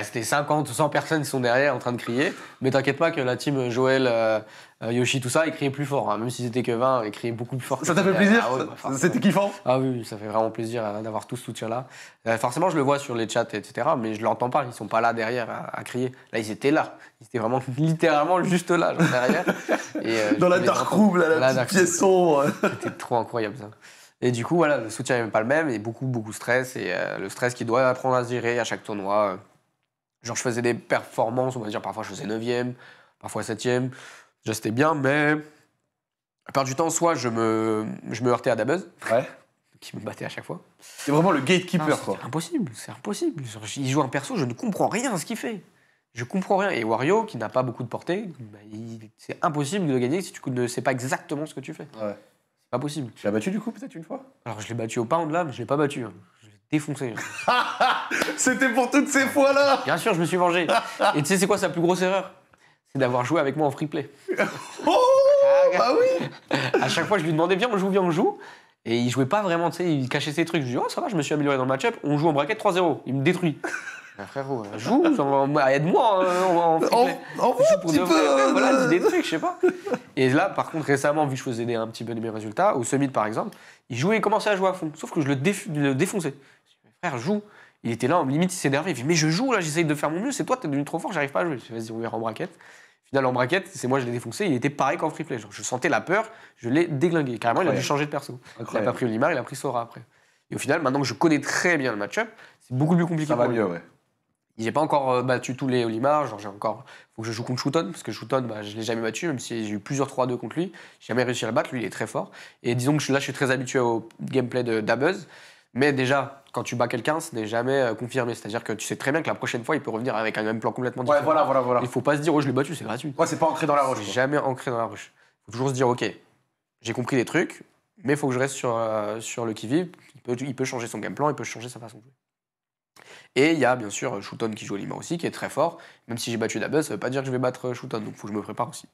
Speaker 2: C'était 50 ou 100 personnes qui sont derrière en train de crier. Mais t'inquiète pas que la team Joël, euh, euh, Yoshi, tout ça, ils criaient plus fort. Hein. Même si c'était que 20, ils criaient beaucoup plus fort. Ça t'a fait plaisir ah bah, C'était kiffant Ah oui, ça fait vraiment plaisir euh, d'avoir tout ce soutien-là. forcément, je le vois sur les chats, etc. Mais je l'entends pas, ils sont pas là derrière à, crier. Là, ils étaient là. Ils étaient vraiment littéralement juste là, derrière. Et, Dans la dark room, là, la, pièce sombre. C'était trop incroyable ça. Et du coup, voilà, le soutien n'est pas le même, et beaucoup, beaucoup de stress, et le stress qu'il doit apprendre à gérer à chaque tournoi. Genre, je faisais des performances, on va dire, parfois je faisais 9e, parfois 7e. Déjà, c'était bien, mais la part du temps, soit je me, heurtais à Dabuzz, qui me battait à chaque fois. C'est vraiment le gatekeeper, quoi. Impossible, c'est impossible. il joue un perso, je ne comprends rien à ce qu'il fait. Je comprends rien. Et Wario, qui n'a pas beaucoup de portée, bah, c'est impossible de gagner si tu ne sais pas exactement ce que tu fais. C'est pas possible. Tu l'as battu, du coup, peut-être une fois Alors, je l'ai battu au pound là, mais je l'ai pas battu. Hein défoncé. C'était pour toutes ces fois-là Bien sûr, je me suis vengé. Et tu sais, c'est quoi sa plus grosse erreur C'est d'avoir joué avec moi en free play. oh bah oui À chaque fois, je lui demandais, viens, on joue, viens, on joue. Et il jouait pas vraiment, tu sais, il cachait ses trucs. Je lui dis, oh, ça va, je me suis amélioré dans le match-up. On joue en bracket 3-0. Il me détruit. Ah, frérot, joue, bah, aide-moi hein, en, en, en, en joue petit peu, euh, je sais pas. Et là, par contre, récemment, vu que je faisais un petit peu de mes résultats, au summit par exemple, il jouait et commençait à jouer à fond, sauf que je le, le défonçais frère, joue. Il était là, en limite, il s'énervait. Il dit, mais je joue, là, j'essaye de faire mon mieux. C'est toi, t'es devenu trop fort, j'arrive pas à jouer. vas-y, on verra en braquette. Final, en braquette, c'est moi, je l'ai défoncé. Il était pareil qu'en free play. je sentais la peur, je l'ai déglingué. Carrément, il a dû changer de perso. Il a pas pris Olimar, il a pris Sora après. Et au final, maintenant que je connais très bien le match-up, c'est beaucoup plus compliqué. Ça va mieux, ouais. J'ai pas encore euh, battu tous les Olimar, genre j'ai encore. Faut que je joue contre Shooton, parce que Shooton, bah, je l'ai jamais battu, même si j'ai eu plusieurs 3-2 contre lui. J'ai jamais réussi à le battre, lui il est très fort. Et disons que là je suis très habitué au gameplay d'Abuzz. Mais déjà, quand tu bats quelqu'un, ce n'est jamais euh, confirmé. C'est-à-dire que tu sais très bien que la prochaine fois, il peut revenir avec un même plan complètement différent. Ouais, voilà, voilà, Il faut pas se dire, oh, je l'ai battu, c'est gratuit. c'est pas ancré dans la roche. Jamais ancré dans la roche. faut toujours se dire, ok, j'ai compris les trucs, mais il faut que je reste sur, euh, sur le qui-vive. Il peut, changer son game plan, il peut changer sa façon de jouer. Et il y a bien sûr Shooton qui joue à Lima aussi, qui est très fort. Même si j'ai battu Dabus ça ne veut pas dire que je vais battre euh, Shooton, donc il faut que je me prépare aussi.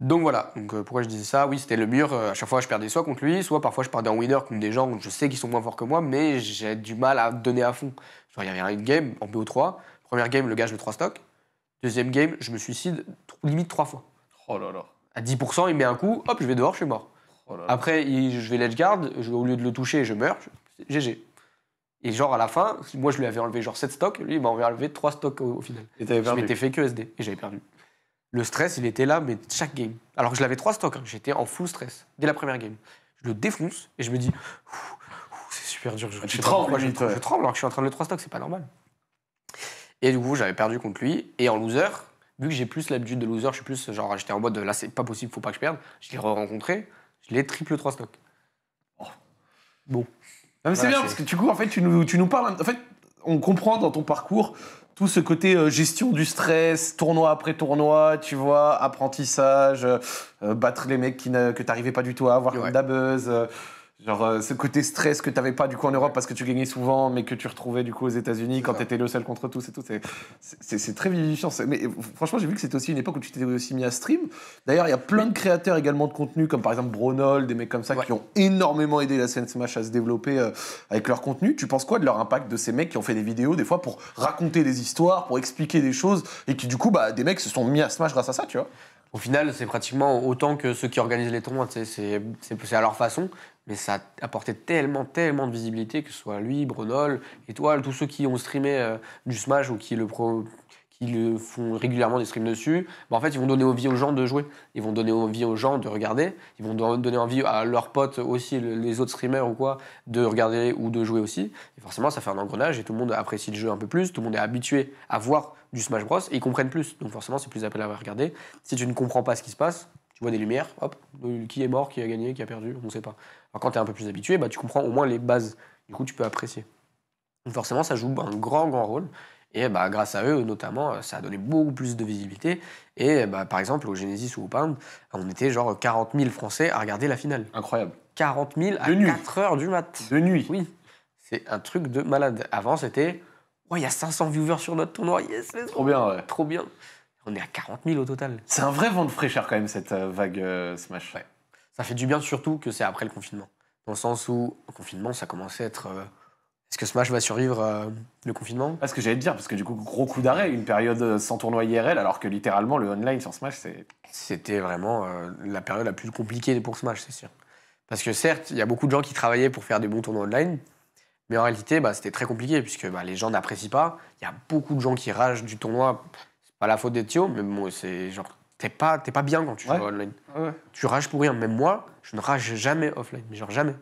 Speaker 2: Donc voilà, donc, euh, pourquoi je disais ça Oui, c'était le mur, euh, à chaque fois je perdais soit contre lui, soit parfois je perdais en winner contre des gens que je sais qu'ils sont moins forts que moi, mais j'ai du mal à donner à fond. Genre, il y avait une game en BO3, première game, le gars, je le 3 stocks, deuxième game, je me suicide limite 3 fois. Oh là là. À 10%, il met un coup, hop, je vais dehors, je suis mort. Oh Après, je vais ledge guard, au lieu de le toucher, je meurs, GG. Et genre à la fin, moi je lui avais enlevé genre 7 stocks, lui il m'a enlevé 3 stocks au, final. Et t'avais perdu. Je m'étais fait que SD et j'avais perdu. Le stress, il était là, mais chaque game. Alors que je l'avais trois stocks, hein. j'étais en full stress dès la première game. Je le défonce et je me dis, c'est super dur. Je, tu je, tremble alors que je suis en train de le trois stocks, c'est pas normal. Et du coup, j'avais perdu contre lui. Et en loser, vu que j'ai plus l'habitude de loser, je suis plus genre, j'étais en mode là, c'est pas possible, faut pas que je perde. Je l'ai re-rencontré, je l'ai triple 3 stocks. Oh.
Speaker 1: Bon. mais c'est bien, parce que du coup, en fait, tu nous, tu nous parles. En fait, on comprend dans ton parcours tout ce côté euh, gestion du stress, tournoi après tournoi, tu vois, apprentissage, euh, battre les mecs qui que t'arrivais pas du tout à avoir ouais. comme Genre euh, ce côté stress que tu n'avais pas du coup en Europe parce que tu gagnais souvent, mais que tu retrouvais du coup aux États-Unis quand tu étais le seul contre tous et tout. C'est très vivifiant. Mais euh, franchement, j'ai vu que c'était aussi une époque où tu t'étais aussi mis à stream. D'ailleurs, il y a plein de créateurs également de contenu, comme par exemple Bronold, des mecs comme ça, qui ont énormément aidé la scène Smash à se développer euh, avec leur contenu. Tu penses quoi de leur impact de ces mecs qui ont fait des vidéos des fois pour raconter des histoires, pour expliquer des choses et qui du coup, bah, des mecs se sont
Speaker 2: mis à Smash grâce à ça, tu vois au final, c'est pratiquement autant que ceux qui organisent les tournois. C'est à leur façon mais ça a apporté tellement, tellement de visibilité, que ce soit lui, Brenol, Étoile, tous ceux qui ont streamé euh, du Smash ou qui le, font régulièrement des streams dessus, bah, en fait, ils vont donner envie aux gens de jouer, ils vont donner envie aux gens de regarder, ils vont donner envie à leurs potes aussi, les autres streamers ou quoi, de regarder ou de jouer aussi. Et forcément, ça fait un engrenage et tout le monde apprécie le jeu un peu plus, tout le monde est habitué à voir du Smash Bros et ils comprennent plus. Donc forcément, c'est plus appel à regarder. Si tu ne comprends pas ce qui se passe, tu vois des lumières, hop, qui est mort, qui a gagné, qui a perdu, on ne sait pas quand tu es un peu plus habitué, bah, tu comprends au moins les bases. Du coup, tu peux apprécier. Donc forcément, ça joue un grand, grand rôle. Et bah, grâce à eux, notamment, euh, ça a donné beaucoup plus de visibilité. Et bah, par exemple, au Genesis ou au Pound, on était genre 40 000 Français à regarder la finale. Incroyable. 40 000 à 4 heures du mat. De nuit. Oui. C'est un truc de malade. Avant, c'était Ouais, il y a 500 viewers sur notre tournoi. Yes, let's Trop bien, ouais. Trop bien. On est à 40 000 au total. C'est un vrai vent de fraîcheur quand même, cette euh, vague euh, Smash. Ça fait du bien surtout que c'est après le confinement. Dans le sens où, le confinement, ça commençait à être. Euh, est-ce que Smash va survivre euh, le confinement Parce que j'allais te dire, parce que du coup, gros coup d'arrêt, une période euh, sans tournoi IRL, alors que littéralement, le online sans Smash, c'est. C'était vraiment la période la plus compliquée pour Smash, c'est sûr. Parce que certes, il y a beaucoup de gens qui travaillaient pour faire des bons tournois online, mais en réalité, bah, c'était très compliqué, puisque bah, les gens n'apprécient pas. Il y a beaucoup de gens qui ragent du tournoi. C'est pas la faute des mais bon, c'est genre t'es pas, t'es pas bien quand tu joues online. Tu rages pour rien. Même moi, je ne rage jamais offline, mais genre jamais.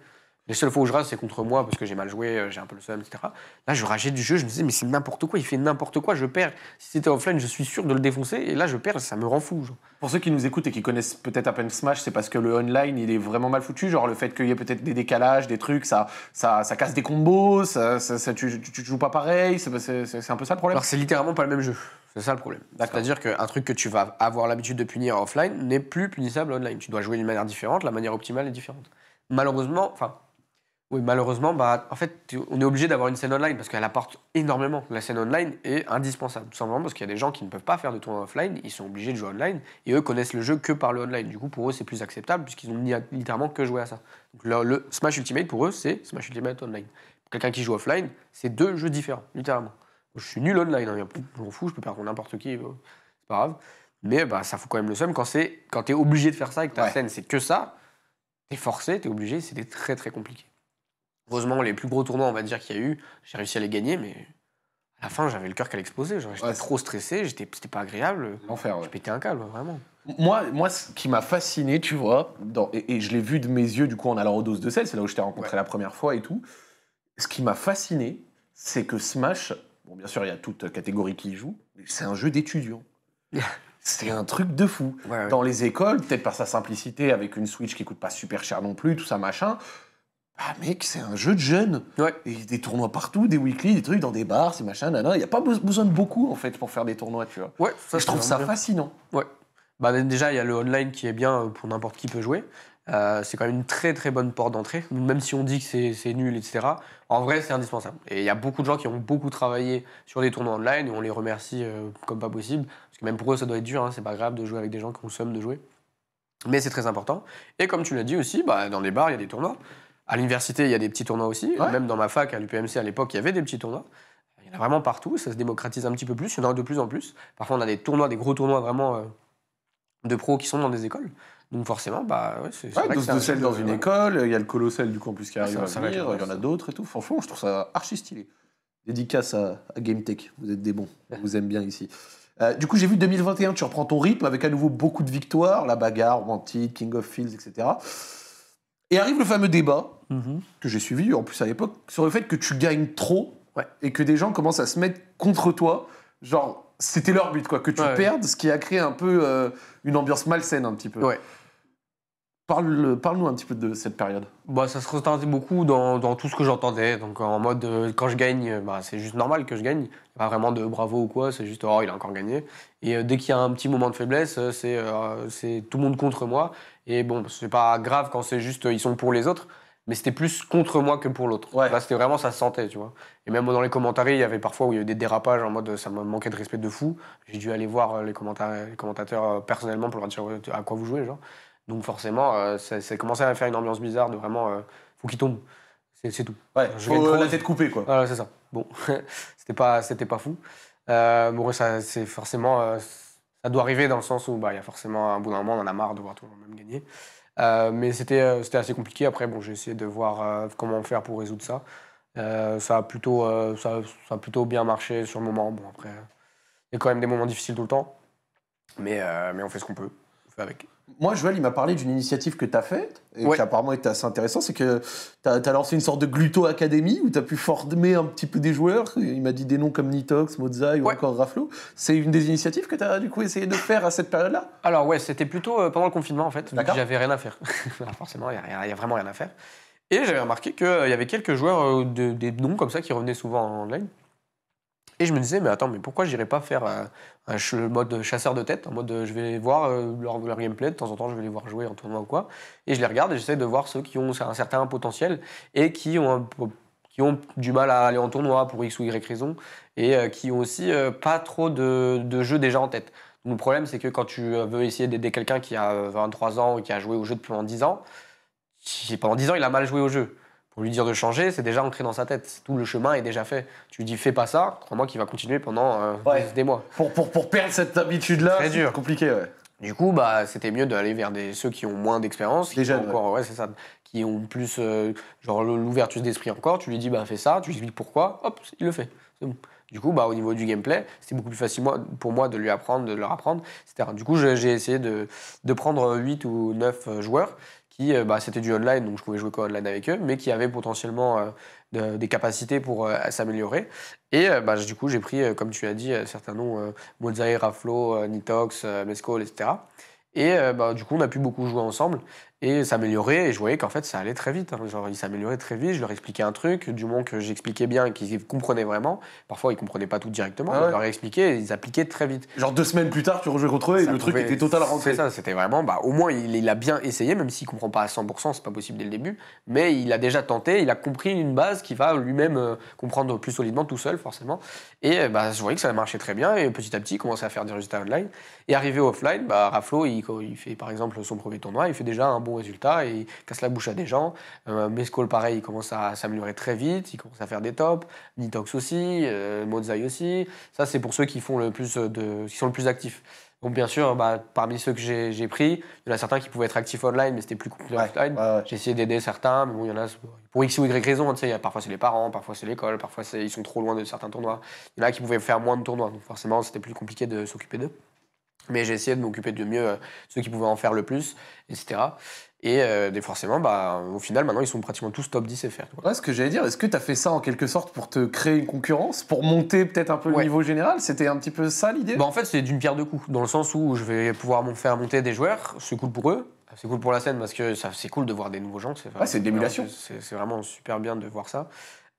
Speaker 2: Les seules fois où je rage, c'est contre moi parce que j'ai mal joué, euh, j'ai un peu le seum, etc. Là, je rageais du jeu, je me disais, mais c'est n'importe quoi, il fait n'importe quoi, je perds. Si c'était offline, je suis sûr de le défoncer, et là, je perds, ça me rend fou. Pour ceux qui nous écoutent et qui connaissent peut-être à peine Smash, c'est parce que le online, il est vraiment mal
Speaker 1: foutu. Genre, le fait qu'il y ait peut-être des décalages, des trucs, ça, ça, ça casse des combos, ça, ça, tu, tu,
Speaker 2: joues pas pareil, c'est, c'est un peu ça le problème. Alors, c'est littéralement pas le même jeu. C'est ça le problème. C'est-à-dire qu'un truc que tu vas avoir l'habitude de punir offline n'est plus punissable online. Tu dois jouer d'une manière différente, la manière optimale est différente. Malheureusement, enfin, oui, malheureusement, bah, en fait, on est obligé d'avoir une scène online parce qu'elle apporte énormément. La scène online est indispensable, tout simplement parce qu'il y a des gens qui ne peuvent pas faire de tournoi offline, ils sont obligés de jouer online et eux connaissent le jeu que par le online. Du coup, pour eux, c'est plus acceptable puisqu'ils n'ont littéralement que joué à ça. Donc, le, Smash Ultimate, pour eux, c'est Smash Ultimate Online. Quelqu'un qui joue offline, c'est deux jeux différents, littéralement. Je suis nul online, hein, je m'en fous, je peux perdre n'importe qui, euh, c'est pas grave. Mais bah, ça faut quand même le seum quand, c'est, quand t'es obligé de faire ça et que ta scène, c'est que ça. T'es forcé, t'es obligé, c'était très très compliqué. Heureusement, les plus gros tournois, on va dire, qu'il y a eu, j'ai réussi à les gagner, mais à la fin, j'avais le cœur qu'à l'exposer. J'étais trop stressé, c'était pas agréable. L'enfer, ouais. un câble, vraiment.
Speaker 1: Moi, moi, ce qui m'a fasciné, tu vois, dans, et, je l'ai vu de mes yeux, du coup, en allant aux doses de sel, c'est là où je t'ai rencontré la première fois et tout. Ce qui m'a fasciné, c'est que Smash bien sûr, il y a toute catégorie qui y joue, c'est un jeu d'étudiants. C'est un truc de fou. Dans les écoles, peut-être par sa simplicité, avec une Switch qui coûte pas super cher non plus, tout ça machin. Ah mec, c'est un jeu de jeunes. Et des tournois partout, des weekly, des
Speaker 2: trucs dans des bars, ces machins, Il n'y a pas besoin de beaucoup en fait pour faire des tournois, tu vois. Ouais, je trouve ça fascinant. Ouais. Bah, déjà, il y a le online qui est bien euh, pour n'importe qui peut jouer. Euh, c'est quand même une très très bonne porte d'entrée. Même si on dit que c'est nul, etc. En vrai, c'est indispensable. Et il y a beaucoup de gens qui ont beaucoup travaillé sur des tournois online et on les remercie euh, comme pas possible. Parce que même pour eux, ça doit être dur. Hein, c'est pas grave de jouer avec des gens qui ont somme de jouer. Mais c'est très important. Et comme tu l'as dit aussi, bah, dans les bars, il y a des tournois. À l'université, il y a des petits tournois aussi. Même dans ma fac, à l'UPMC, à l'époque, il y avait des petits tournois. Il y en a vraiment partout. Ça se démocratise un petit peu plus. Il y en a de plus en plus. Parfois, on a des tournois, des gros tournois vraiment euh, de pros qui sont dans des écoles. Donc forcément, bah ouais, c'est ouais, de sel dans une
Speaker 1: école, il y a le colossal du campus qui ah, arrive à venir, il y en a d'autres et tout. Franchement, je trouve ça archi stylé. Dédicace à, GameTech, vous êtes des bons, on vous aime bien ici. Euh, du coup, j'ai vu 2021, tu reprends ton rythme avec à nouveau beaucoup de victoires, la bagarre, Wanted, King of Fields, etc. Et arrive le fameux débat mhm. que j'ai suivi en plus à l'époque sur le fait que tu gagnes trop et que des gens commencent à se mettre contre toi. Genre, c'était leur but, quoi, que tu perdes, ce qui a créé un peu euh, une ambiance malsaine, un petit peu. Parle-nous un petit peu de cette période.
Speaker 2: Bah, ça se ressentait beaucoup dans, tout ce que j'entendais. Donc en mode, euh, quand je gagne, bah, c'est juste normal que je gagne. Pas vraiment de bravo ou quoi, c'est juste, oh, il a encore gagné. Et euh, dès qu'il y a un petit moment de faiblesse, euh, c'est tout le monde contre moi. Et bon, c'est pas grave quand c'est juste, ils sont pour les autres. Mais c'était plus contre moi que pour l'autre. Là, c'était vraiment, ça se sentait, tu vois. Et même dans les commentaires, il y avait parfois où il y des dérapages en mode, ça me manquait de respect de fou. J'ai dû aller voir les, commentaires les commentateurs personnellement pour leur dire à quoi vous jouez, genre. Donc forcément, euh, ça, a commencé à faire une ambiance bizarre de vraiment, euh, faut qu'il tombe, c'est tout. Ouais, je vais être la tête coupée quoi. Voilà, c'est ça. Bon, c'était pas, c'était pas fou. Euh, bon, ça, c'est forcément, euh, ça doit arriver dans le sens où bah il y a forcément un bout d'un moment on en a marre de voir tout le monde même gagner. mais c'était, c'était assez compliqué. Après, bon, j'ai essayé de voir comment faire pour résoudre ça. ça a plutôt, plutôt bien marché sur le moment. Bon après, il y a quand même des moments difficiles tout le temps, mais
Speaker 1: mais on fait ce qu'on peut. Moi, Joël, il m'a parlé
Speaker 2: d'une initiative
Speaker 1: que tu as faite, et qui apparemment était assez intéressante, c'est que tu as, lancé une sorte de Gluto académie où tu as pu former un petit peu des joueurs. Il m'a dit des noms comme Nitox, Mozai ou encore Raflo. C'est une des initiatives que tu as du coup essayé de faire
Speaker 2: à cette période-là Alors ouais, c'était plutôt euh, pendant le confinement en fait, j'avais rien à faire. forcément, il n'y a, vraiment rien à faire. Et j'avais remarqué qu'il y avait quelques joueurs, euh, des noms comme ça, qui revenaient souvent en ligne. Et je me disais, mais attends, mais pourquoi n'irais pas faire un, mode chasseur de tête, en mode euh, je vais voir euh, leur, gameplay, de temps en temps je vais les voir jouer en tournoi ou quoi, et je les regarde et j'essaie de voir ceux qui ont un certain potentiel et qui ont, qui ont du mal à aller en tournoi pour X ou Y raison, et euh, qui ont aussi pas trop de, jeux déjà en tête. le problème, c'est que quand tu veux essayer d'aider quelqu'un qui a 23 ans et qui a joué au jeu depuis pendant 10 ans, pendant 10 ans, il a mal joué au jeu pour lui dire de changer, c'est déjà ancré dans sa tête. Tout le chemin est déjà fait. Tu lui dis fais pas ça, crois-moi qu'il va continuer pendant euh, des mois. Pour, pour, pour perdre cette habitude-là, c'est compliqué. Du coup, bah, c'était mieux d'aller vers des, ceux qui ont moins d'expérience, qui, jeunes, ouais. ça, qui ont plus euh, genre l'ouverture d'esprit encore. Tu lui dis bah, fais ça, tu lui expliques pourquoi, hop, il le fait. Du coup, bah, au niveau du gameplay, c'était beaucoup plus facile pour moi de lui apprendre, de leur apprendre, etc. Du coup, j'ai essayé de, de prendre 8 ou 9 euh, joueurs euh, bah, c'était du online, donc je pouvais jouer qu'online online avec eux, mais qui avaient potentiellement euh, des capacités pour euh, s'améliorer. Et bah, du coup, j'ai pris, comme tu as dit, certains noms, Mozaï, Raflo, Nitox, Mescol, etc. Et bah, du coup, on a pu beaucoup jouer ensemble et s'améliorer. Et je voyais qu'en fait, ça allait très vite. Hein. Genre, ils s'amélioraient très vite. Je leur expliquais un truc, du moment que j'expliquais bien qu'ils comprenaient vraiment. Parfois, ils comprenaient pas tout directement. Ah je leur expliquais et ils appliquaient très vite.
Speaker 1: Genre deux semaines plus tard, tu rejouais contre eux et le truc était total
Speaker 2: rentré. ça, c'était vraiment, bah, au moins, il, a bien essayé, même s'il comprend pas à 100%, c'est pas possible dès le début. Mais il a déjà tenté, il a compris une base qui va lui-même euh, comprendre plus solidement tout seul, forcément. Et euh, bah, je voyais que ça marchait très bien. Et petit à petit, il commençait à faire des résultats online. Et arrivé offline, bah, Raflo, il, il fait par exemple son premier tournoi, il fait déjà un bon résultats et casse la bouche à des gens. Euh, pareil, il commence à s'améliorer très vite, il commence à faire des tops. Nitox aussi, euh, aussi. Ça, c'est pour ceux qui, font le plus de, qui sont le plus actifs. Donc bien sûr, bah, parmi ceux que j'ai pris, il y en a certains qui pouvaient être actifs online, mais c'était plus compliqué offline. J'ai essayé d'aider certains, mais bon, il y en a pour X ou Y raison. Hein, parfois c'est les parents, parfois c'est l'école, parfois ils sont trop loin de certains tournois. Il y en a qui pouvaient faire moins de tournois, donc forcément c'était plus compliqué de s'occuper d'eux. Mais j'ai essayé de m'occuper de mieux euh, ceux qui pouvaient en faire le plus, etc. Et, euh, forcément, bah, au final, maintenant, ils sont pratiquement tous top 10 et faire.
Speaker 1: ce que j'allais dire, est-ce que tu as fait ça en quelque sorte pour te créer une concurrence, pour monter peut-être un peu le niveau général C'était un petit peu ça l'idée
Speaker 2: bah, En fait, c'est d'une pierre deux coups, dans le sens où je vais pouvoir faire monter des joueurs, c'est cool pour eux, c'est cool pour la scène parce que c'est cool de voir des nouveaux gens. C'est c'est C'est vraiment super bien de voir ça.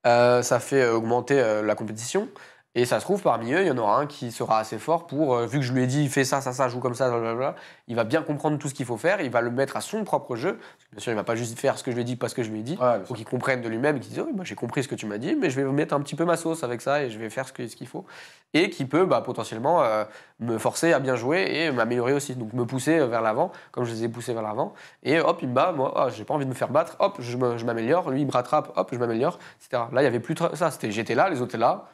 Speaker 2: Euh, ça fait augmenter la compétition. Et ça se trouve, parmi eux, il y en aura un qui sera assez fort pour, euh, vu que je lui ai dit, fais ça, ça, ça, joue comme ça, blablabla, il va bien comprendre tout ce qu'il faut faire, il va le mettre à son propre jeu. Bien sûr, il va pas juste faire ce que je lui ai dit parce que je lui ai dit. faut qu'il comprenne de lui-même qu'il dise, oh, bah, j'ai compris ce que tu m'as dit, mais je vais mettre un petit peu ma sauce avec ça et je vais faire ce qu'il ce faut. Et qui peut bah, potentiellement euh, me forcer à bien jouer et m'améliorer aussi. Donc me pousser vers l'avant, comme je les ai poussés vers l'avant. Et hop, il me bat, moi, ah, j'ai pas envie de me faire battre, hop, je m'améliore, lui, il me rattrape, hop, je m'améliore, etc. Là, il n'y avait plus ça. C'était j'étais là, les autres étaient là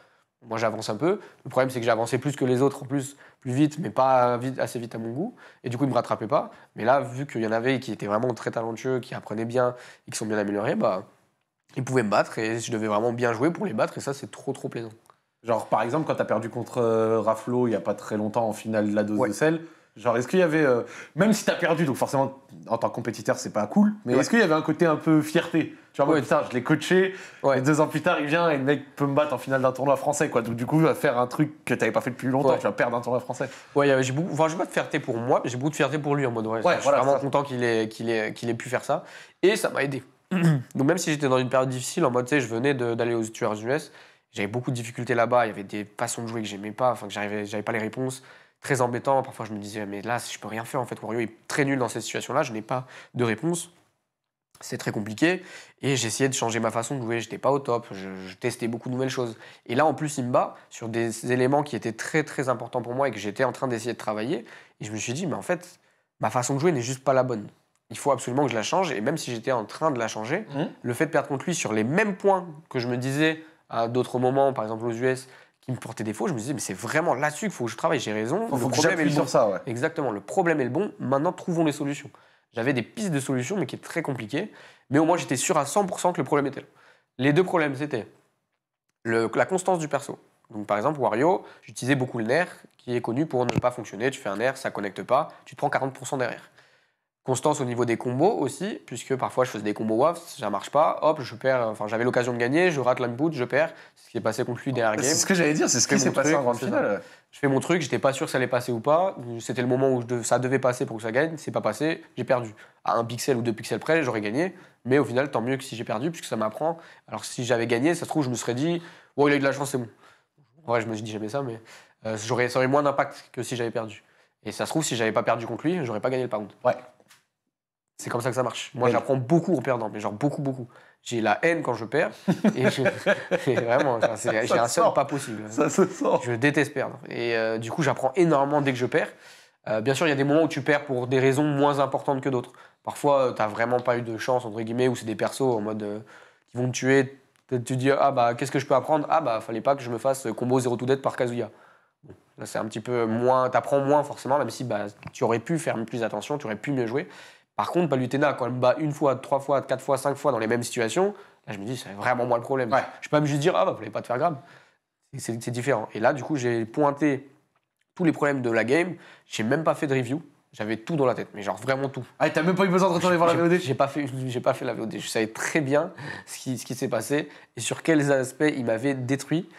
Speaker 2: moi, j'avance un peu. Le problème, c'est que j'avançais plus que les autres, en plus, plus vite, mais pas assez vite à mon goût. Et du coup, ils ne me rattrapaient pas. Mais là, vu qu'il y en avait qui étaient vraiment très talentueux, qui apprenaient bien et qui sont bien améliorés, bah, ils pouvaient me battre et je devais vraiment bien jouer pour les battre. Et ça, c'est trop, trop plaisant. Genre, par exemple, quand tu as perdu contre euh, Raflo il n'y a pas très longtemps en finale de la dose de sel,
Speaker 1: genre, est-ce qu'il y avait. Euh, même si tu as perdu, donc forcément, en tant que compétiteur, c'est pas cool, mais est-ce qu'il y avait un côté un peu fierté tu vois, je l'ai coaché. Et deux ans plus tard, il vient et le mec peut me battre en finale d'un tournoi
Speaker 2: français. Quoi. Donc, du coup, il va faire un truc que tu n'avais pas fait depuis longtemps. Tu vas perdre un tournoi français. Ouais, j'ai beaucoup, pas de fierté pour moi, mais j'ai beaucoup de fierté pour lui en mode. Ouais, je suis vraiment content qu'il ait, qu'il, ait, qu'il ait pu faire ça. Et ça m'a aidé. Donc, même si j'étais dans une période difficile, en mode, je venais d'aller aux tueurs US, j'avais beaucoup de difficultés là-bas. Il y avait des façons de jouer que j'aimais pas, enfin, que j'arrivais, j'avais pas les réponses très embêtant. Parfois, je me disais, mais là, je peux rien faire. En fait, Wario est très nul dans cette situation-là. Je n'ai pas de réponse c'est très compliqué. Et j'essayais de changer ma façon de jouer. J'étais pas au top. Je, testais beaucoup de nouvelles choses. Et là, en plus, il me bat sur des éléments qui étaient très très importants pour moi et que j'étais en train d'essayer de travailler. Et je me suis dit, mais en fait, ma façon de jouer n'est juste pas la bonne. Il faut absolument que je la change. Et même si j'étais en train de la changer, mmh. le fait de perdre contre lui sur les mêmes points que je me disais à d'autres moments, par exemple aux US, qui me portaient défaut, je me disais, mais c'est vraiment là-dessus qu'il faut que je travaille. J'ai raison. Exactement. Le problème est le bon. Maintenant, trouvons les solutions. J'avais des pistes de solutions, mais qui est très compliqué. Mais au moins, j'étais sûr à 100% que le problème était là. Les deux problèmes, c'était la constance du perso. Donc, par exemple, Wario, j'utilisais beaucoup le nerf, qui est connu pour ne pas fonctionner. Tu fais un nerf, ça connecte pas, tu te prends 40% derrière. Constance au niveau des combos aussi, puisque parfois je faisais des combos WAF, ça marche pas, hop, je perds, enfin j'avais l'occasion de gagner, je rate l'input, je perds, ce qui est passé contre lui derrière game. C'est ce que j'allais dire, c'est ce qui s'est passé en grande finale. Je fais mon truc, j'étais pas sûr que ça allait passer ou pas, c'était le moment où ça devait passer pour que ça gagne, c'est pas passé, j'ai perdu. À un pixel ou deux pixels près, j'aurais gagné, mais au final, tant mieux que si j'ai perdu, puisque ça m'apprend. Alors si j'avais gagné, ça se trouve, je me serais dit, oh, il a eu de la chance, c'est bon. ouais je me dis jamais ça, mais euh, j'aurais, ça aurait moins d'impact que si j'avais perdu. Et ça se trouve, si j'avais pas perdu contre lui, j'aurais pas gagné le pound. Ouais. C'est comme ça que ça marche. Moi, j'apprends beaucoup en perdant, mais genre beaucoup, beaucoup. J'ai la haine quand je perds. Et, vraiment, j'ai un sort pas possible. Ça se sort. Je déteste perdre. Et euh, du coup, j'apprends énormément dès que je perds. Euh, bien sûr, il y a des moments où tu perds pour des raisons moins importantes que d'autres. Parfois, euh, tu n'as vraiment pas eu de chance, entre guillemets, ou c'est des persos en mode qui vont te tuer. Tu te dis, ah bah, qu'est-ce que je peux apprendre Ah bah, fallait pas que je me fasse combo 0 to dead par Kazuya. Là, c'est un petit peu moins. apprends moins forcément, même si bah, tu aurais pu faire plus attention, tu aurais pu mieux jouer. Par contre, Palutena, quand elle me bat une fois, trois fois, quatre fois, cinq fois dans les mêmes situations, là, je me dis, c'est vraiment moi le problème. Je peux pas me juste dire, ah, bah, fallait pas te faire grave. C'est différent. Et là, du coup, j'ai pointé tous les problèmes de la game. J'ai même pas fait de review. J'avais tout dans la tête, mais genre vraiment tout. Ah, t'as même pas eu besoin de retourner voir la VOD J'ai pas, fait, pas fait la VOD. Je savais très bien ce qui, s'est passé et sur quels aspects il m'avait détruit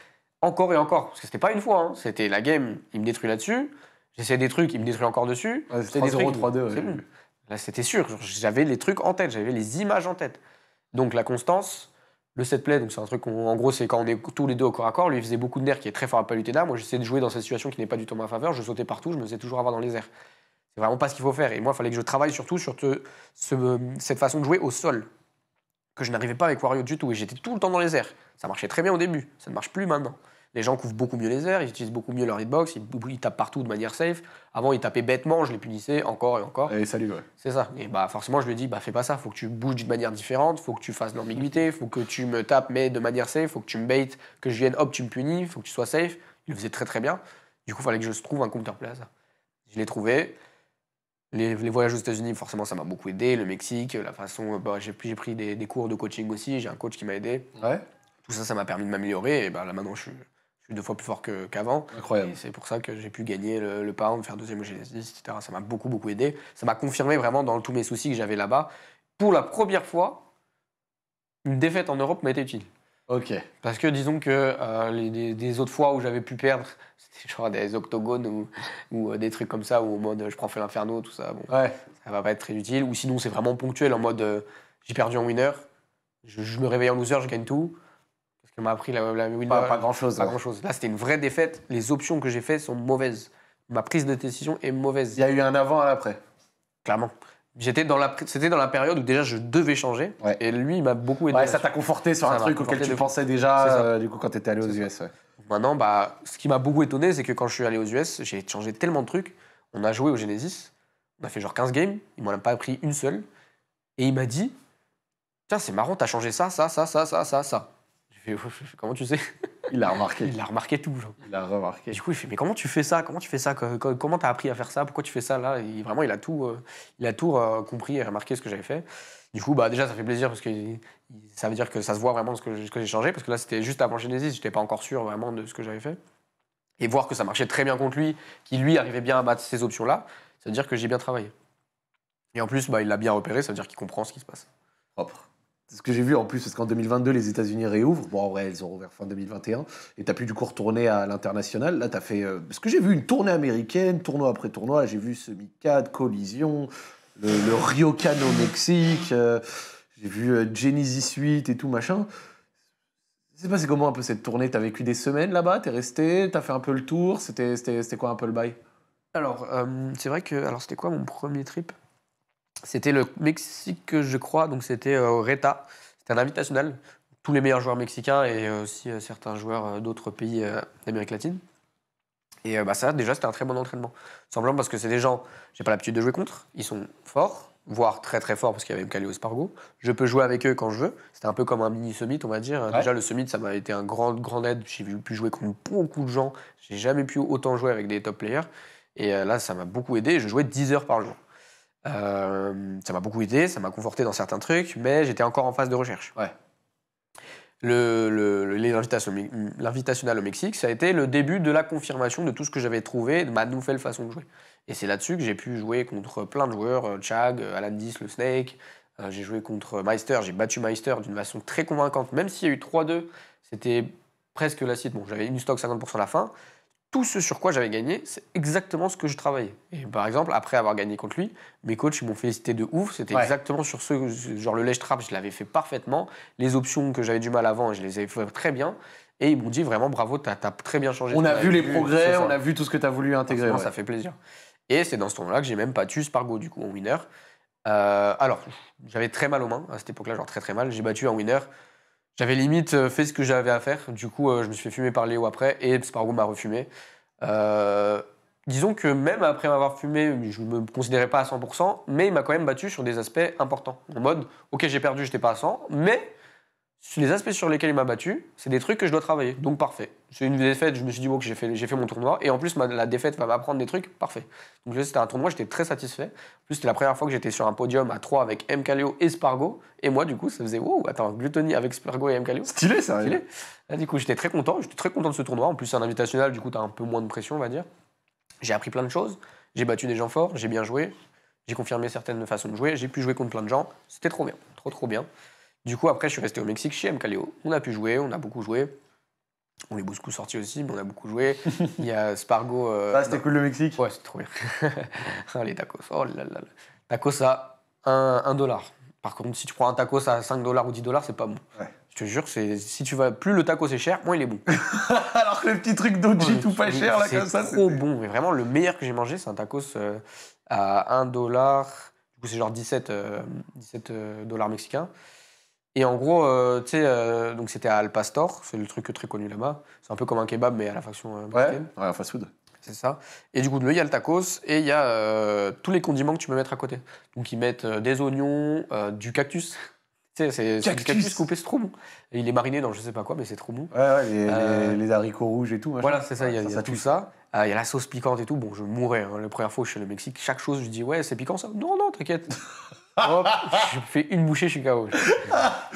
Speaker 2: encore et encore. Parce que c'était pas une fois, hein. c'était la game, il me détruit là-dessus. J'essayais des trucs, il me détruit encore dessus. c'était des 0-3-2. Là, c'était sûr. J'avais les trucs en tête, j'avais les images en tête. Donc la constance, le set play, donc c'est un truc en gros, c'est quand on est tous les deux au corps à corps. Lui, il faisait beaucoup de nerfs qui est très fort à paluter là. Moi, j'essayais de jouer dans cette situation qui n'est pas du tout ma faveur. Je sautais partout, je me faisais toujours avoir dans les airs. C'est vraiment pas ce qu'il faut faire. Et moi, il fallait que je travaille surtout sur cette façon de jouer au sol, que je n'arrivais pas avec Wario du tout. Et j'étais tout le temps dans les airs. Ça marchait très bien au début, ça ne marche plus maintenant. Les gens couvrent beaucoup mieux les airs, ils utilisent beaucoup mieux leur hitbox, ils, ils tapent partout de manière safe. Avant, ils tapaient bêtement, je les punissais encore et encore. Et salut, ouais. C'est ça. Et bah forcément, je lui dis dit, bah fais pas ça, faut que tu bouges d'une manière différente, faut que tu fasses l'ambiguïté, faut que tu me tapes mais de manière safe, faut que tu me baites, que je vienne, hop, tu me punis, faut que tu sois safe. Il le faisait très très bien. Du coup, il fallait que je trouve un counterplay à ça. Je l'ai trouvé. Les, voyages aux États-Unis, forcément, ça m'a beaucoup aidé. Le Mexique, la façon. Bah, j'ai pris des, cours de coaching aussi. J'ai un coach qui m'a aidé. Ouais. Tout ça, ça m'a permis de m'améliorer. Et bah, là, maintenant, je suis, deux fois plus fort qu'avant. Incroyable. C'est pour ça que j'ai pu gagner le, le pound, faire deuxième au Genesis, etc. Ça m'a beaucoup, beaucoup aidé. Ça m'a confirmé vraiment dans tous mes soucis que j'avais là-bas. Pour la première fois, une défaite en Europe m'a été utile. Ok. Parce que disons que euh, des, autres fois où j'avais pu perdre, c'était genre des octogones ou, euh, des trucs comme ça, ou en mode je prends fait l'inferno, tout ça. Bon, ouais. Ça va pas être très utile. Ou sinon, c'est vraiment ponctuel en mode euh, j'ai perdu en winner, je, me réveille en loser, je gagne tout. Il m'a appris la, pas, grand chose. grand chose. Là, c'était une vraie défaite. Les options que j'ai faites sont mauvaises. Ma prise de décision est mauvaise. Il y a eu un avant et un après. Clairement. J'étais dans la, c'était dans la période où déjà je devais changer. Et lui, il m'a beaucoup aidé. ça t'a conforté sur un truc auquel tu pensais déjà, quand euh, du coup, quand allé aux US. Maintenant, bah, ce qui m'a beaucoup étonné, c'est que quand je suis allé aux US, j'ai changé tellement de trucs. On a joué au Genesis. On a fait genre 15 games. Il m'en a pas appris une seule. Et il m'a dit Tiens, c'est marrant, t'as changé ça, ça, ça, ça, ça, ça, ça comment tu sais Il a remarqué. il a remarqué tout. Il a remarqué. Du coup, il fait, mais comment tu fais ça Comment tu fais ça Comment t'as appris à faire ça Pourquoi tu fais ça là et Vraiment, il a tout, euh, il a tout euh, compris et remarqué ce que j'avais fait. Du coup, bah, déjà, ça fait plaisir parce que ça veut dire que ça se voit vraiment ce que j'ai changé. Parce que là, c'était juste avant Genesis, j'étais pas encore sûr vraiment de ce que j'avais fait. Et voir que ça marchait très bien contre lui, qui lui arrivait bien à battre ces options-là, ça veut dire que j'ai bien travaillé. Et en plus, bah, il l'a bien repéré, ça veut dire qu'il comprend ce qui se passe. Propre
Speaker 1: ce que j'ai vu en plus, parce qu'en 2022, les États-Unis réouvrent. Bon, en vrai, ils ont ouvert fin 2021. Et t'as plus du coup retourner à l'international. Là, t'as fait, euh, parce que j'ai vu une tournée américaine, tournoi après tournoi. J'ai vu semi cad Collision, le, Rio Cano, au Mexique. Euh, j'ai vu euh, Genesis Suite et tout, machin. Je sais pas, c'est comment un peu cette tournée T'as vécu des semaines
Speaker 2: là-bas T'es resté T'as fait un peu le tour C'était quoi un peu le bail Alors, c'est vrai que... Alors, c'était quoi mon premier trip c'était le Mexique, je crois, donc c'était euh, Reta. C'était un national Tous les meilleurs joueurs mexicains et euh, aussi euh, certains joueurs d'autres pays d'Amérique latine. Et bah, ça, déjà, c'était un très bon entraînement. semblant parce que c'est des gens, j'ai pas l'habitude de jouer contre, ils sont forts, voire très très forts, parce qu'il y avait Mkaleo Spargo. Je peux jouer avec eux quand je veux. C'était un peu comme un mini summit, on va dire. Déjà, le summit, ça m'a été un grand, grand aide. J'ai pu jouer contre beaucoup de gens. J'ai jamais pu autant jouer avec des top players. Et là, ça m'a beaucoup aidé. Je jouais 10 heures par jour. Euh, ça m'a beaucoup aidé, ça m'a conforté dans certains trucs, mais j'étais encore en phase de recherche. Ouais. L'invitationnel au Mexique, ça a été le début de la confirmation de tout ce que j'avais trouvé, de ma nouvelle façon de jouer. Et c'est là-dessus que j'ai pu jouer contre plein de joueurs, euh, Chag, euh, Alandis, le Snake. j'ai joué contre Meister, j'ai battu Meister d'une façon très convaincante, même s'il y a eu 3-2, c'était presque la Bon, j'avais une stock 50% à la fin, tout ce sur quoi j'avais gagné, c'est exactement ce que je travaillais. Et par exemple, après avoir gagné contre lui, mes coachs m'ont félicité de ouf. C'était exactement sur ce, genre le ledge trap, je l'avais fait parfaitement. Les options que j'avais du mal avant, je les avais fait très bien. Et ils m'ont dit vraiment bravo, t'as as très bien changé. On a vu les progrès, on a
Speaker 1: vu tout ce que t'as voulu intégrer. Ça fait
Speaker 2: plaisir. Et c'est dans ce temps là que j'ai même battu Spargo, du coup, en winner. Euh, alors, j'avais très mal aux mains à cette époque-là, genre très très mal. J'ai battu en winner j'avais limite euh, fait ce que j'avais à faire. Du coup, euh, je me suis fait fumer par Léo après et Spargo m'a refumé. Euh, disons que même après m'avoir fumé, je ne me considérais pas à 100%, mais il m'a quand même battu sur des aspects importants. En mode, ok, j'ai perdu, j'étais pas à 100, mais les aspects sur lesquels il m'a battu, c'est des trucs que je dois travailler. Donc parfait. C'est une défaite, je me suis dit, bon, j'ai fait, j'ai fait mon tournoi. Et en plus, la défaite va m'apprendre des trucs, parfait. Donc c'était un tournoi, j'étais très satisfait. En plus, c'était la première fois que j'étais sur un podium à 3 avec M. Calio et Spargo. Et moi, du coup, ça faisait, wow, attends, Gluttony avec Spargo et M. Stylé, ça. Stylé. du coup, j'étais très content. J'étais très content de ce tournoi. En plus, c'est un invitationnel, du coup, t'as un peu moins de pression, on va dire. J'ai appris plein de choses. J'ai battu des gens forts, j'ai bien joué. J'ai confirmé certaines façons de jouer. J'ai pu jouer contre plein de gens. C'était trop bien. Trop, trop bien. Du coup, après, je suis resté au Mexique chez MKLeo. On a pu jouer, on a beaucoup joué. On est beaucoup sorti aussi, mais on a beaucoup joué. Il y a Spargo. Euh, ah, c'était cool le Mexique Ouais, c'est trop bien. les tacos. Oh là là. Tacos à 1 dollar. Par contre, si tu prends un tacos à 5 dollars ou 10 dollars, c'est pas bon. Je te jure, si tu vas plus le taco c'est cher, moins il est bon.
Speaker 1: Alors que le petit truc d'Oji tout pas cher, là, comme ça, c'est. trop
Speaker 2: bon. Mais vraiment, le meilleur que j'ai mangé, c'est un tacos euh, à 1 dollar. Du coup, c'est genre 17, 17 euh, euh, dollars mexicains. Et en gros, euh, tu sais, euh, donc c'était à Al Pastor, c'est le truc très connu là-bas. C'est un peu comme un kebab, mais à la faction euh, ouais, fast-food. C'est ça. Et du coup, il y a le tacos et il y a tous les condiments que tu peux mettre à côté. Donc ils mettent des oignons, du cactus. tu sais, c'est du cactus coupé, c'est trop bon. il est mariné dans je sais pas quoi, mais c'est trop bon. Ouais, ouais les, haricots rouges et tout. Voilà, c'est ça, il y a, tout ça. Il y a la sauce piquante et tout. Bon, je mourrais. Hein. La première fois, je suis au Mexique, chaque chose, je dis ouais, c'est piquant ça. Non, non, t'inquiète. Hop, je fais une bouchée, chez KO. Ah,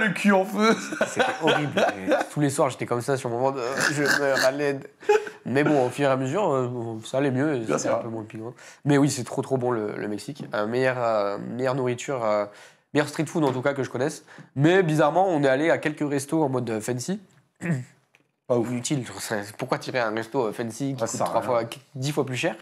Speaker 2: le cul en feu C'était horrible. tous les soirs, j'étais comme ça sur le moment je meurs à l'aide. Mais bon, au fur et à mesure, euh, ça allait mieux. C'est un peu moins piquant. Mais oui, c'est trop trop bon le, Mexique. Un euh, euh, meilleure nourriture, meilleur street food en tout cas que je connaisse. Mais bizarrement, on est allé à quelques restos en mode fancy. Pas ouf. Pourquoi tirer un resto fancy qui coûte trois fois, dix fois plus cher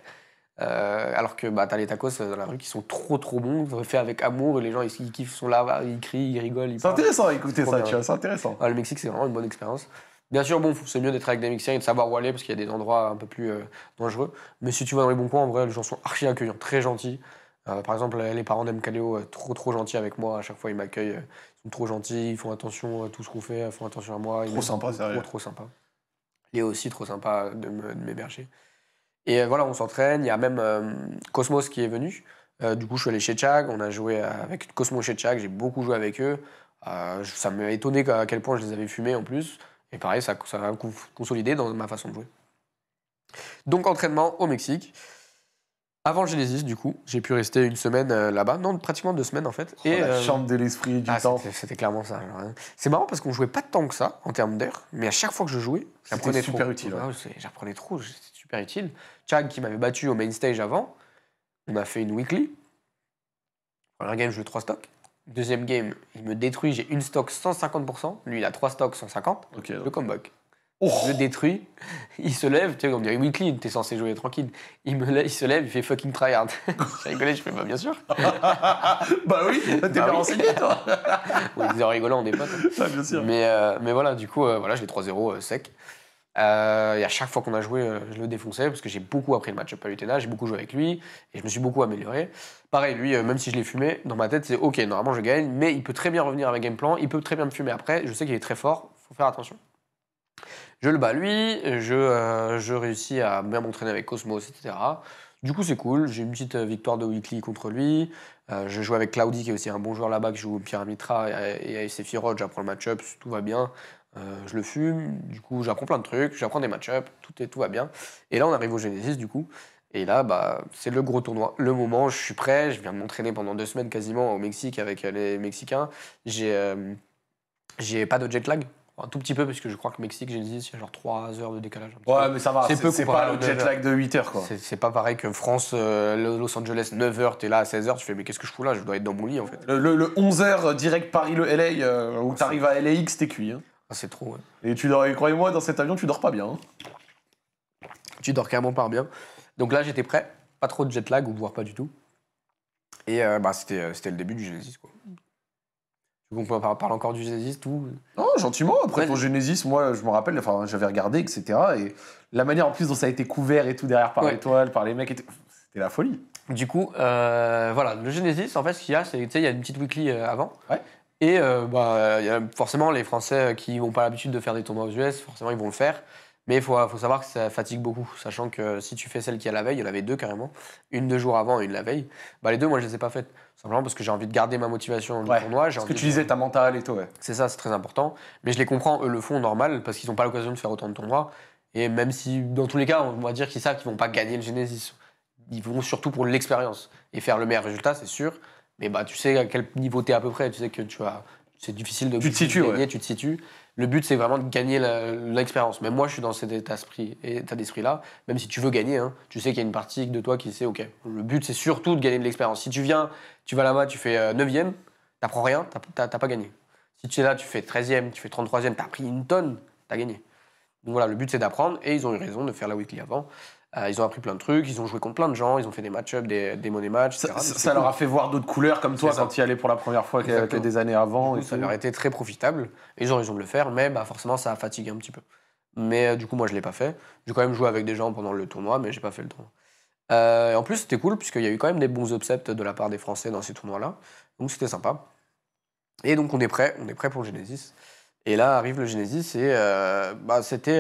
Speaker 2: euh, alors que bah, t'as les tacos euh, dans la rue qui sont trop trop bons, euh, faits avec amour, et les gens ils, kiffent, sont là, ils crient, ils rigolent. C'est intéressant d'écouter ça, tu vois, c'est intéressant. le Mexique c'est vraiment une bonne expérience. Bien sûr, bon, c'est mieux d'être avec des Mexicains et de savoir où aller parce qu'il y a des endroits un peu plus dangereux. Mais si tu vas dans les bons coins, en vrai, les gens sont archi accueillants, très gentils. par exemple, les parents d'Emkaleo, trop trop gentils avec moi. À chaque fois, ils m'accueillent. Ils sont trop gentils, ils font attention à tout ce qu'on fait, ils font attention à moi. Trop ils sympa, sérieux. Trop, trop sympa. Léo aussi, trop sympa de m'héberger. Et euh, voilà, on s'entraîne. Il y a même euh, Cosmos qui est venu. Euh, du coup, je suis allé chez Chag. On a joué avec Cosmos chez Chag. J'ai beaucoup joué avec eux. ça m'a étonné à quel point je les avais fumés en plus. Et pareil, ça, ça consolidé dans ma façon de jouer. Donc, entraînement au Mexique. Avant Genesis, du coup, j'ai pu rester une semaine là-bas. Non, pratiquement deux semaines en fait. Oh, et, la chambre de l'esprit du ah, temps. C'était clairement ça. Hein. C'est marrant parce qu'on jouait pas tant que ça en termes d'heures, mais à chaque fois que je jouais, j'apprenais trop. super utile. J'apprenais trop super utile. Chag qui m'avait battu au main stage avant, on a fait une weekly. Première game, je joue 3 stocks. Deuxième game, il me détruit, j'ai une stock 150%. Lui, il a 3 stocks 150. le comeback. Je détruis, il se lève, tu sais, on dirait weekly, t'es censé jouer tranquille. Il, se lève, il fait fucking tryhard. J'ai rigolé, je fais pas, bah, bien sûr. bah oui, bah t'es bah bien oui. renseigné, toi. oui, ils rigolant, on est potes. Hein. Euh, mais, voilà, du coup, j'ai euh, voilà, 3-0 euh, sec. Euh, et à chaque fois qu'on a joué, euh, je le défonçais parce que j'ai beaucoup appris le match up à l'UTNA, j'ai beaucoup joué avec lui et je me suis beaucoup amélioré. Pareil, lui, euh, même si je l'ai fumé, dans ma tête, c'est ok, normalement je gagne, mais il peut très bien revenir avec game plan, il peut très bien me fumer après, je sais qu'il est très fort, faut faire attention. Je le bats lui, je, réussis à bien m'entraîner avec Cosmos, etc. Du coup, c'est cool. J'ai une petite victoire de weekly contre lui. je joue avec Claudi, qui est aussi un bon joueur là-bas, qui joue au Pyramitra et, à J'apprends le match-up, tout va bien. Euh, je le fume, du coup j'apprends plein de trucs, j'apprends des match-ups, tout, tout va bien. Et là on arrive au Genesis du coup, et là bah, c'est le gros tournoi. Le moment, je suis prêt, je viens de m'entraîner pendant deux semaines quasiment au Mexique avec euh, les Mexicains. Euh, j'ai pas de jet lag, un tout petit peu parce que je crois que Mexique Genesis il y a genre 3 heures de décalage. Ouais mais ça va, c'est pas le jet lag de 8 heures quoi. C'est pas pareil que France Los Angeles 9 heures, t'es là à 16 heures, tu fais mais qu'est-ce que je fous là, je dois être dans mon lit en fait.
Speaker 1: Le, 11 heures direct Paris le LA où t'arrives à LAX
Speaker 2: t'es cuit. Hein. Ah, c'est trop, Et tu croyez-moi, dans cet avion, tu dors pas bien. Hein. Tu dors carrément pas bien. Donc là, j'étais prêt. Pas trop de jet lag, ou voire pas du tout. Et euh, bah, c'était, euh, c'était le début du Genesis, quoi. on parle encore du Genesis, tout.
Speaker 1: Non, gentiment, après ton Genesis, moi, je me rappelle, enfin, j'avais regardé, etc. Et la manière en plus dont ça a été couvert et tout derrière par l'étoile, par les mecs, c'était la folie.
Speaker 2: Du coup, euh, voilà, le Genesis, en fait, ce qu'il y a, c'est, tu sais, il y a une petite weekly avant. Ouais. Et euh, bah, forcément, les Français qui n'ont pas l'habitude de faire des tournois aux US, forcément, ils vont le faire. Mais il faut, savoir que ça fatigue beaucoup, sachant que si tu fais celle qui a la veille, il y en avait deux carrément, une deux jours avant et une la veille. Bah, les deux, moi, je ne les ai pas faites. Simplement parce que j'ai envie de garder ma motivation du tournoi. Ce que tu ta mentale et tout, ouais. C'est ça, c'est très important. Mais je les comprends, eux le font normal, parce qu'ils n'ont pas l'occasion de faire autant de tournois. Et même si, dans tous les cas, on va dire qu'ils savent qu'ils ne vont pas gagner le Genesis. Ils vont surtout pour l'expérience. Et faire le meilleur résultat, c'est sûr mais bah, tu sais à quel niveau tu es à peu près. Tu sais que tu as. C'est difficile de. Tu te situes, gagner, Tu te situes. Le but, c'est vraiment de gagner l'expérience. Même moi, je suis dans cet état d'esprit-là. Même si tu veux gagner, hein. tu sais qu'il y a une partie de toi qui sait, OK, le but, c'est surtout de gagner de l'expérience. Si tu viens, tu vas là-bas, tu fais 9e, euh, n'apprends rien, tu n'as pas gagné. Si tu es là, tu fais 13e, tu fais 33e, tu as pris une tonne, tu as gagné. Donc voilà, le but, c'est d'apprendre. Et ils ont eu raison de faire la weekly avant. Euh, ils ont appris plein de trucs, ils ont joué contre plein de gens, ils ont fait des match up des, des money match. Ça, leur a fait voir d'autres couleurs comme toi quand ils y allaient pour la première fois que des années avant. ça leur a été très profitable. ils ont raison de le faire, mais bah, forcément, ça a fatigué un petit peu. Mais euh, du coup, moi, je l'ai pas fait. J'ai quand même joué avec des gens pendant le tournoi, mais j'ai pas fait le tournoi. Euh, en plus, c'était cool, puisqu'il y a eu quand même des bons upsets de la part des Français dans ces tournois-là. Donc, c'était sympa. Et donc, on est prêt, on est prêt pour le Genesis. Et là arrive le Genesis, et bah, c'était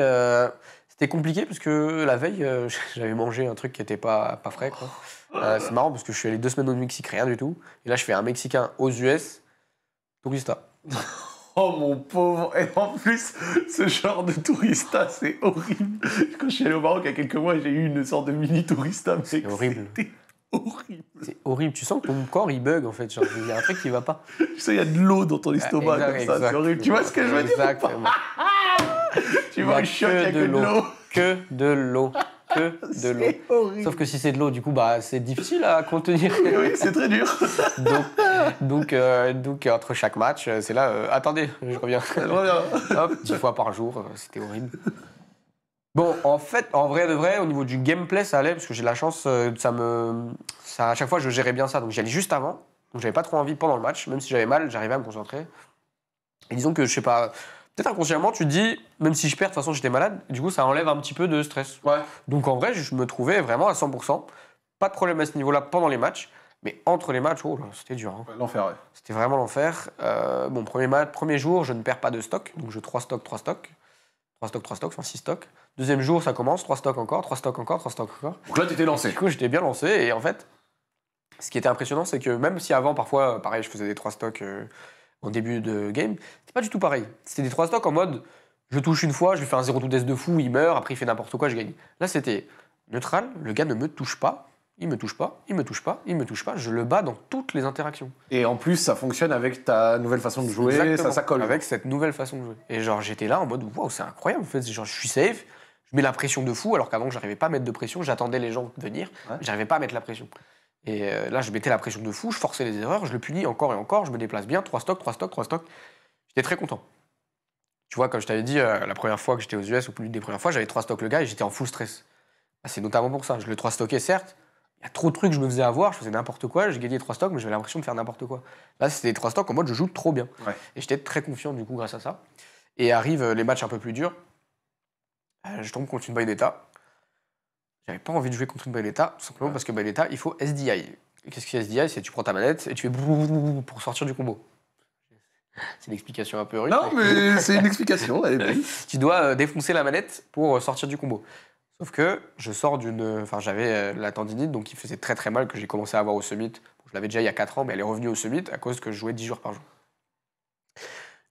Speaker 2: c'est compliqué parce que la veille, euh, j'avais mangé un truc qui n'était pas, pas frais. Euh, oh. c'est marrant parce que je suis allé deux semaines au Mexique, rien du tout. Et là, je fais un Mexicain aux US, tourista.
Speaker 1: Oh mon pauvre Et en plus, ce genre de tourista, c'est horrible. Quand je suis allé au Maroc il y a quelques mois, j'ai eu une sorte de mini tourista. c'est horrible.
Speaker 2: horrible. C'est horrible. Tu sens que ton corps, il bug en fait. il y a un truc qui va pas. Tu sais, il y a de l'eau dans ton estomac comme ça. C'est horrible. Tu vois ce que je veux dire Exactement. tu vois que, choc, de l'eau. Que de l'eau. Que de l'eau. Sauf que si c'est de l'eau, du coup, bah, c'est difficile à contenir. oui, c'est très dur. donc, euh, donc, entre chaque match, euh, c'est là, euh, attendez, je reviens. Je Hop, dix fois par jour, c'était horrible. Bon, en fait, en vrai de vrai, au niveau du gameplay, ça allait, parce que j'ai la chance, ça me. Ça, à chaque fois, je gérais bien ça. Donc, j'allais juste avant. Donc, j'avais pas trop envie pendant le match. Même si j'avais mal, j'arrivais à me concentrer. Et disons que, je sais pas, inconsciemment, tu te dis, même si je perds, de toute façon, j'étais malade, du coup, ça enlève un petit peu de stress. Ouais. Donc en vrai, je me trouvais vraiment à 100%. Pas de problème à ce niveau-là pendant les matchs. Mais entre les matchs, oh c'était dur. Hein. L'enfer, C'était vraiment l'enfer. Euh, premier match, premier jour, je ne perds pas de stock. Donc je 3 stocks, 3 stocks. 3 stocks, 3 stocks, enfin 6 stocks. Deuxième jour, ça commence, 3 stocks encore, 3 stocks encore, 3 stocks encore. Donc là, étais lancé. du coup, j'étais bien lancé. Et en fait, ce qui était impressionnant, c'est que même si avant, parfois, pareil, je faisais des 3 stocks. Euh, en début de game, c'était pas du tout pareil. C'était des trois stocks en mode je touche une fois, je lui fais un 0 2 death de fou, il meurt, après il fait n'importe quoi, je gagne. Là c'était neutral, le gars ne me touche pas, il me touche pas, il me touche pas, il me touche pas, je le bats dans toutes les interactions. Et en plus, ça fonctionne avec ta nouvelle façon de jouer, ça, ça colle. Avec cette nouvelle façon de jouer. Et genre, j'étais là en mode, waouh, c'est incroyable, en fait, genre, je suis safe, je mets la pression de fou, alors qu'avant, n'arrivais pas à mettre de pression, j'attendais les gens venir, je j'arrivais pas à mettre la pression. Et euh, là, je mettais la pression de fou, je forçais les erreurs, je le punis encore et encore, je me déplace bien, trois stocks, trois stocks, trois stocks. J'étais très content. Tu vois, comme je t'avais dit, euh, la première fois que j'étais aux US, ou plus des premières fois, j'avais trois stocks le gars et j'étais en full stress. Ah, c'est notamment pour ça. Je le trois stockais, certes. Il y a trop de trucs que je me faisais avoir, je faisais n'importe quoi, Je gagnais trois stocks, mais j'avais l'impression de faire n'importe quoi. Là, c'était trois stocks en mode je joue trop bien. Et j'étais très confiant du coup grâce à ça. Et arrivent euh, les matchs un peu plus durs. je tombe contre une d'état. J'avais pas envie de jouer contre une Bayonetta, tout simplement parce que Bayonetta, il faut SDI. Qu'est-ce que SDI C'est tu prends ta manette et tu fais pour sortir du combo. C'est une explication un peu rude. Non, mais c'est une explication, tu dois euh, défoncer la manette pour euh, sortir du combo. Sauf que je sors d'une. Enfin, j'avais euh, la tendinite, donc il faisait très très mal que j'ai commencé à avoir au summit. Je l'avais déjà il y a 4 ans, mais elle est revenue au summit à cause que je jouais 10 jours par jour.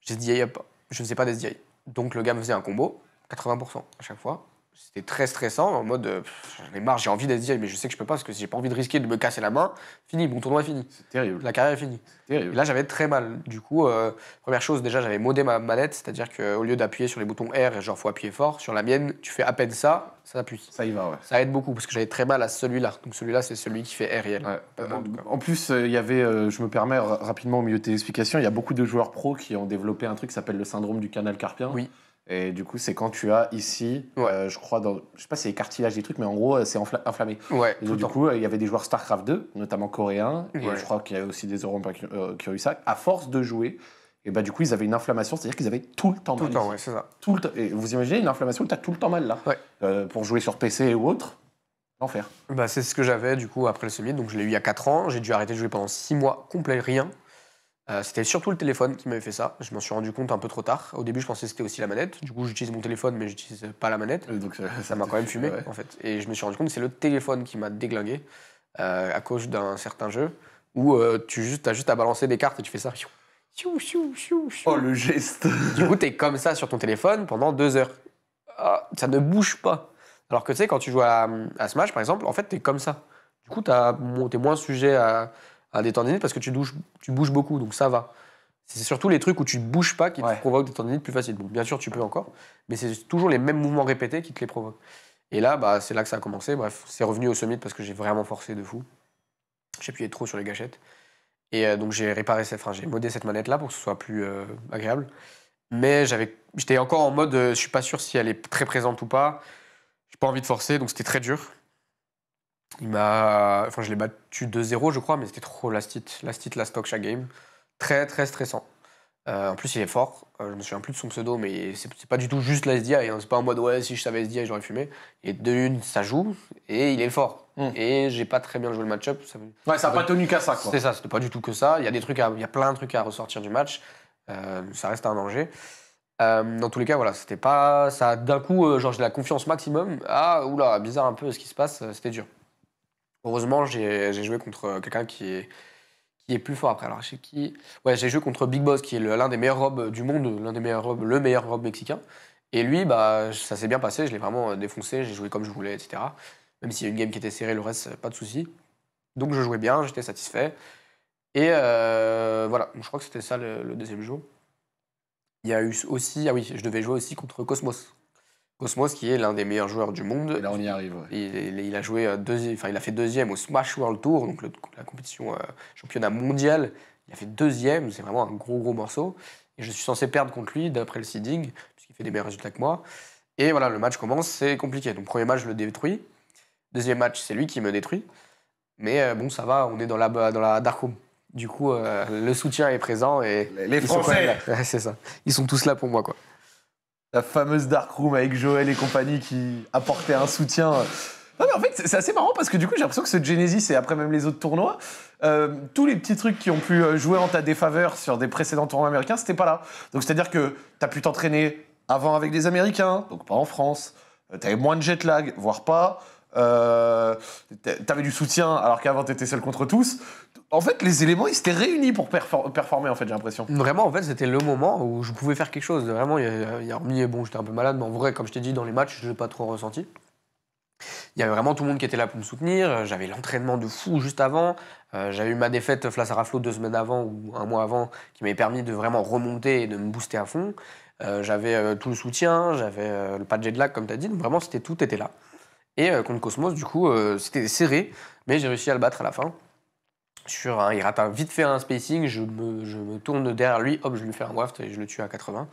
Speaker 2: J'ai Je ne faisais pas d'SDI. Donc le gars me faisait un combo, 80% à chaque fois c'était très stressant, en mode euh, j'en ai marre, j'ai envie d'être mais je sais que je peux pas parce que j'ai pas envie de risquer de me casser la main, fini, mon tournoi est fini. C'est terrible. La carrière est finie. terrible. là j'avais très mal. Du coup, euh, première chose, déjà j'avais modé ma manette, c'est-à-dire qu'au lieu d'appuyer sur les boutons R et genre faut appuyer fort, sur la mienne, tu fais à peine ça, ça appuie. Ça y va, ouais. Ça aide beaucoup parce que j'avais très mal à celui-là. Donc celui-là, c'est celui qui fait R et L. Euh,
Speaker 1: en, plus, il y avait, je me permets rapidement au milieu de tes explications, il y a beaucoup de joueurs pros qui ont développé un truc qui s'appelle le syndrome du canal carpien. Oui. Et du coup, c'est quand tu as ici, euh, je crois, dans, je sais pas si c'est les cartilages des trucs, mais en gros, euh, c'est inflammé. donc, du coup, euh, il y avait des joueurs StarCraft 2, notamment coréens, et je crois qu'il y avait aussi des Européens qui, ont eu ça. À force de jouer, et bah, du coup, ils avaient une inflammation, c'est-à-dire qu'ils avaient tout le temps mal. Tout le temps, c'est ça. Tout le Et vous imaginez une inflammation où tu as tout le temps mal, là Pour jouer sur PC ou autre,
Speaker 2: l'enfer. Bah, c'est ce que j'avais, du coup, après le summit, Donc, je l'ai eu il y a 4 ans. J'ai dû arrêter de jouer pendant 6 mois, complet, rien. Euh, c'était surtout le téléphone qui m'avait fait ça. Je m'en suis rendu compte un peu trop tard. Au début, je pensais que c'était aussi la manette. Du coup, j'utilise mon téléphone, mais j'utilise pas la manette. Donc, euh, ça, m'a quand même fumé, en fait. Et je me suis rendu compte que c'est le téléphone qui m'a déglingué euh, à cause d'un certain jeu où tu juste, as juste à balancer des cartes et tu fais ça.
Speaker 1: Oh,
Speaker 2: le geste Du coup, es comme ça sur ton téléphone pendant deux heures. Ah, ça ne bouge pas. Alors que tu sais, quand tu joues à, à Smash, par exemple, en fait, tu es comme ça. Du coup, tu t'es moins sujet à à des tendinites parce que tu, douches, tu bouges beaucoup, donc ça va. C'est surtout les trucs où tu ne bouges pas qui te provoquent des tendinites plus faciles. bien sûr, tu peux encore, mais c'est toujours les mêmes mouvements répétés qui te les provoquent. Et là, bah, c'est là que ça a commencé. Bref, c'est revenu au sommet parce que j'ai vraiment forcé de fou. J'ai appuyé trop sur les gâchettes. Et euh, donc, j'ai réparé cette, enfin, j'ai modé cette manette-là pour que ce soit plus euh, agréable. Mais j'avais, j'étais encore en mode, je euh, je suis pas sûr si elle est très présente ou pas. J'ai pas envie de forcer, donc c'était très dur. Il m'a, enfin, je l'ai battu 2-0, je crois, mais c'était trop last hit, last game. Très, très stressant. Euh, en plus, il est fort. Euh, je me souviens plus de son pseudo, mais c'est, pas du tout juste la SDI. Hein. C'est pas en mode ouais, si je savais SDI, j'aurais fumé. Et de l'une, ça joue et il est fort. Hmm. Et j'ai pas très bien joué le match-up. ouais, ça n'a pas tenu qu'à ça, quoi. C'est ça, c'était pas du tout que ça. Il y a des trucs, il y a plein de trucs à ressortir du match. Euh, ça reste un danger. dans tous les cas, voilà, c'était pas ça. D'un coup, genre j'ai la confiance maximum. Ah, oula, bizarre un peu ce qui se passe. C'était dur. Heureusement, j'ai joué contre euh, quelqu'un qui est, plus fort après. Alors, qui Ouais, j'ai joué contre Big Boss, qui est l'un des meilleurs robes du monde, l'un des meilleurs robes, le meilleur robe mexicain. Et lui, bah, ça s'est bien passé, je l'ai vraiment euh, défoncé, j'ai joué comme je voulais, etc. Même s'il y a une game qui était serrée, le reste, pas de souci. Donc je jouais bien, j'étais satisfait. Et euh, voilà, je crois que c'était ça le, deuxième jour. Il y a eu aussi, ah oui, je devais jouer aussi contre Cosmos, Cosmos, qui est l'un des meilleurs joueurs du monde. là, on y arrive. Il, a joué euh, enfin, il a fait deuxième au Smash World Tour, donc la compétition euh, championnat mondial. Il a fait deuxième, c'est vraiment un gros gros morceau. Et je suis censé perdre contre lui d'après le seeding, puisqu'il fait des meilleurs résultats que moi. Et voilà, le match commence, c'est compliqué. Donc premier match, je le détruis. Deuxième match, c'est lui qui me détruit. Mais euh, bon, ça va, on est dans la, dans la Dark Home. Du coup, le soutien est présent et les Français, c'est ça. Ils sont tous là pour moi, quoi la fameuse Dark Room avec Joël et compagnie
Speaker 1: qui apportait un soutien. Non, mais en fait, c'est assez marrant parce que du coup, j'ai l'impression que ce Genesis et après même les autres tournois, euh, tous les petits trucs qui ont pu euh, jouer en ta défaveur sur des précédents tournois américains, c'était pas là. Donc c'est-à-dire que t'as pu t'entraîner avant avec des Américains, donc pas en France. Euh, t'avais moins de jet lag, voire pas. Euh, t'avais du soutien alors qu'avant t'étais seul contre tous. En fait, les éléments, ils s'étaient réunis pour performer, en fait, j'ai l'impression.
Speaker 2: Vraiment, en fait, c'était le moment où je pouvais faire quelque chose. Vraiment, il y a, bon, j'étais un peu malade, mais en vrai, comme je t'ai dit, dans les matchs, je n'ai pas trop ressenti. Il y avait vraiment tout le monde qui était là pour me soutenir. J'avais l'entraînement de fou juste avant. Euh, j'avais eu ma défaite face à Raflo deux semaines avant ou un mois avant qui m'avait permis de vraiment remonter et de me booster à fond. Euh, j'avais euh, tout le soutien, j'avais le pas de lac lag, comme tu as dit. vraiment, c'était tout était là. Et euh, contre Cosmos, du coup, euh, c'était serré, mais j'ai réussi à le battre à la fin. Sur il rate un, vite fait un spacing, je me, je me, tourne derrière lui, hop, je lui fais un waft et je le tue à 80.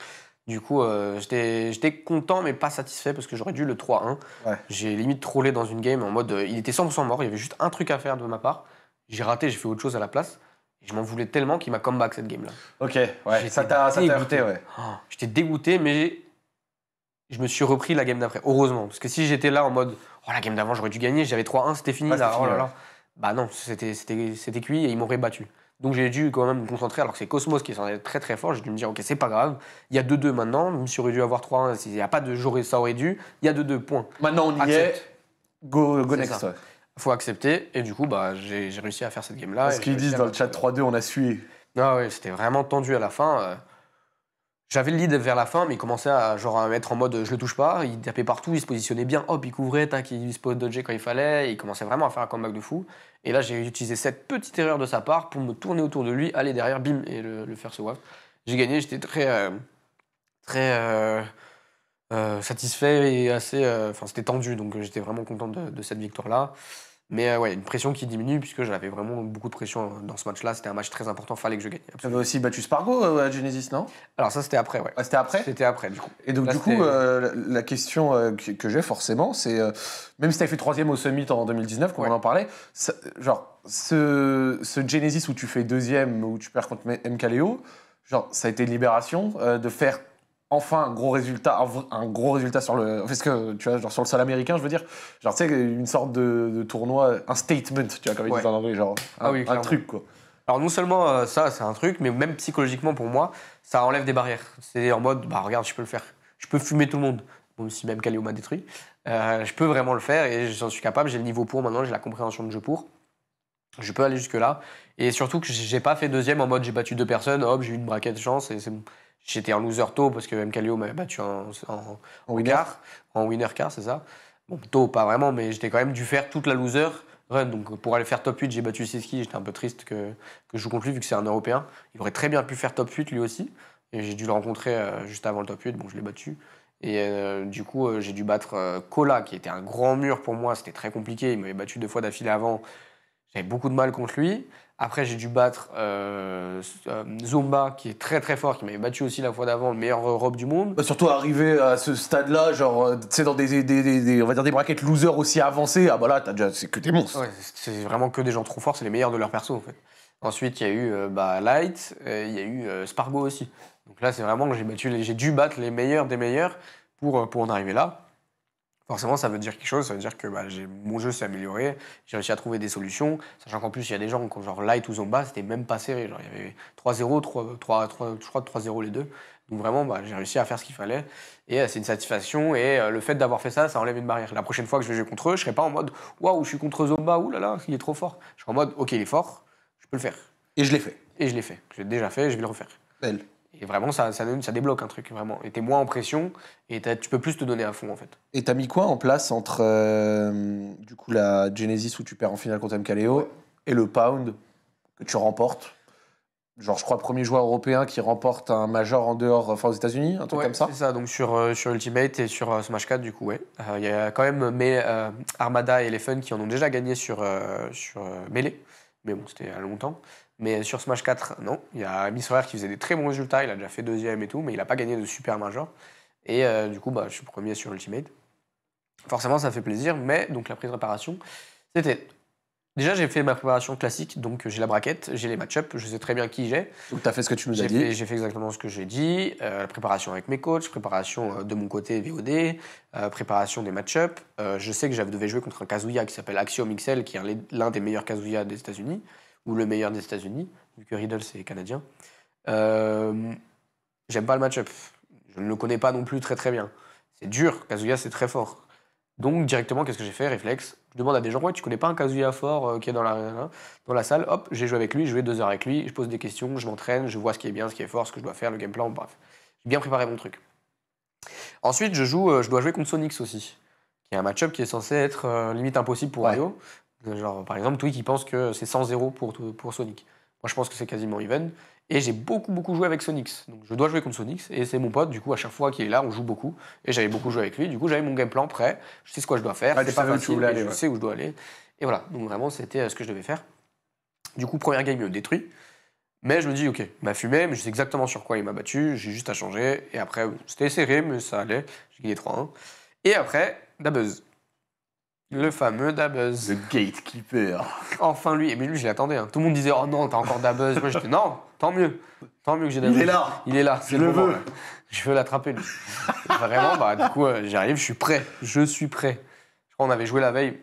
Speaker 2: Du coup, euh, j'étais content, mais pas satisfait parce que j'aurais dû le 3-1. J'ai limite trollé dans une game en mode. Euh, il était 100% mort, il y avait juste un truc à faire de ma part. J'ai raté, j'ai fait autre chose à la place. Et je m'en voulais tellement qu'il m'a comeback cette game-là. Ok, ouais, ça t'a heurté, ouais. Oh, j'étais dégoûté, mais je me suis repris la game d'après. Heureusement. Parce que si j'étais là en mode, oh la game d'avant, j'aurais dû gagner, j'avais 3-1, c'était fini, là, oh là, là. Bah non, c'était cuit et ils m'auraient battu. Donc j'ai dû quand même me concentrer, alors que c'est Cosmos qui s'en est très très fort, j'ai dû me dire, ok, c'est pas grave, il y a 2-2 maintenant, même si j'aurais dû avoir 3-1, a pas de ça aurait dû, il y a 2-2, point. Maintenant on y est, go, next. Faut accepter, et du coup, bah, j'ai réussi à faire cette game-là. Ce qu'ils disent dans le chat 3-2, on a sué. Ah oui, c'était vraiment tendu à la fin. Euh. J'avais le lead vers la fin, mais il commençait à, genre, à mettre en mode je le touche pas. Il tapait partout, il se positionnait bien, hop, il couvrait, tac, il pose dodger quand il fallait. il commençait vraiment à faire un comeback de fou. Et là, j'ai utilisé cette petite erreur de sa part pour me tourner autour de lui, aller derrière, bim, et le, faire se waft. J'ai gagné, j'étais très, euh, très euh, euh, satisfait et assez. Enfin, c'était tendu, donc j'étais vraiment content de cette victoire-là. Mais euh, ouais, une pression qui diminue puisque j'avais vraiment beaucoup de pression hein, dans ce match-là. C'était un match très important, fallait que je gagne. Tu avais aussi battu Spargo euh, à Genesis, non Alors ça, c'était après, ouais. Ah, c'était après C'était après, du coup. Et
Speaker 1: donc, du coup, euh, la question que j'ai forcément, c'est même si tu as fait troisième au Summit en 2019, qu'on on en parlait, genre, ce, ce, Genesis où tu fais deuxième, où tu perds contre MKLeo, genre, ça a été une libération de faire enfin un gros résultat, un gros résultat sur le, parce que tu genre le sol américain, je veux dire, genre tu une sorte de, tournoi, un statement, tu vois comme ils disent
Speaker 2: ah un, truc quoi. Alors non seulement euh, ça, c'est un truc, mais même psychologiquement pour moi, ça enlève des barrières. C'est en mode, bah regarde, je peux le faire, je peux fumer tout le monde, même si même Kalio m'a détruit, euh, je peux vraiment le faire et j'en suis capable, j'ai le niveau pour maintenant, j'ai la compréhension de jeu pour. Je peux aller jusque là et surtout que j'ai pas fait deuxième en mode j'ai battu deux personnes, hop j'ai eu une braquette de chance et c'est bon. J'étais en loser tôt parce que Calio m'avait battu en, en, winner. Car, c'est ça. Bon, tôt, pas vraiment, mais j'étais quand même dû faire toute la loser run. Donc pour aller faire top 8, j'ai battu Siski. J'étais un peu triste que, que je joue contre lui vu que c'est un Européen. Il aurait très bien pu faire top 8 lui aussi. Et j'ai dû le rencontrer euh, juste avant le top 8. Bon, je l'ai battu. Et euh, du coup, euh, j'ai dû battre Kola, qui était un grand mur pour moi. C'était très compliqué. Il m'avait battu deux fois d'affilée avant. J'avais beaucoup de mal contre lui. Après, j'ai dû battre euh, euh, Zumba, qui est très très fort, qui m'avait battu aussi la fois d'avant, le meilleur Europe du monde.
Speaker 1: Bah, surtout arriver à ce stade-là, genre, euh, tu sais, dans
Speaker 2: des, va des braquettes losers aussi avancées, ah bah là, t'as déjà, c'est que des monstres. Ouais, c'est vraiment que des gens trop forts, c'est les meilleurs de leur perso, en fait. Ensuite, il y a eu bah, Light, il y a eu Spargo aussi. Donc là, c'est vraiment que j'ai j'ai dû battre les meilleurs des meilleurs pour, pour en arriver là forcément, ça veut dire quelque chose. Ça veut dire que bah, mon jeu s'est amélioré, j'ai réussi à trouver des solutions. Sachant qu'en plus, il y a des gens, ont genre Light ou Zomba, c'était même pas serré. Genre, il y avait 3-0, 3, 3, je crois 3-0 les deux. Donc vraiment, bah, j'ai réussi à faire ce qu'il fallait. Et euh, c'est une satisfaction. Et euh, le fait d'avoir fait ça, ça enlève une barrière. La prochaine fois que je vais jouer contre eux, je serai pas en mode waouh, je suis contre Zomba, oulala, il est trop fort. Je serai en mode ok, il est fort, je peux le faire. Et je l'ai fait. Et je l'ai fait. je l'ai déjà fait, je vais le refaire. Belle. Et vraiment, ça, ça, débloque un truc, vraiment. Et t'es moins en pression et tu peux plus te donner à fond, en fait. Et t'as mis
Speaker 1: quoi en place entre, euh, du coup, la Genesis où tu perds en finale contre MKLeo et le Pound que tu remportes Genre, je crois, premier joueur européen qui remporte un
Speaker 2: major en dehors, enfin aux États-Unis, un truc comme ça. C'est ça, donc sur, euh, sur Ultimate et sur euh, Smash 4, du coup, ouais. Il y a quand même mais, Armada et les qui en ont déjà gagné sur, sur Melee, mais bon, c'était à longtemps. Mais sur Smash 4, non. Il y a Missouri qui faisait des très bons résultats. Il a déjà fait deuxième et tout, mais il n'a pas gagné de super major. Et euh, du coup, bah, je suis premier sur Ultimate. Forcément, ça fait plaisir, mais donc la prise de préparation, c'était. Déjà, j'ai fait ma préparation classique, donc j'ai la braquette, j'ai les match-ups, je sais très bien qui j'ai. Donc, tu as fait ce que tu nous as dit J'ai fait exactement ce que j'ai dit euh, la préparation avec mes coachs, préparation euh, de mon côté VOD, préparation des match-ups. je sais que j'avais devais jouer contre un Kazuya qui s'appelle Axiom XL, qui est l'un des meilleurs kazuyas des États-Unis ou le meilleur des États-Unis, vu que Riddle, c'est canadien. Euh, j'aime pas le match-up. Je ne le connais pas non plus très très bien. C'est dur, Kazuya, c'est très fort. Donc, directement, qu'est-ce que j'ai fait Réflexe. Je demande à des gens Ouais, tu connais pas un Kazuya fort euh, qui est dans la, dans la salle Hop, j'ai joué avec lui, J'ai joué deux heures avec lui, je pose des questions, je m'entraîne, je vois ce qui est bien, ce qui est fort, ce que je dois faire, le game plan, bref. J'ai bien préparé mon truc. Ensuite, je, joue, euh, je dois jouer contre Sonics aussi, qui est un match-up qui est censé être limite impossible pour Rio. Euh, genre, par exemple, Twig, qui pense que c'est 100-0 pour, pour Sonic. Moi, je pense que c'est quasiment even. Et j'ai beaucoup, beaucoup joué avec Sonix. Donc, je dois jouer contre Sonic Et c'est mon pote, du coup, à chaque fois qu'il est là, on joue beaucoup. Et j'avais beaucoup joué avec lui. Du coup, j'avais mon game plan prêt. Je sais ce que je dois faire. Ah, pas je sais où je dois aller. Et voilà. Donc, vraiment, c'était euh, ce que je devais faire. Du coup, première game, il me détruit. Mais je me dis, ok, il m'a fumé, mais je sais exactement sur quoi il m'a battu. J'ai juste à changer. Et après, c'était serré, mais ça allait. J'ai gagné 3-1. Et après, la buzz. Le fameux Dabuzz. Le gatekeeper. Enfin lui, mais lui je l'attendais. Hein. Tout le monde disait oh non t'as encore Dabuzz. Moi j'étais non, tant mieux, tant mieux que j'ai Dabuzz. Il est là. Il est là. C'est le, veux. Je veux l'attraper lui. Vraiment bah du coup euh, j'arrive, je suis prêt, je suis prêt. Je crois avait joué la veille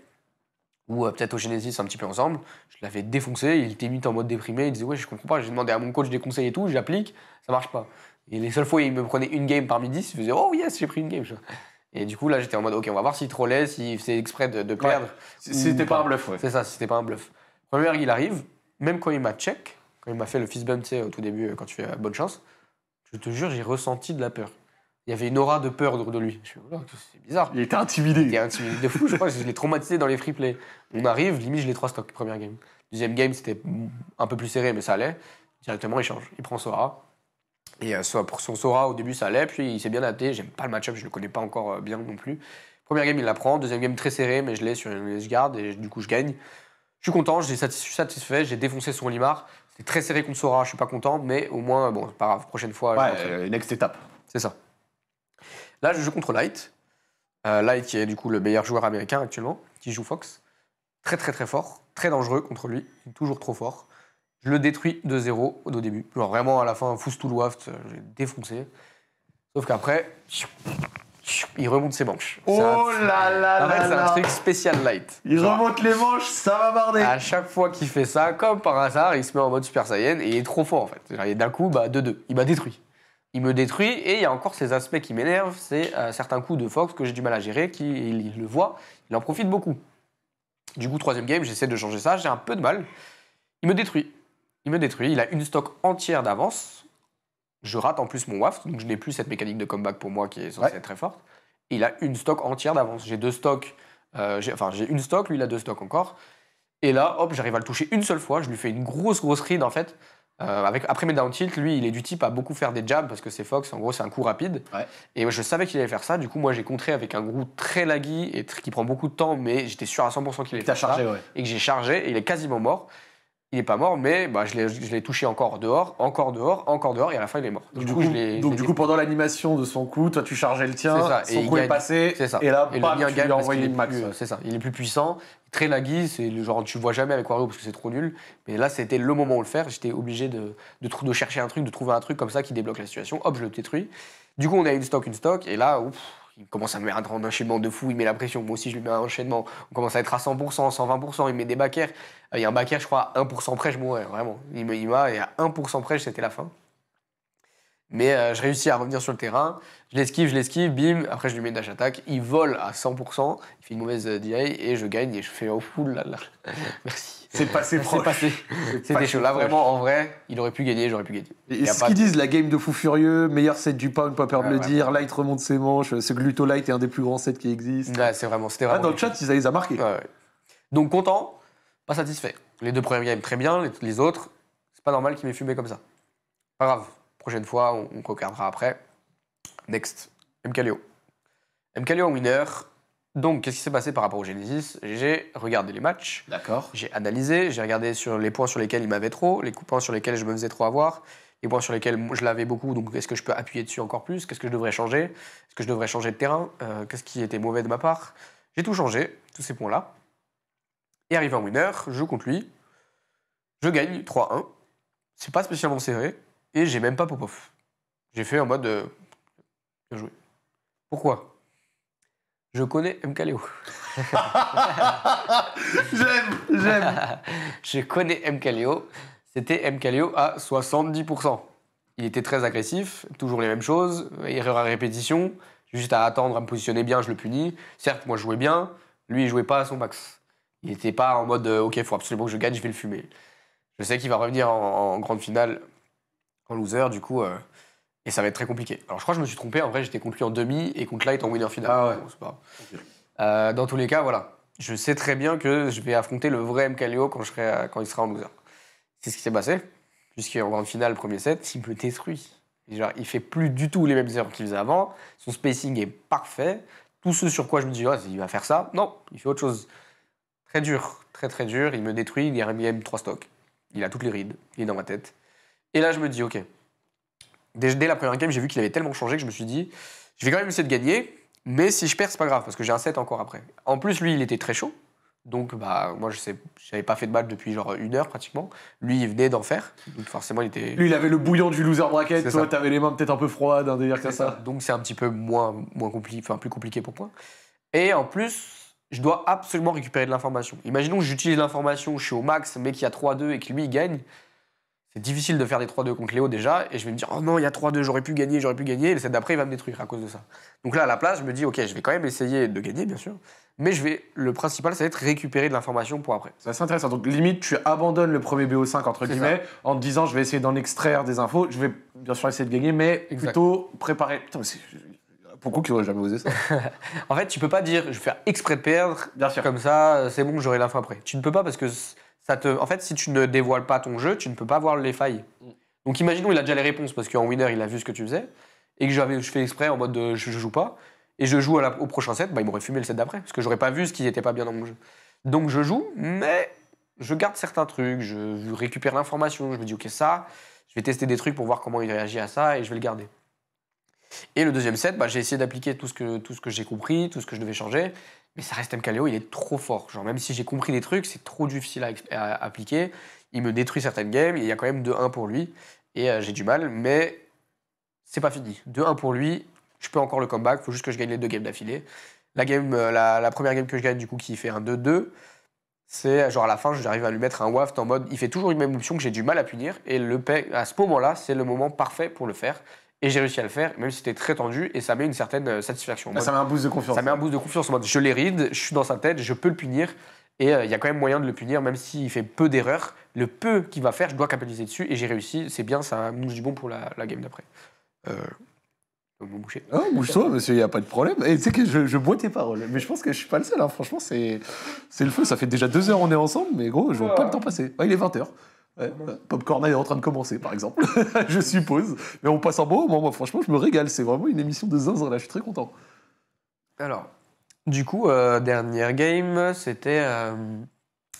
Speaker 2: ou euh, peut-être au Genesis un petit peu ensemble. Je l'avais défoncé, il était mis en mode déprimé. Il disait ouais je comprends pas. J'ai demandé à mon coach des conseils et tout, j'applique, ça marche pas. Et les seules fois où il me prenait une game parmi dix, il faisait oh yes j'ai pris une game. Et du coup, là, j'étais en mode, ok, on va voir s'il trollait, s'il faisait exprès de, perdre. C'était pas un bluff, ouais. C'est ça, c'était pas un bluff. Première, il arrive, même quand il m'a check, quand il m'a fait le fist bump, tu sais, au tout début, euh, quand tu fais euh, bonne chance, je te jure, j'ai ressenti de la peur. Il y avait une aura de peur de lui. Oh, c'est bizarre. Il était intimidé. Il était intimidé de fou, je crois, je l'ai traumatisé dans les free play. On arrive, limite, je l'ai trois stocks, première game. Deuxième game, c'était un peu plus serré, mais ça allait. Directement, il change. Il prend Sora, et euh, pour son Sora, au début, ça allait, puis il s'est bien adapté. J'aime pas le match-up, je le connais pas encore euh, bien non plus. Première game, il la prend. Deuxième game, très serré, mais je l'ai sur une je garde et du coup, je gagne. Je suis content, je suis satisfait, j'ai défoncé son Limar. C'était très serré contre Sora, je suis pas content, mais au moins, bon, c'est pas prochaine fois. Ouais, euh, next étape. C'est ça. Là, je joue contre Light. Light, qui est du coup le meilleur joueur américain actuellement, qui joue Fox. Très, très, très fort. Très dangereux contre lui. Toujours trop fort. Je le détruis de zéro au début. Genre vraiment à la fin, je j'ai défoncé. Sauf qu'après, il remonte ses manches. Oh
Speaker 1: là là là c'est un truc
Speaker 2: spécial light. Il remonte les manches, ça va barder. À chaque fois qu'il fait ça, comme par hasard, il se met en mode Super Saiyan et il est trop fort en fait. D'un coup, bah 2-2. Il m'a détruit. Il me détruit et il y a encore ces aspects qui m'énervent. C'est un euh, certains coups de Fox que j'ai du mal à gérer, qui, il, le voit, il en profite beaucoup. Du coup, troisième game, j'essaie de changer ça, j'ai un peu de mal. Il me détruit. Il me détruit, il a une stock entière d'avance. Je rate en plus mon waft, donc je n'ai plus cette mécanique de comeback pour moi qui est censée être très forte. Il a une stock entière d'avance. J'ai deux stocks, euh, enfin j'ai une stock, lui il a deux stocks encore. Et là, hop, j'arrive à le toucher une seule fois. Je lui fais une grosse, grosse ride en fait. Euh, avec, après mes down tilt, lui, il est du type à beaucoup faire des jabs parce que c'est Fox, en gros, c'est un coup rapide. et Et je savais qu'il allait faire ça. Du coup, moi, j'ai contré avec un groupe très laggy et qui prend beaucoup de temps, mais j'étais sûr à 100% qu'il allait chargé, Et que j'ai chargé il est quasiment mort il est pas mort, mais bah, je l'ai touché encore dehors, encore dehors, encore dehors, et à la fin il est mort. Donc, du coup, donc du coup pendant l'animation de son coup, toi tu chargeais le tien, son coup est passé, ça. et là, bam, tu lui C'est ça, il est plus puissant, très laggy, c'est le genre tu vois jamais avec Wario parce que c'est trop nul, mais là c'était le moment où le faire, j'étais obligé de, de, de, chercher un truc, de trouver un truc comme ça qui débloque la situation, hop je le détruis. Du coup on a une stock, une stock, et là, ouf, il commence à me mettre un enchaînement de fou, il met la pression, moi aussi je lui mets un enchaînement, on commence à être à 100%, 120%, il met des backers. Euh, il y a un backer, je crois, à 1% près, je mourrais, vraiment. Il il m'a, et à 1% près, c'était la fin. Mais euh, je réussis à revenir sur le terrain, je l'esquive, je l'esquive, bim, après je lui mets une dash attack, il vole à 100%, il fait une mauvaise euh, DI et je gagne et je fais au oh, full là, là. Merci. C'est passé C'est passé. C'était des Là, vraiment, en vrai, il aurait pu gagner, j'aurais pu gagner. Et ce qu'ils disent, la game de fou
Speaker 1: furieux, meilleur set du pound, pas peur de le dire, Light remonte ses manches, ce Gluto Light est un des plus grands sets qui existent.
Speaker 2: Ouais, c'est vraiment, c'était ah, vraiment. dans le chat, ils les a marqués. Donc, content, pas satisfait. Les deux premiers, games, très bien, les, autres, c'est pas normal qu'il m'aient fumé comme ça. Pas grave, prochaine fois, on, on après. Next, MKLeo. MKLeo en winner, donc, qu'est-ce qui s'est passé par rapport au Genesis J'ai regardé les matchs. D'accord. J'ai analysé, j'ai regardé sur les points sur lesquels il m'avait trop, les points sur lesquels je me faisais trop avoir, les points sur lesquels je l'avais beaucoup, donc est-ce que je peux appuyer dessus encore plus Qu'est-ce que je devrais changer Est-ce que je devrais changer de terrain euh, Qu'est-ce qui était mauvais de ma part J'ai tout changé, tous ces points-là. Et arrivé en winner, je contre lui. Je gagne 3-1. C'est pas spécialement serré. Et j'ai même pas pop-off. J'ai fait en mode. de. Euh, bien Pourquoi je connais MKLeo. j'aime, j'aime. je connais MKLeo. C'était MKLeo à 70%. Il était très agressif, toujours les mêmes choses, erreur à répétition, juste à attendre, à me positionner bien, je le punis. Certes, moi je jouais bien, lui il jouait pas à son max. Il n'était pas en mode euh, ok, il faut absolument que je gagne, je vais le fumer. Je sais qu'il va revenir en, grande finale en loser, du coup, euh, et ça va être très compliqué. Alors je crois que je me suis trompé. En vrai, j'étais conclu en demi et contre Light en winner final. Ah ouais. c'est pas... Euh, dans tous les cas, voilà. Je sais très bien que je vais affronter le vrai MKLeo quand, quand il sera en loser. C'est ce qui s'est passé. Jusqu'en grande finale, premier set, il me détruit. Genre, il fait plus du tout les mêmes erreurs qu'il faisait avant. Son spacing est parfait. Tout ce sur quoi je me dis, oh, il va faire ça. Non, il fait autre chose. Très dur, très très dur. Il me détruit. Il a m 3 stocks. Il a toutes les rides. Il est dans ma tête. Et là, je me dis, ok, dès, la première game, j'ai vu qu'il avait tellement changé que je me suis dit, je vais quand même essayer de gagner, mais si je perds, c'est pas grave, parce que j'ai un set encore après. En plus, lui, il était très chaud. Donc, bah, moi, je sais, j'avais pas fait de match depuis genre une heure pratiquement. Lui, il venait d'en faire. Donc, forcément, il était. Lui, il avait
Speaker 1: le bouillon du loser bracket. Toi, t'avais les mains peut-être
Speaker 2: un peu froides, un délire comme ça. Donc, c'est un petit peu moins, moins compliqué, enfin, plus compliqué pour moi. Et en plus, je dois absolument récupérer de l'information. Imaginons que j'utilise l'information, je suis au max, mais qu'il y a 3-2 et que lui, il gagne c'est difficile de faire des 3-2 contre Léo déjà, et je vais me dire, oh non, il y a 3-2, j'aurais pu gagner, j'aurais pu gagner, et le set d'après, il va me détruire à cause de ça. Donc là, à la place, je me dis, ok, je vais quand même essayer de gagner, bien sûr, mais je vais, le principal, ça va être récupérer de l'information pour après. C'est assez intéressant. Donc limite, tu abandonnes
Speaker 1: le premier BO5, entre guillemets, en te disant, je vais essayer d'en extraire des infos, je vais bien sûr essayer de gagner, mais
Speaker 2: plutôt préparer. Putain, mais c'est.
Speaker 1: Pourquoi qu'ils n'auraient jamais osé ça
Speaker 2: En fait, tu peux pas dire, je vais faire exprès de perdre, bien sûr. comme ça, euh, c'est bon, j'aurai l'info après. Tu ne peux pas parce que en fait, si tu ne dévoiles pas ton jeu, tu ne peux pas voir les failles. Mm. Donc imaginons, il a déjà les réponses parce qu'en winner, il a vu ce que tu faisais et que je fais exprès en mode euh, je, joue pas et je joue à la, au prochain set, bah, il m'aurait fumé le set d'après parce que j'aurais pas vu ce qui n'était pas bien dans mon jeu. Donc je joue, mais je garde certains trucs, je récupère l'information, je me dis ok ça, je vais tester des trucs pour voir comment il réagit à ça et je vais le garder. Et le deuxième set, bah, j'ai essayé d'appliquer tout ce que j'ai compris, tout ce que je devais changer mais ça reste MKLeo, il est trop fort. Genre, même si j'ai compris des trucs, c'est trop difficile à, appliquer. Il me détruit certaines games, il y a quand même 2-1 pour lui, et euh, j'ai du mal, mais c'est pas fini. 2-1 pour lui, je peux encore le comeback, faut juste que je gagne les deux games d'affilée. La, game, euh, la, première game que je gagne, du coup, qui fait un 2-2, c'est euh, genre à la fin, j'arrive à lui mettre un waft en mode, il fait toujours une même option que j'ai du mal à punir, et le à ce moment-là, c'est le moment parfait pour le faire. Et j'ai réussi à le faire, même si c'était très tendu, et ça met une certaine euh, satisfaction. ça met un boost de confiance. Ça met un boost de confiance en mode je l'ai ride, je suis dans sa tête, je peux le punir, et euh, il y a quand même moyen de le punir, même s'il fait peu d'erreurs. Le peu qu'il va faire, je dois capitaliser dessus, et j'ai réussi, c'est bien, ça mouche du bon pour la, game d'après. Euh, me boucher.
Speaker 1: Ah, bouge-toi, monsieur, il n'y a pas de problème. tu sais que je, bois tes paroles, mais je pense que je suis pas le seul, hein. franchement, c'est le feu. Ça fait déjà deux heures on est ensemble, mais gros, je vois pas le temps passer. il est 20h. Bah, Popcorn est en train de commencer, par exemple, je suppose. Mais on passe en bon Moi, franchement, je me régale. C'est vraiment une émission de zinzin. Là, je suis très content.
Speaker 2: Alors, du coup, euh, dernière game, c'était. Euh,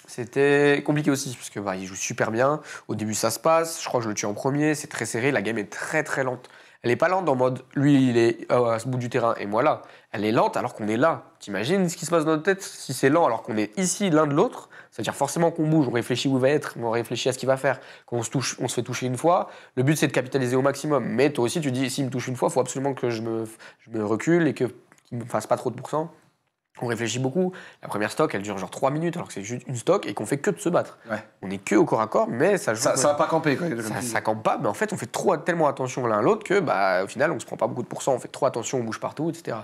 Speaker 2: c'était compliqué aussi, parce que bah, il joue super bien. Au début, ça se passe. Je crois que je le tue en premier. C'est très serré. La game est très très lente. Elle est pas lente en mode lui, il est euh, à ce bout du terrain et moi là. Elle est lente alors qu'on est là. T'imagines ce qui se passe dans notre tête si c'est lent alors qu'on est ici l'un de l'autre c'est-à-dire forcément qu'on bouge, on réfléchit où il va être, on réfléchit à ce qu'il va faire. Qu'on se, touche, on se fait toucher une fois, le but c'est de capitaliser au maximum. Mais toi aussi, tu dis, s'il me touche une fois, il faut absolument que je me, recule et que, qu'il ne me fasse pas trop de pourcents. On réfléchit beaucoup. La première stock, elle dure genre 3 minutes, alors que c'est juste une stock et qu'on fait que de se battre. On est que au corps à corps, mais ça joue. Ça, va pas camper, Ça, ça, campe pas, mais en fait, on fait trop, tellement attention l'un à l'autre que, bah, au final, on se prend pas beaucoup de pourcents, on fait trop attention, on bouge partout, etc.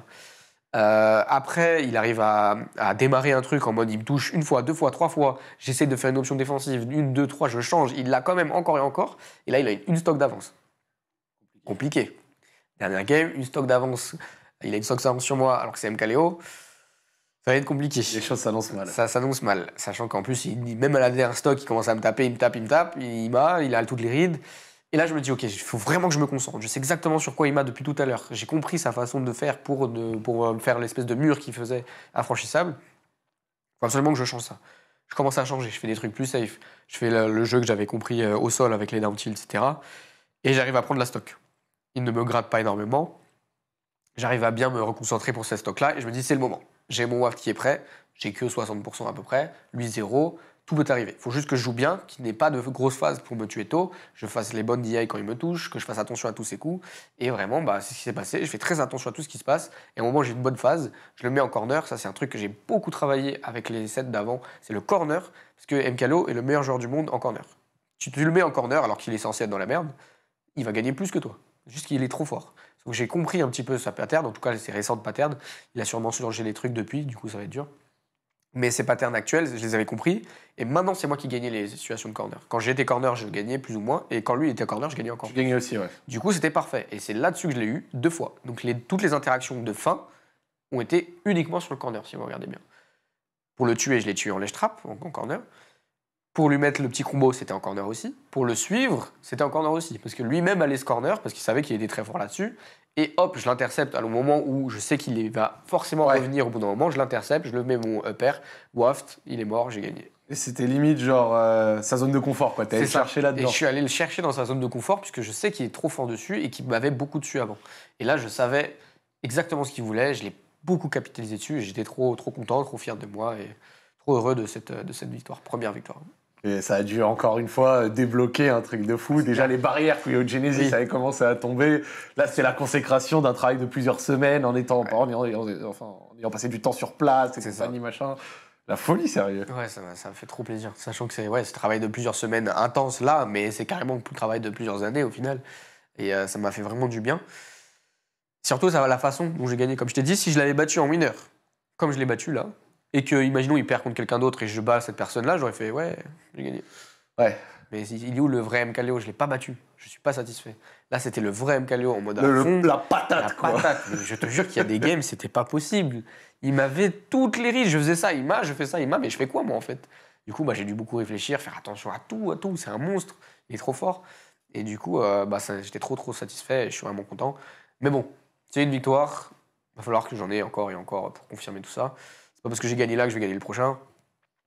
Speaker 2: Euh, après, il arrive à, démarrer un truc en mode il me touche une fois, deux fois, trois fois. J'essaie de faire une option défensive, une, deux, trois, je change. Il l'a quand même encore et encore. Et là, il a une stock d'avance. Compliqué. Dernière game, une stock d'avance. Il a une stock d'avance sur moi alors que c'est MKLeo. Ça va être compliqué. Les choses s'annoncent mal. Ça s'annonce mal. Sachant qu'en plus, il, même à la dernière stock, il commence à me taper, il me tape, il me tape, il m'a, il a toutes les rides. Et là, je me dis, ok, il faut vraiment que je me concentre. Je sais exactement sur quoi il m'a depuis tout à l'heure. J'ai compris sa façon de faire pour, de, euh, faire l'espèce de mur qui faisait infranchissable. Il faut absolument que je change ça. Je commence à changer, je fais des trucs plus safe. Je fais le, jeu que j'avais compris euh, au sol avec les down etc. Et j'arrive à prendre la stock. Il ne me gratte pas énormément. J'arrive à bien me reconcentrer pour cette stock-là. Et je me dis, c'est le moment. J'ai mon WAF qui est prêt. J'ai que 60% à peu près. Lui, zéro. » tout peut arriver. Il faut juste que je joue bien, qu'il n'ait pas de grosse phase pour me tuer tôt, je fasse les bonnes DI quand il me touche, que je fasse attention à tous ses coups. Et vraiment, bah, c'est ce qui s'est passé. Je fais très attention à tout ce qui se passe. Et au moment où j'ai une bonne phase, je le mets en corner. Ça, c'est un truc que j'ai beaucoup travaillé avec les sets d'avant. C'est le corner, parce que MKLO est le meilleur joueur du monde en corner. Si tu le mets en corner alors qu'il est censé être dans la merde, il va gagner plus que toi. Juste qu'il est trop fort. Donc j'ai compris un petit peu sa pattern, en tout cas ses récentes patterns. Il a sûrement changé les trucs depuis, du coup ça va être dur. Mais ces patterns actuels, je les avais compris. Et maintenant, c'est moi qui gagnais les situations de corner. Quand j'étais corner, je gagnais plus ou moins. Et quand lui était corner, je gagnais encore. Je aussi, ouais. Du coup, c'était parfait. Et c'est là-dessus que je l'ai eu deux fois. Donc, toutes les interactions de fin ont été uniquement sur le corner, si vous regardez bien. Pour le tuer, je l'ai tué en lèche-trappe, en corner. Pour lui mettre le petit combo, c'était en corner aussi. Pour le suivre, c'était en corner aussi. Parce que lui-même allait ce corner, parce qu'il savait qu'il était très fort là-dessus. Et hop, je l'intercepte à le moment où je sais qu'il va forcément revenir au bout d'un moment. Je l'intercepte, je le mets mon père waft, il est mort, j'ai gagné.
Speaker 1: c'était limite genre euh, sa zone de confort, quoi. es allé chercher là-dedans. Et je suis
Speaker 2: allé le chercher dans sa zone de confort, puisque je sais qu'il est trop fort dessus et qu'il m'avait beaucoup dessus avant. Et là, je savais exactement ce qu'il voulait, je l'ai beaucoup capitalisé dessus, j'étais trop, trop content, trop fier de moi et trop heureux de cette, de cette victoire, première victoire.
Speaker 1: Et ça a dû encore une fois débloquer un truc de fou. Déjà les barrières au genesis ça avaient commencé à tomber. Là c'est la consécration d'un travail de plusieurs semaines en étant en ayant passé du temps sur place,
Speaker 2: etc. machin. La folie, sérieux. Ouais, ça, me fait trop plaisir. Sachant que c'est ouais, ce travail de plusieurs semaines intense là, mais c'est carrément le travail de plusieurs années au final. Et euh, ça m'a fait vraiment du bien. Surtout, ça va la façon dont j'ai gagné. Comme je t'ai dit, si je l'avais battu en winner, comme je l'ai battu là, et que, imaginons, il perd contre quelqu'un d'autre et je bats cette personne-là, j'aurais fait ouais, j'ai gagné. Ouais. Mais il est où le vrai MKLeo Je l'ai pas battu. Je suis pas satisfait. Là, c'était le vrai MKLeo en mode. la patate, la Patate. je te jure qu'il y a des games, c'était pas possible. Il m'avait toutes les riches. Je faisais ça, il m'a, je fais ça, il m'a, mais je fais quoi, moi, en fait Du coup, bah, j'ai dû beaucoup réfléchir, faire attention à tout, à tout. C'est un monstre. Il est trop fort. Et du coup, euh, bah, j'étais trop, trop satisfait. je suis vraiment content. Mais bon, c'est une victoire. Il va falloir que j'en ai encore et encore pour confirmer tout ça pas parce que j'ai gagné là que je vais gagner le prochain.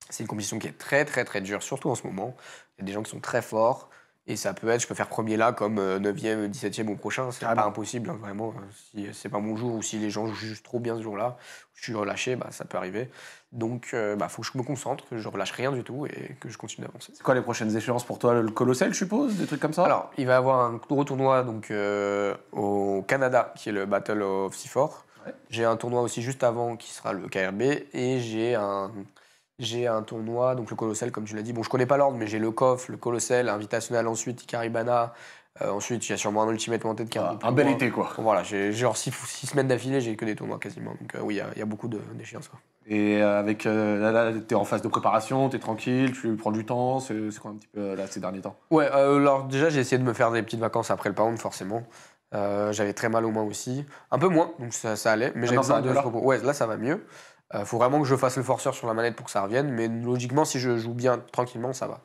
Speaker 2: C'est une compétition qui est très très très dure, surtout en ce moment. Il y a des gens qui sont très forts. Et ça peut être, je peux faire premier là comme 9e, 17e ou prochain, c'est pas impossible, hein, vraiment. Si c'est pas mon jour ou si les gens jouent juste trop bien ce jour-là, je suis relâché, bah, ça peut arriver. Donc il euh, bah, faut que je me concentre, que je relâche rien du tout et que je continue d'avancer. C'est quoi les prochaines échéances pour toi Le colossal, je suppose Des trucs comme ça Alors, il va y avoir un gros tournoi donc, euh, au Canada, qui est le Battle of Seaford. J'ai un tournoi aussi juste avant qui sera le KRB et j'ai un, j'ai un tournoi, donc le Colossal, comme tu l'as dit. Bon, je connais pas l'ordre, mais j'ai le coffre le Colossal, Invitational ensuite, Caribana. Euh, ensuite, il y a sûrement un Ultimate Monté de Caribana. Un bel été, quoi. Voilà, j'ai genre six, semaines d'affilée, j'ai que des tournois quasiment. Donc euh, oui, il y, a beaucoup de, d'échéances. Quoi.
Speaker 1: Et euh, avec là, là t'es en phase de préparation, t'es tranquille, tu prends du temps, c'est, quoi un petit peu là ces derniers temps
Speaker 2: Ouais, alors déjà j'ai essayé de me faire des petites vacances après le pound forcément. Euh, j'avais très mal au moins aussi. Un peu moins, donc ça, ça allait. Mais j'avais de Ouais, là, ça va mieux. Euh, faut vraiment que je fasse le forceur sur la manette pour que ça revienne. Mais logiquement, si je joue bien tranquillement, ça va.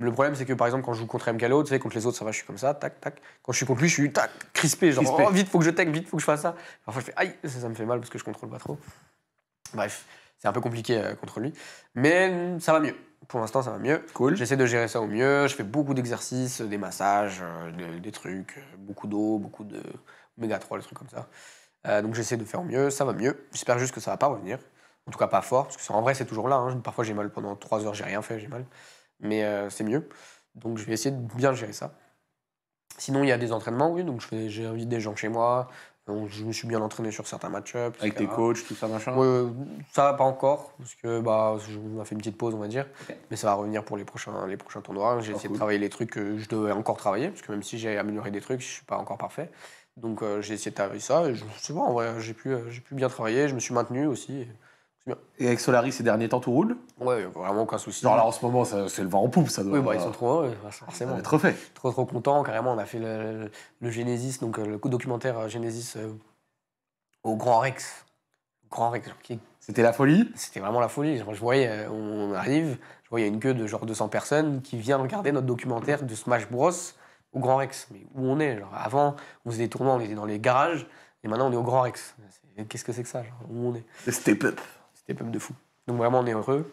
Speaker 2: Le problème, c'est que par exemple, quand je joue contre MKLO, tu sais, contre les autres, ça va, je suis comme ça, tac, tac. Quand je suis contre lui, je suis tac, crispé. Genre, oh, vite, faut que je tech, vite, faut que je fasse ça. Parfois, je fais aïe, ça, me fait mal parce que je contrôle pas trop. Bref, c'est un peu compliqué euh, contre lui. Mais ça va mieux. Pour l'instant, ça va mieux. Cool. J'essaie de gérer ça au mieux. Je fais beaucoup d'exercices, euh, des massages, euh, des trucs, euh, beaucoup d'eau, beaucoup de méga 3, des trucs comme ça. donc j'essaie de faire au mieux, ça va mieux. J'espère juste que ça va pas revenir. En tout cas, pas fort, parce que en vrai, c'est toujours là. Hein. Parfois, j'ai mal pendant 3 heures, j'ai rien fait, j'ai mal. Mais c'est mieux. Donc je vais essayer de bien gérer ça. Sinon, il y a des entraînements, oui. Donc j'invite des gens chez moi je me suis bien entraîné sur certains match-ups. Avec tes coachs, tout ça, machin oui Ça, pas encore, parce que bah, on a fait une petite pause, on va dire. Mais ça va revenir pour les prochains, les prochains tournois. J'ai oh, essayé de travailler les trucs que je devais encore travailler, parce que même si j'ai amélioré des trucs, je ne suis pas encore parfait. Donc euh, j'ai essayé de travailler ça, je, sais pas, en vrai, j'ai pu, euh, j'ai pu bien travailler, je me suis maintenu aussi. Et avec Solaris, ces derniers temps, tout roule Ouais, vraiment aucun souci. Genre là, en ce moment, c'est le vent
Speaker 1: en poupe, ça doit Oui, bah, ils sont euh,
Speaker 2: trop heureux, forcément. fait. Trop, trop content, carrément. On a fait le, Genesis, donc euh, le documentaire euh, Genesis au Grand Rex. Grand Rex, C'était la folie C'était vraiment la folie. je voyais, on arrive, je a une queue de genre 200 personnes qui viennent regarder notre documentaire de Smash Bros au Grand Rex. Mais où on est genre, Avant, on faisait des tournois, on était dans les garages, et maintenant on est au Grand Rex. Qu'est-ce que c'est que ça Où on est Step up des pommes de fou. Donc vraiment, on est heureux.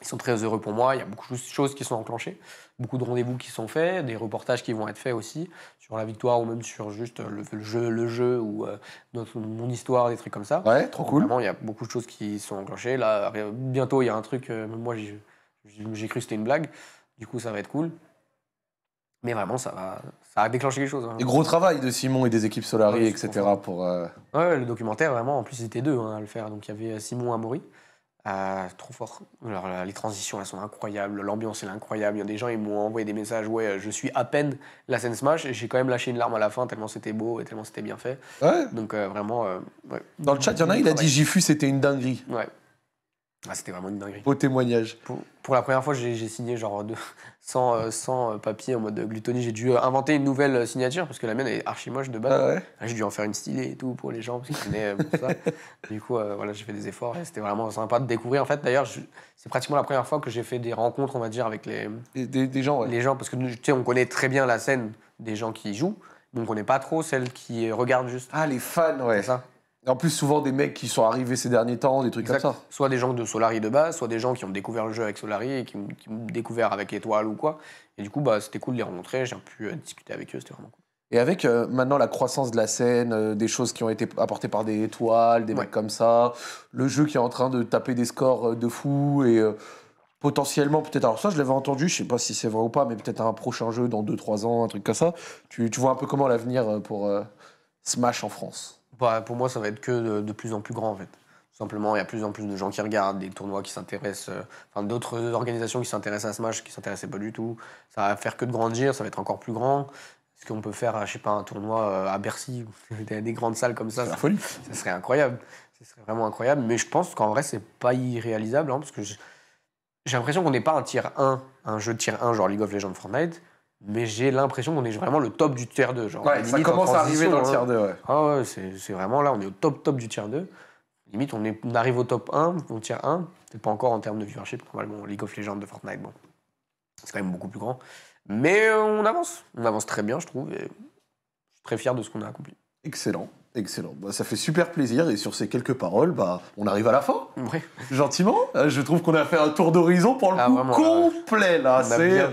Speaker 2: Ils sont très heureux pour moi. Il y a beaucoup de choses qui sont enclenchées, beaucoup de rendez-vous qui sont faits, des reportages qui vont être faits aussi sur la victoire ou même sur juste le, jeu, le jeu ou euh, mon histoire, des trucs comme ça. Ouais, trop cool. Vraiment, il y a beaucoup de choses qui sont enclenchées. Là, bientôt, il y a un truc. Euh, moi, j'ai cru c'était une blague. Du coup, ça va être cool. Mais vraiment, ça, va, ça a déclenché quelque chose. Hein. Et gros travail
Speaker 1: de Simon et des équipes Solari, etc. pour. Euh,
Speaker 2: ouais, le documentaire, vraiment, en plus, ils étaient deux hein, à le faire. Donc il y avait euh, Simon Amaury. Euh, trop fort. Alors, les transitions, elles sont incroyables. L'ambiance, elle est incroyable. Il y a des gens, ils m'ont envoyé des messages. Ouais, je suis à peine la scène Smash. J'ai quand même lâché une larme à la fin, tellement c'était beau et tellement c'était bien fait. Ouais. Donc, euh, vraiment. Dans le chat, il y en a, il a dit fus. c'était une dinguerie. Ouais. Ah, c'était vraiment une dinguerie. Beau témoignage. Pour, la première fois, j'ai signé genre de, sans, euh, euh, papier en mode glutonie. J'ai dû euh, inventer une nouvelle signature parce que la mienne est archi moche de base. Ah ah, j'ai dû en faire une stylée et tout pour les gens du coup, voilà, j'ai fait des efforts c'était vraiment sympa de découvrir. En fait, d'ailleurs, c'est pratiquement la première fois que j'ai fait des rencontres, on va dire, avec les, gens. Les gens, parce que tu sais, on connaît très bien la scène des gens qui jouent. Donc on n'est pas trop celle qui regarde juste. Ah, les fans, ouais. ça. En plus, souvent des mecs qui sont arrivés ces derniers temps, des trucs comme ça. Soit des gens de Solari de base, soit des gens qui ont découvert le jeu avec Solari et qui, ont découvert avec Étoile ou quoi. Et du coup, bah, c'était cool de les rencontrer, j'ai pu euh, discuter avec eux, c'était vraiment cool.
Speaker 1: Et avec euh, maintenant la croissance de la scène, euh, des choses qui ont été apportées par des étoiles, des mecs comme ça, le jeu qui est en train de taper des scores de fou et potentiellement, peut-être, alors ça je l'avais entendu, je sais pas si c'est vrai ou pas, mais peut-être un prochain jeu dans 2-3 ans, un truc comme ça. tu, vois un peu comment l'avenir pour Smash en France
Speaker 2: bah, pour moi, ça va être que de, plus en plus grand, en fait. simplement, il y a plus en plus de gens qui regardent, des tournois qui s'intéressent, euh, enfin d'autres organisations qui s'intéressent à Smash, qui ne s'intéressaient pas du tout. Ça va faire que de grandir, ça va être encore plus grand. Est-ce qu'on peut faire, je sais pas, un tournoi euh, à Bercy, des, des grandes salles comme ça la folie. Ça serait incroyable. Ce serait vraiment incroyable. Mais je pense qu'en vrai, c'est pas irréalisable, hein, parce que j'ai l'impression qu'on n'est pas un tier 1, un jeu de tier 1 genre League of Legends Fortnite mais j'ai l'impression qu'on est vraiment le top du tier 2. Genre, ça commence à arriver dans le hein. tier 2. Ouais. Ah ouais, c'est vraiment là, on est au top, top du tier 2. Limite, on, on arrive au top 1, au tier 1. Peut-être pas encore en termes de viewership, normalement, League of Legends, de Fortnite, bon. C'est quand même beaucoup plus grand. Mais on avance. On avance très bien, je trouve. Et je suis très fier de ce qu'on a accompli.
Speaker 1: Excellent. Excellent. Bah, ça fait super plaisir. Et sur ces quelques paroles, bah, on arrive à la fin. Oui. Gentiment. Hein, je trouve qu'on a fait un tour d'horizon pour le ah, complet. Là. c'est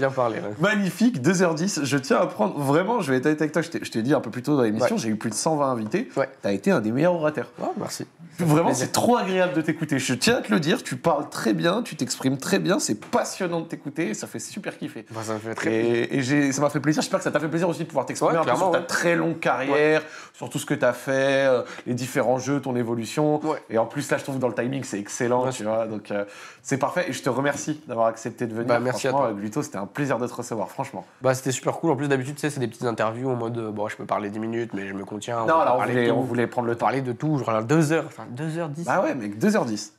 Speaker 1: Magnifique. 2h10. Je tiens à prendre. Vraiment, je vais être avec toi. Je t'ai dit un peu plus tôt dans l'émission, j'ai eu plus de 120 invités. t'as Tu as été un des meilleurs orateurs. Ah, merci. Vraiment, c'est trop agréable de t'écouter. Je tiens à te le dire. Tu parles très bien. Tu t'exprimes très bien. C'est passionnant de t'écouter. Ça fait super kiffer.
Speaker 2: Bah, ça fait et, et
Speaker 1: ça m'a fait plaisir. J'espère que ça t'a fait plaisir aussi de pouvoir t'exprimer sur ta très longue carrière, sur tout ce que tu as fait euh, les différents jeux, ton évolution. Et en plus, là, je trouve que dans le timing, c'est excellent, tu vois. Donc, euh, c'est parfait. Et je te remercie d'avoir accepté de venir. Bah, merci à toi. Euh, Gluto, c'était un plaisir de
Speaker 2: te recevoir, franchement. Bah, c'était super cool. En plus, d'habitude, tu sais, c'est des petites interviews en mode, bon, je peux parler 10 minutes, mais je me contiens. on, on, voulait, prendre le temps. Parler de tout, genre 2h, enfin 2h10. Bah ouais, mais 2h10.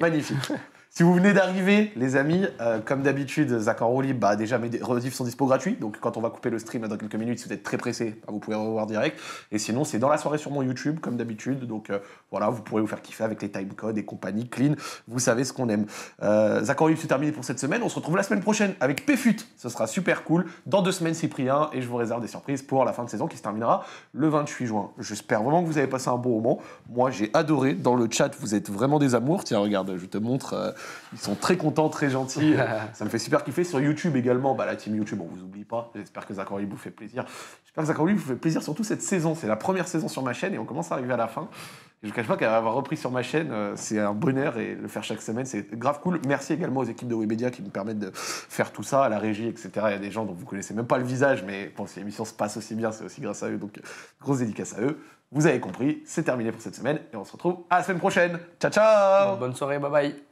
Speaker 1: Magnifique. Si vous venez d'arriver, les amis, euh, comme d'habitude, Zach en bah, déjà mes rediffs sont dispo gratuits. Donc quand on va couper le stream dans quelques minutes, si vous êtes très pressé, bah, vous pouvez revoir direct. Et sinon, c'est dans la soirée sur mon YouTube, comme d'habitude. Donc euh, voilà, vous pourrez vous faire kiffer avec les timecodes et compagnie, clean. Vous savez ce qu'on aime. Euh, Zach en c'est terminé pour cette semaine. On se retrouve la semaine prochaine avec PFUT. Ce sera super cool. Dans deux semaines, Cyprien. Et je vous réserve des surprises pour la fin de saison qui se terminera le 28 juin. J'espère vraiment que vous avez passé un bon moment. Moi, j'ai adoré. Dans le chat, vous êtes vraiment des amours. Tiens, regarde, je te montre. Ils sont très contents, très gentils. ça me fait super kiffer. Sur YouTube également, bah, la team YouTube, on vous oublie pas. J'espère que Zachary vous fait plaisir. J'espère que Zachary vous fait plaisir, surtout cette saison. C'est la première saison sur ma chaîne et on commence à arriver à la fin. je ne cache pas qu'avoir repris sur ma chaîne, euh, c'est un bonheur et le faire chaque semaine, c'est grave cool. Merci également aux équipes de Webedia qui me permettent de faire tout ça, à la régie, etc. Il y a des gens dont vous connaissez même pas le visage, mais bon, si l'émission se passe aussi bien, c'est aussi grâce à eux. Donc, grosse dédicace à eux. Vous avez compris, c'est terminé pour cette semaine et on se retrouve à la semaine prochaine. Ciao, ciao Bonne soirée,
Speaker 2: bye bye